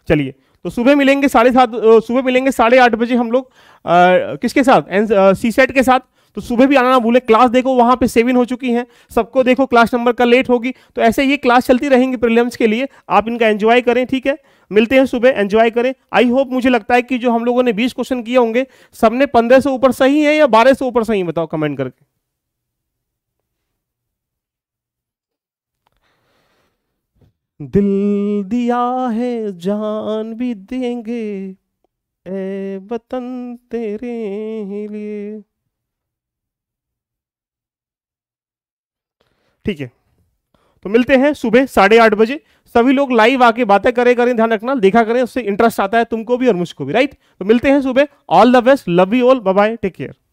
चलिए तो सुबह मिलेंगे साढ़े सात सुबह मिलेंगे साढ़े आठ बजे हम लोग किसके साथ एन सी सेट के साथ तो सुबह भी आना ना भूले क्लास देखो वहाँ पे सेविन हो चुकी हैं सबको देखो क्लास नंबर का लेट होगी तो ऐसे ये क्लास चलती रहेंगी प्रिलियम्स के लिए आप इनका एंजॉय करें ठीक है मिलते हैं सुबह एंजॉय करें आई होप मुझे लगता है कि जो हम लोगों ने बीस क्वेश्चन किए होंगे सबने पंद्रह से ऊपर सही है या बारह से ऊपर सही बताओ कमेंट करके दिल दिया है जान भी देंगे ए वतन तेरे लिए ठीक है तो मिलते हैं सुबह साढ़े आठ बजे सभी लोग लाइव आके बातें करें करें ध्यान रखना देखा करें उससे इंटरेस्ट आता है तुमको भी और मुझको भी राइट तो मिलते हैं सुबह all the best love you all bye take care